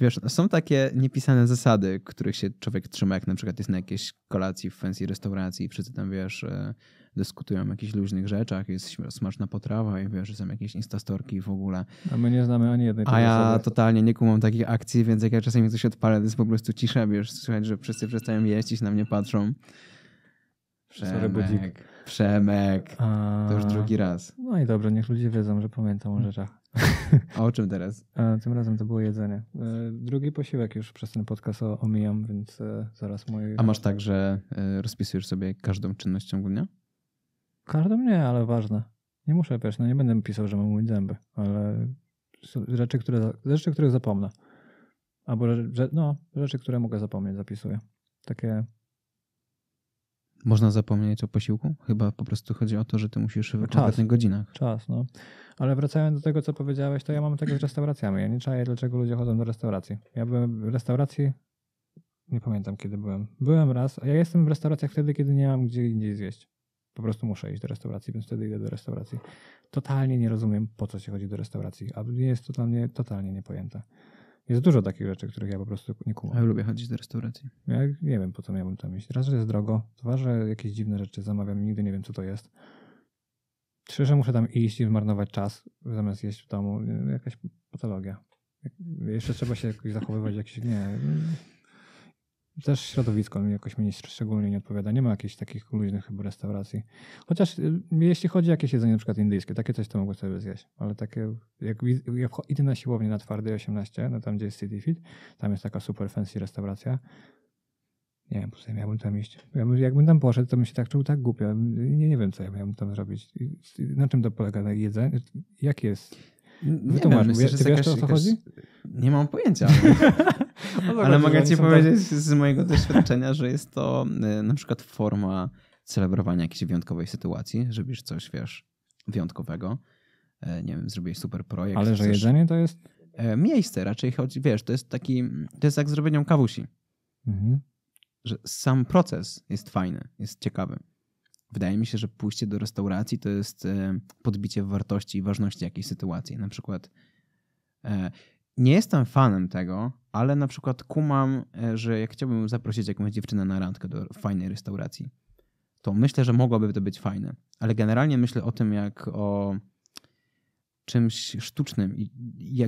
wiesz, są takie niepisane zasady, których się człowiek trzyma, jak na przykład jest na jakiejś kolacji w fancy restauracji i wszyscy tam, wiesz, e, dyskutują o jakichś luźnych rzeczach, jest smaczna potrawa i wiesz, że są jakieś instastorki w ogóle. A my nie znamy ani jednej. A ja totalnie nie kumam takich akcji, więc jak ja czasami coś odpalę, to jest po prostu cisza, wiesz, słychać, że wszyscy przestają jeść i na mnie patrzą. Przemek, Przemek, A... to już drugi raz. No i dobrze, niech ludzie wiedzą, że pamiętam o rzeczach. A o czym teraz? A, tym razem to było jedzenie. E, drugi posiłek już przez ten podcast omijam, więc e, zaraz mój. A masz tak, że e, rozpisujesz sobie każdą czynność ciągu dnia? Każdą nie, ale ważne. Nie muszę, wiesz, no nie będę pisał, że mam umyć zęby, ale rzeczy, które, rzeczy których zapomnę. Albo że, no, rzeczy, które mogę zapomnieć, zapisuję. Takie można zapomnieć o posiłku? Chyba po prostu chodzi o to, że ty musisz w konkretnych godzinach. Czas, no. Ale wracając do tego, co powiedziałeś, to ja mam tego z restauracjami. Ja nie czaję, dlaczego ludzie chodzą do restauracji. Ja byłem w restauracji, nie pamiętam kiedy byłem. Byłem raz, a ja jestem w restauracjach wtedy, kiedy nie mam gdzie indziej zjeść po prostu muszę iść do restauracji, więc wtedy idę do restauracji. Totalnie nie rozumiem, po co się chodzi do restauracji, a jest to dla mnie totalnie niepojęte. Jest dużo takich rzeczy, których ja po prostu nie kumam. Ja lubię chodzić do restauracji. Ja nie wiem, po co miałbym tam iść. Raz, że jest drogo, dwa, że jakieś dziwne rzeczy zamawiam i nigdy nie wiem, co to jest. Trzy, że muszę tam iść i zmarnować czas, zamiast jeść w domu. Jakaś patologia. Jeszcze trzeba się jakoś zachowywać, jak się nie... Też środowisko jakoś mi szczególnie nie odpowiada. Nie ma jakichś takich luźnych chyba restauracji. Chociaż y, jeśli chodzi o jakieś jedzenie na przykład indyjskie, takie coś to mogę sobie zjeść. Ale takie, jak, jak idę na siłownię na Twardej 18, no tam gdzie jest City Fit, tam jest taka super fancy restauracja. Nie wiem, po co ja miałbym tam iść. Jakbym tam poszedł, to bym się tak czuł tak głupio. Nie, nie wiem, co ja miałbym tam zrobić. Na czym to polega? Na jedzenie? Jak jest? Wytłumacz, wiesz, ty wiesz, jakaś, o co chodzi? Nie mam pojęcia. ale, mogę ci tak. powiedzieć z mojego doświadczenia, że jest to y, na przykład forma celebrowania jakiejś wyjątkowej sytuacji, żebyś coś, wiesz, wyjątkowego. E, nie wiem, zrobiłeś super projekt. Ale że chcesz... jedzenie to jest? E, miejsce raczej chodzi, wiesz, to jest taki, to jest jak zrobieniem kawusi. Mhm. Że sam proces jest fajny, jest ciekawy wydaje mi się, że pójście do restauracji to jest e, podbicie wartości i ważności jakiejś sytuacji. Na przykład e, nie jestem fanem tego, ale na przykład kumam, e, że jak chciałbym zaprosić jakąś dziewczynę na randkę do fajnej restauracji, to myślę, że mogłoby to być fajne. Ale generalnie myślę o tym jak o czymś sztucznym i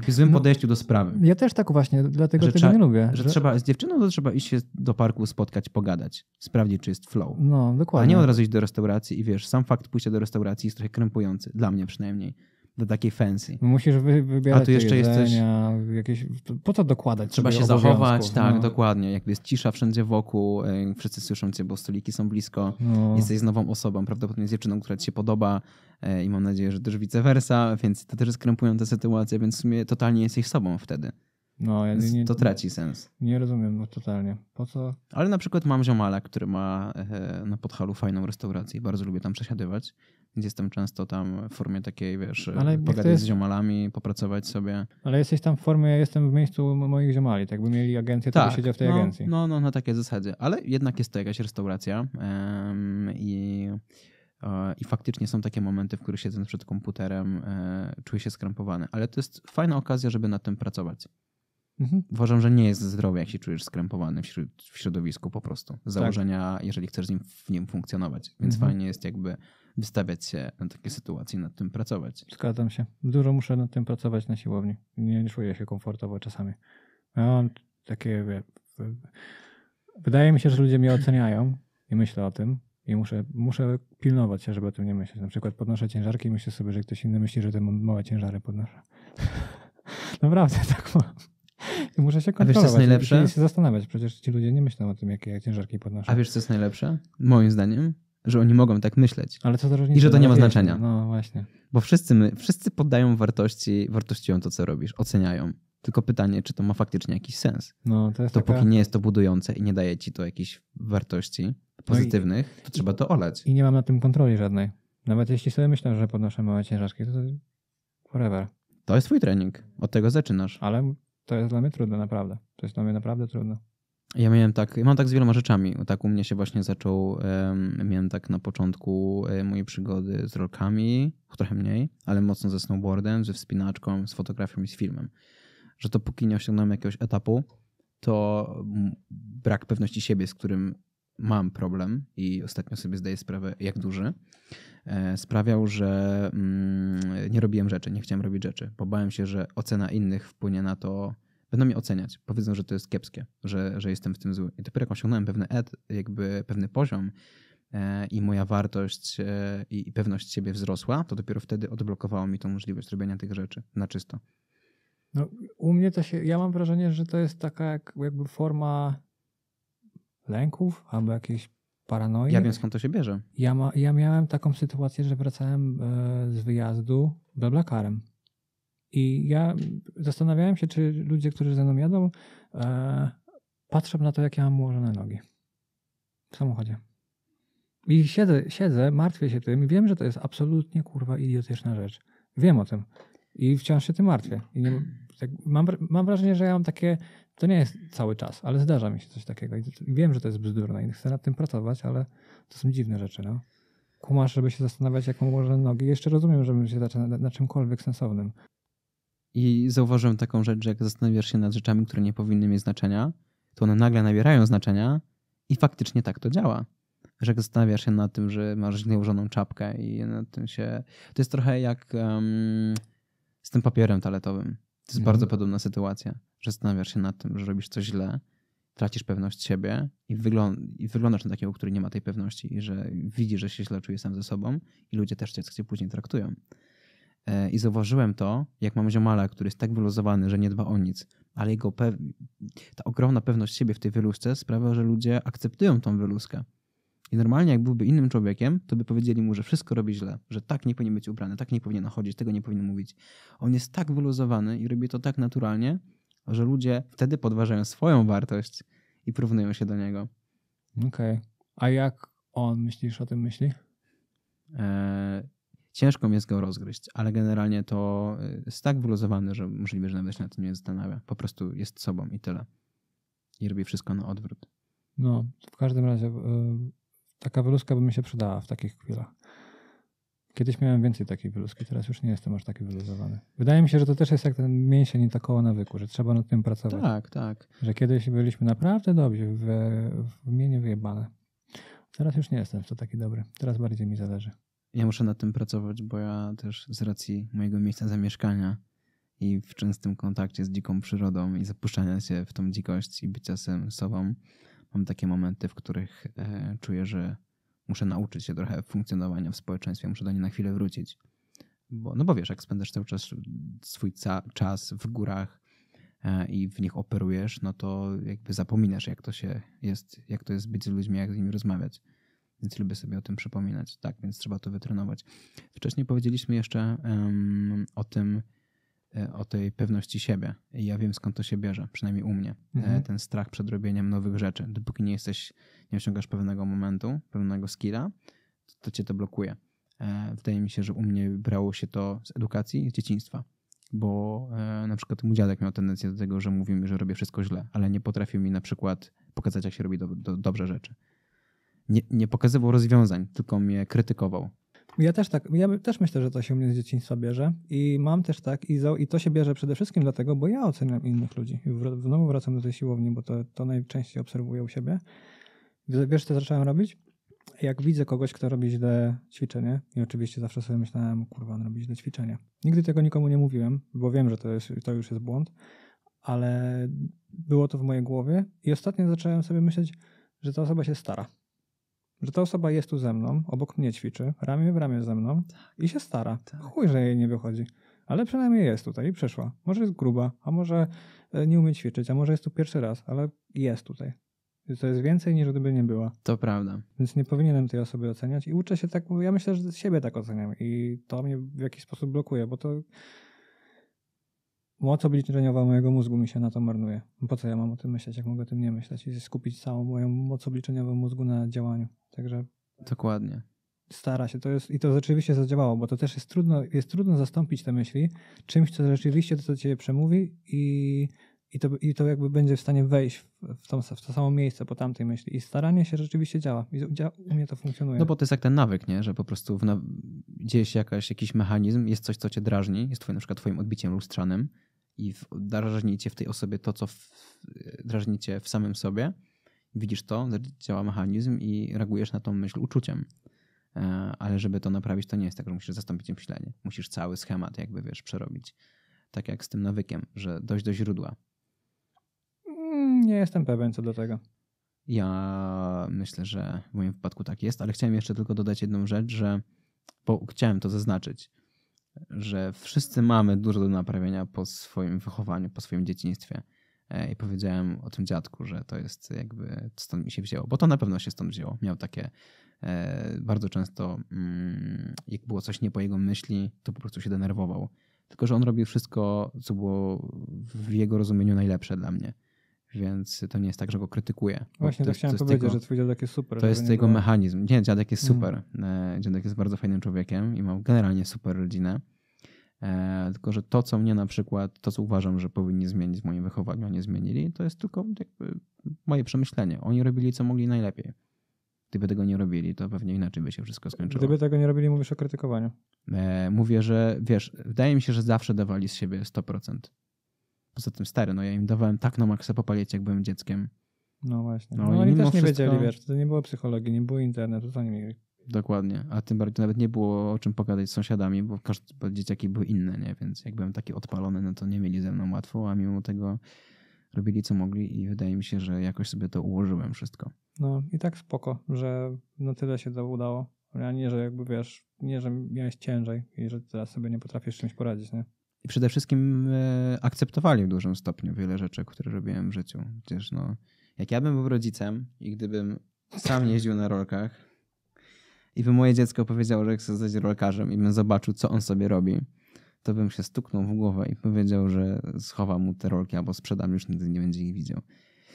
w złym no, podejściu do sprawy. Ja też tak właśnie, dlatego że tego nie lubię. Że, że, trzeba z dziewczyną to trzeba iść się do parku, spotkać, pogadać, sprawdzić, czy jest flow. No, dokładnie. A nie od razu iść do restauracji i wiesz, sam fakt pójścia do restauracji jest trochę krępujący, dla mnie przynajmniej do takiej pensji. No musisz wy, wybierać A tu jeszcze jedzenia, jesteś... jakieś... Po co dokładać? Trzeba się zachować, no? tak, no. dokładnie. Jakby jest cisza wszędzie wokół, y, wszyscy słyszą cię, bo stoliki są blisko. No. Jesteś z nową osobą, prawdopodobnie z dziewczyną, która ci się podoba y, i mam nadzieję, że też vice versa, więc to też skrępują te sytuacje, więc w sumie totalnie jesteś sobą wtedy. No, ja nie, to traci sens. Nie rozumiem no, totalnie. Po co? Ale na przykład mam ziomala, który ma y, na Podhalu fajną restaurację i bardzo lubię tam przesiadywać. Więc jestem często tam w formie takiej, wiesz, ale pogadać jest... z ziomalami, popracować sobie. Ale jesteś tam w formie, ja jestem w miejscu moich ziomali, tak by mieli agencję, tak, to by tak, siedział w tej no, agencji. No, no, na takiej zasadzie. Ale jednak jest to jakaś restauracja um, i... E, I faktycznie są takie momenty, w których siedząc przed komputerem e, czuję się skrępowany, ale to jest fajna okazja, żeby nad tym pracować. Mhm. Uważam, że nie jest zdrowie, jak się czujesz skrępowany w, środowisku po prostu. Z tak. założenia, tak. jeżeli chcesz w nim funkcjonować. Więc mhm. fajnie jest jakby wystawiać się na takie sytuacje, nad tym pracować. Zgadzam się. Dużo muszę nad tym pracować na siłowni. Nie, czuję się komfortowo czasami. Ja mam takie... Wydaje mi się, że ludzie mnie oceniają i myślę o tym i muszę, muszę pilnować się, żeby o tym nie myśleć. Na przykład podnoszę ciężarki i myślę sobie, że ktoś inny myśli, że te małe ciężary podnoszę. Naprawdę tak mam. I muszę się kontrolować. A wiesz, co jest najlepsze? I się zastanawiać. Przecież ci ludzie nie myślą o tym, jakie ciężarki podnoszą. A wiesz, co jest najlepsze? Moim zdaniem że oni mogą tak myśleć. Ale to I że to nie ma znaczenia. No właśnie. Bo wszyscy, my, wszyscy poddają wartości, wartościują to, co robisz, oceniają. Tylko pytanie, czy to ma faktycznie jakiś sens. No, to jest to taka... póki nie jest to budujące i nie daje ci to jakichś wartości pozytywnych, no i, to trzeba to olać. I nie mam na tym kontroli żadnej. Nawet jeśli sobie myślę, że podnoszę małe ciężarki, to forever. To jest twój trening. Od tego zaczynasz. Ale to jest dla mnie trudne, naprawdę. To jest dla mnie naprawdę trudne. Ja miałem tak, mam tak z wieloma rzeczami. Tak u mnie się właśnie zaczął, um, miałem tak na początku e, mojej przygody z rolkami, trochę mniej, ale mocno ze snowboardem, ze wspinaczką, z fotografią i z filmem. Że to póki nie osiągnąłem jakiegoś etapu, to brak pewności siebie, z którym mam problem i ostatnio sobie zdaję sprawę, jak duży, e, sprawiał, że mm, nie robiłem rzeczy, nie chciałem robić rzeczy, bo bałem się, że ocena innych wpłynie na to, będą mnie oceniać. Powiedzą, że to jest kiepskie, że, że jestem w tym zły. I dopiero jak osiągnąłem pewny et, jakby pewny poziom e, i moja wartość e, i pewność siebie wzrosła, to dopiero wtedy odblokowało mi tą możliwość robienia tych rzeczy na czysto. No, u mnie to się, ja mam wrażenie, że to jest taka jak, jakby forma lęków albo jakiejś paranoi. Ja wiem skąd to się bierze. Ja, ma, ja miałem taką sytuację, że wracałem e, z wyjazdu blablakarem. I ja zastanawiałem się, czy ludzie, którzy ze mną jadą, e, patrzą na to, jak ja mam ułożone nogi w samochodzie. I siedzę, siedzę, martwię się tym i wiem, że to jest absolutnie kurwa idiotyczna rzecz. Wiem o tym. I wciąż się tym martwię. I nie, tak, mam, mam wrażenie, że ja mam takie. To nie jest cały czas, ale zdarza mi się coś takiego. I wiem, że to jest bzdurne i chcę nad tym pracować, ale to są dziwne rzeczy, no. Kumasz, żeby się zastanawiać, jaką ułożone nogi. Jeszcze rozumiem, żebym się zaczął na, na czymkolwiek sensownym. I zauważyłem taką rzecz, że jak zastanawiasz się nad rzeczami, które nie powinny mieć znaczenia, to one nagle nabierają znaczenia i faktycznie tak to działa. Że jak zastanawiasz się nad tym, że masz źle ułożoną czapkę i nad tym się... To jest trochę jak um, z tym papierem toaletowym. To jest no. bardzo podobna sytuacja, że zastanawiasz się nad tym, że robisz coś źle, tracisz pewność siebie i, i wyglądasz na takiego, który nie ma tej pewności i że widzi, że się źle czuje sam ze sobą i ludzie też cię, cię później traktują. E, I zauważyłem to, jak mam ziomala, który jest tak wyluzowany, że nie dba o nic, ale jego ta ogromna pewność siebie w tej wyluzce sprawia, że ludzie akceptują tą wyluzkę. I normalnie, jak byłby innym człowiekiem, to by powiedzieli mu, że wszystko robi źle, że tak nie powinien być ubrany, tak nie powinien chodzić, tego nie powinien mówić. On jest tak wyluzowany i robi to tak naturalnie, że ludzie wtedy podważają swoją wartość i porównują się do niego. Okej. Okay. A jak on myślisz o tym myśli? Eee, Ciężko mi jest go rozgryźć, ale generalnie to y, jest tak wyluzowane, że możliwe, że nawet się na tym nie zastanawia. Po prostu jest sobą i tyle. I robi wszystko na odwrót. No, w każdym razie y, taka wyluzka by mi się przydała w takich chwilach. Kiedyś miałem więcej takiej wyluzki, teraz już nie jestem aż taki wyluzowany. Wydaje mi się, że to też jest jak ten mięsień i to koło nawyku, że trzeba nad tym pracować. Tak, tak. Że kiedyś byliśmy naprawdę dobrzy, w, w mieniu wyjebane. Teraz już nie jestem w to taki dobry. Teraz bardziej mi zależy. Ja muszę nad tym pracować, bo ja też z racji mojego miejsca zamieszkania i w częstym kontakcie z dziką przyrodą i zapuszczania się w tą dzikość i bycia sobą, mam takie momenty, w których e, czuję, że muszę nauczyć się trochę funkcjonowania w społeczeństwie, muszę do niej na chwilę wrócić. Bo, no bo wiesz, jak spędzasz cały czas swój czas w górach e, i w nich operujesz, no to jakby zapominasz, jak to się jest, jak to jest być z ludźmi, jak z nimi rozmawiać więc lubię sobie o tym przypominać, tak, więc trzeba to wytrenować. Wcześniej powiedzieliśmy jeszcze um, o tym, e, o tej pewności siebie. I ja wiem skąd to się bierze, przynajmniej u mnie. E, mhm. Ten strach przed robieniem nowych rzeczy. Dopóki nie jesteś, nie osiągasz pewnego momentu, pewnego skilla, to, to cię to blokuje. E, wydaje mi się, że u mnie brało się to z edukacji, z dzieciństwa. Bo na przykład mój dziadek miał tendencję do tego, że mówił mi, że robię wszystko źle, ale nie potrafił mi na przykład pokazać, jak się robi do, do, dobrze rzeczy nie, nie pokazywał rozwiązań, tylko mnie krytykował. Ja też tak, ja też myślę, że to się u mnie z dzieciństwa bierze i mam też tak i, za, i to się bierze przede wszystkim dlatego, bo ja oceniam innych ludzi. W, znowu wracam do tej siłowni, bo to, to najczęściej obserwuję u siebie. Wiesz, co zacząłem robić? Jak widzę kogoś, kto robi źle ćwiczenie i oczywiście zawsze sobie myślałem, kurwa, on robi źle ćwiczenie. Nigdy tego nikomu nie mówiłem, bo wiem, że to, jest, to już jest błąd, ale było to w mojej głowie i ostatnio zacząłem sobie myśleć, że ta osoba się stara że ta osoba jest tu ze mną, obok mnie ćwiczy, ramię w ramię ze mną tak. i się stara. Tak. Chuj, że jej nie wychodzi. Ale przynajmniej jest tutaj i przyszła. Może jest gruba, a może e, nie umie ćwiczyć, a może jest tu pierwszy raz, ale jest tutaj. To jest więcej niż gdyby nie była. To prawda. Więc nie powinienem tej osoby oceniać i uczę się tak, ja myślę, że siebie tak oceniam i to mnie w jakiś sposób blokuje, bo to moc obliczeniowa mojego mózgu mi się na to marnuje. Po co ja mam o tym myśleć, jak mogę o tym nie myśleć i skupić całą moją moc obliczeniową mózgu na działaniu. Także. Dokładnie. Stara się to jest, i to rzeczywiście zadziałało, bo to też jest trudno, jest trudno zastąpić te myśli czymś, co rzeczywiście to, co ciebie przemówi i i to, i to jakby będzie w stanie wejść w, tą, w to samo miejsce po tamtej myśli. I staranie się rzeczywiście działa. I u mnie to funkcjonuje. No bo to jest jak ten nawyk, nie? że po prostu na... dzieje się jakaś, jakiś mechanizm, jest coś, co cię drażni, jest twoim, na przykład twoim odbiciem lustrzanym i w, drażni cię w tej osobie to, co w, drażni cię w samym sobie. Widzisz to, działa mechanizm i reagujesz na tą myśl uczuciem. E, ale żeby to naprawić, to nie jest tak, że musisz zastąpić myślenie. Musisz cały schemat jakby, wiesz, przerobić. Tak jak z tym nawykiem, że dojść do źródła nie jestem pewien co do tego. Ja myślę, że w moim wypadku tak jest, ale chciałem jeszcze tylko dodać jedną rzecz, że bo chciałem to zaznaczyć, że wszyscy mamy dużo do naprawienia po swoim wychowaniu, po swoim dzieciństwie. E, I powiedziałem o tym dziadku, że to jest jakby stąd mi się wzięło, bo to na pewno się stąd wzięło. Miał takie e, bardzo często, mm, jak było coś nie po jego myśli, to po prostu się denerwował. Tylko, że on robił wszystko, co było w jego rozumieniu najlepsze dla mnie więc to nie jest tak, że go krytykuję. Właśnie to, to chciałem to powiedzieć, że twój dziadek jest super. To jest jego było... mechanizm. Nie, dziadek jest mm. super. Mm. Dziadek jest bardzo fajnym człowiekiem i ma generalnie super rodzinę. E, tylko, że to, co mnie na przykład, to, co uważam, że powinni zmienić w moim wychowaniu, a nie zmienili, to jest tylko moje przemyślenie. Oni robili, co mogli najlepiej. Gdyby tego nie robili, to pewnie inaczej by się wszystko skończyło. Gdyby tego nie robili, mówisz o krytykowaniu. E, mówię, że wiesz, wydaje mi się, że zawsze dawali z siebie 100%. Poza tym stary, no ja im dawałem tak na maksa popalić, jak byłem dzieckiem. No właśnie. No, no i oni też nie wszystko... wiedzieli, wiesz, to nie było psychologii, nie było internetu, to nie mieli. Dokładnie, a tym bardziej nawet nie było o czym pogadać z sąsiadami, bo każdy, bo dzieciaki były inne, nie? Więc jak byłem taki odpalony, no to nie mieli ze mną łatwo, a mimo tego robili co mogli i wydaje mi się, że jakoś sobie to ułożyłem wszystko. No i tak spoko, że na tyle się to udało. A nie, że jakby wiesz, nie, że miałeś ciężej i że teraz sobie nie potrafisz czymś poradzić, nie? i przede wszystkim e, akceptowali w dużym stopniu wiele rzeczy, które robiłem w życiu. Przecież no, jak ja bym był rodzicem i gdybym sam jeździł na rolkach i by moje dziecko powiedziało, że chce zostać rolkarzem i bym zobaczył, co on sobie robi, to bym się stuknął w głowę i powiedział, że schowa mu te rolki albo sprzedam, już nigdy nie będzie ich widział.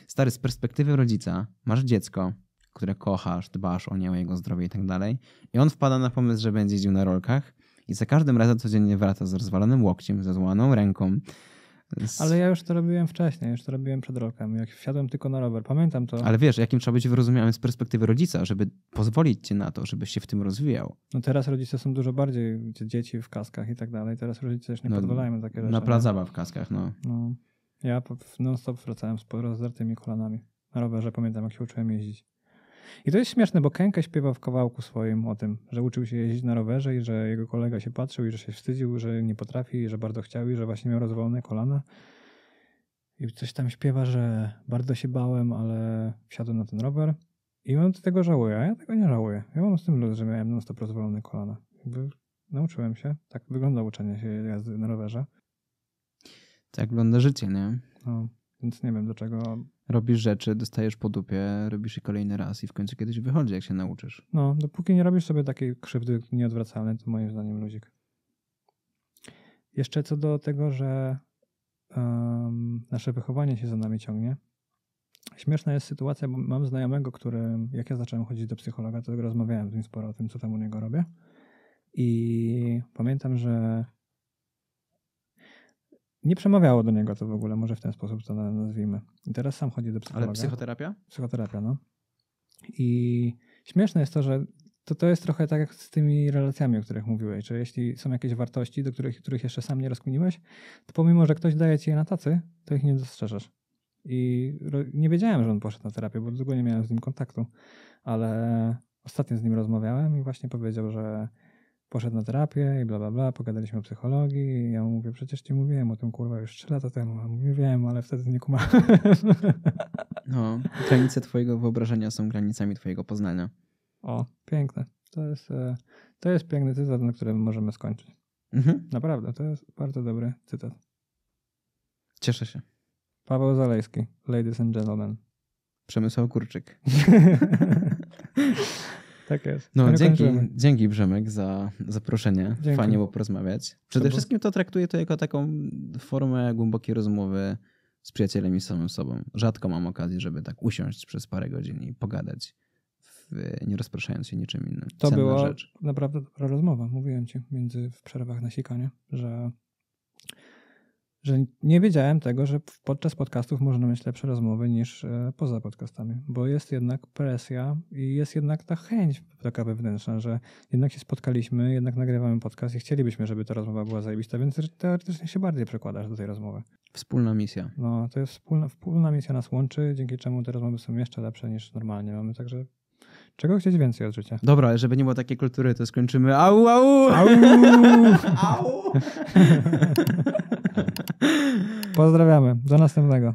Stary, z perspektywy rodzica masz dziecko, które kochasz, dbasz o nie, o jego zdrowie i tak dalej i on wpada na pomysł, że będzie jeździł na rolkach i za każdym razem codziennie wraca z rozwalonym łokciem, ze złaną ręką. Z... Ale ja już to robiłem wcześniej, już to robiłem przed rokiem. Jak wsiadłem tylko na rower, pamiętam to. Ale wiesz, jakim trzeba być wyrozumiałym z perspektywy rodzica, żeby pozwolić ci na to, żebyś się w tym rozwijał. No teraz rodzice są dużo bardziej, dzieci w kaskach i tak dalej. Teraz rodzice też nie no, pozwalają na takie rzeczy. Na plac zabaw w kaskach, no. no. Ja non-stop wracałem z rozdartymi kolanami. Na rowerze pamiętam, jak się uczyłem jeździć. I to jest śmieszne, bo Kenka śpiewa w kawałku swoim o tym, że uczył się jeździć na rowerze i że jego kolega się patrzył i że się wstydził, że nie potrafi i że bardzo chciał i że właśnie miał rozwalone kolana. I coś tam śpiewa, że bardzo się bałem, ale wsiadłem na ten rower i on do tego żałuje, a ja tego nie żałuję. Ja mam z tym luz, że miałem non stop rozwalone kolana. Jakby nauczyłem się, tak wygląda uczenie się jazdy na rowerze. Tak wygląda życie, nie? No. Więc nie wiem, dlaczego. Robisz rzeczy, dostajesz po dupie, robisz je kolejny raz i w końcu kiedyś wychodzi, jak się nauczysz. No, dopóki nie robisz sobie takiej krzywdy nieodwracalnej, to moim zdaniem luzik. Jeszcze co do tego, że um, nasze wychowanie się za nami ciągnie. Śmieszna jest sytuacja, bo mam znajomego, który, jak ja zacząłem chodzić do psychologa, to rozmawiałem z nim sporo o tym, co tam u niego robię. I pamiętam, że nie przemawiało do niego to w ogóle, może w ten sposób to nazwijmy. I teraz sam chodzi do psychologa. Ale psychoterapia? Psychoterapia, no. I śmieszne jest to, że to, to jest trochę tak jak z tymi relacjami, o których mówiłeś, że jeśli są jakieś wartości, do których, których jeszcze sam nie rozkminiłeś, to pomimo, że ktoś daje ci je na tacy, to ich nie dostrzeżesz. I nie wiedziałem, że on poszedł na terapię, bo długo nie miałem z nim kontaktu, ale ostatnio z nim rozmawiałem i właśnie powiedział, że poszedł na terapię i bla, bla, bla, pogadaliśmy o psychologii i ja mu mówię, przecież ci mówiłem o tym, kurwa, już trzy lata temu, a mówi, wiem, ale wtedy nie kumałem. No, granice twojego wyobrażenia są granicami twojego poznania. O, piękne. To jest, e, to jest piękny cytat, na którym możemy skończyć. Mhm. Naprawdę, to jest bardzo dobry cytat. Cieszę się. Paweł Zalejski, ladies and gentlemen. Przemysław Kurczyk. Tak jest. No, dzięki, dzięki Brzemek za zaproszenie. Dzięki. Fajnie było porozmawiać. Przede wszystkim to traktuję to jako taką formę głębokiej rozmowy z przyjacielem i samym sobą. Rzadko mam okazję, żeby tak usiąść przez parę godzin i pogadać, nie rozpraszając się niczym innym. To Cenna była rzecz. naprawdę dobra rozmowa, mówiłem ci między w przerwach na sikanie, że że nie wiedziałem tego, że podczas podcastów można mieć lepsze rozmowy niż e, poza podcastami, bo jest jednak presja i jest jednak ta chęć taka wewnętrzna, że jednak się spotkaliśmy, jednak nagrywamy podcast i chcielibyśmy, żeby ta rozmowa była zajebista, więc teoretycznie się bardziej przekładasz do tej rozmowy. Wspólna misja. No, to jest wspólna, wspólna misja nas łączy, dzięki czemu te rozmowy są jeszcze lepsze niż normalnie mamy, także Czego chcieć więcej od życia? Dobra, żeby nie było takiej kultury, to skończymy au, au! Au! au! Pozdrawiamy. Do następnego.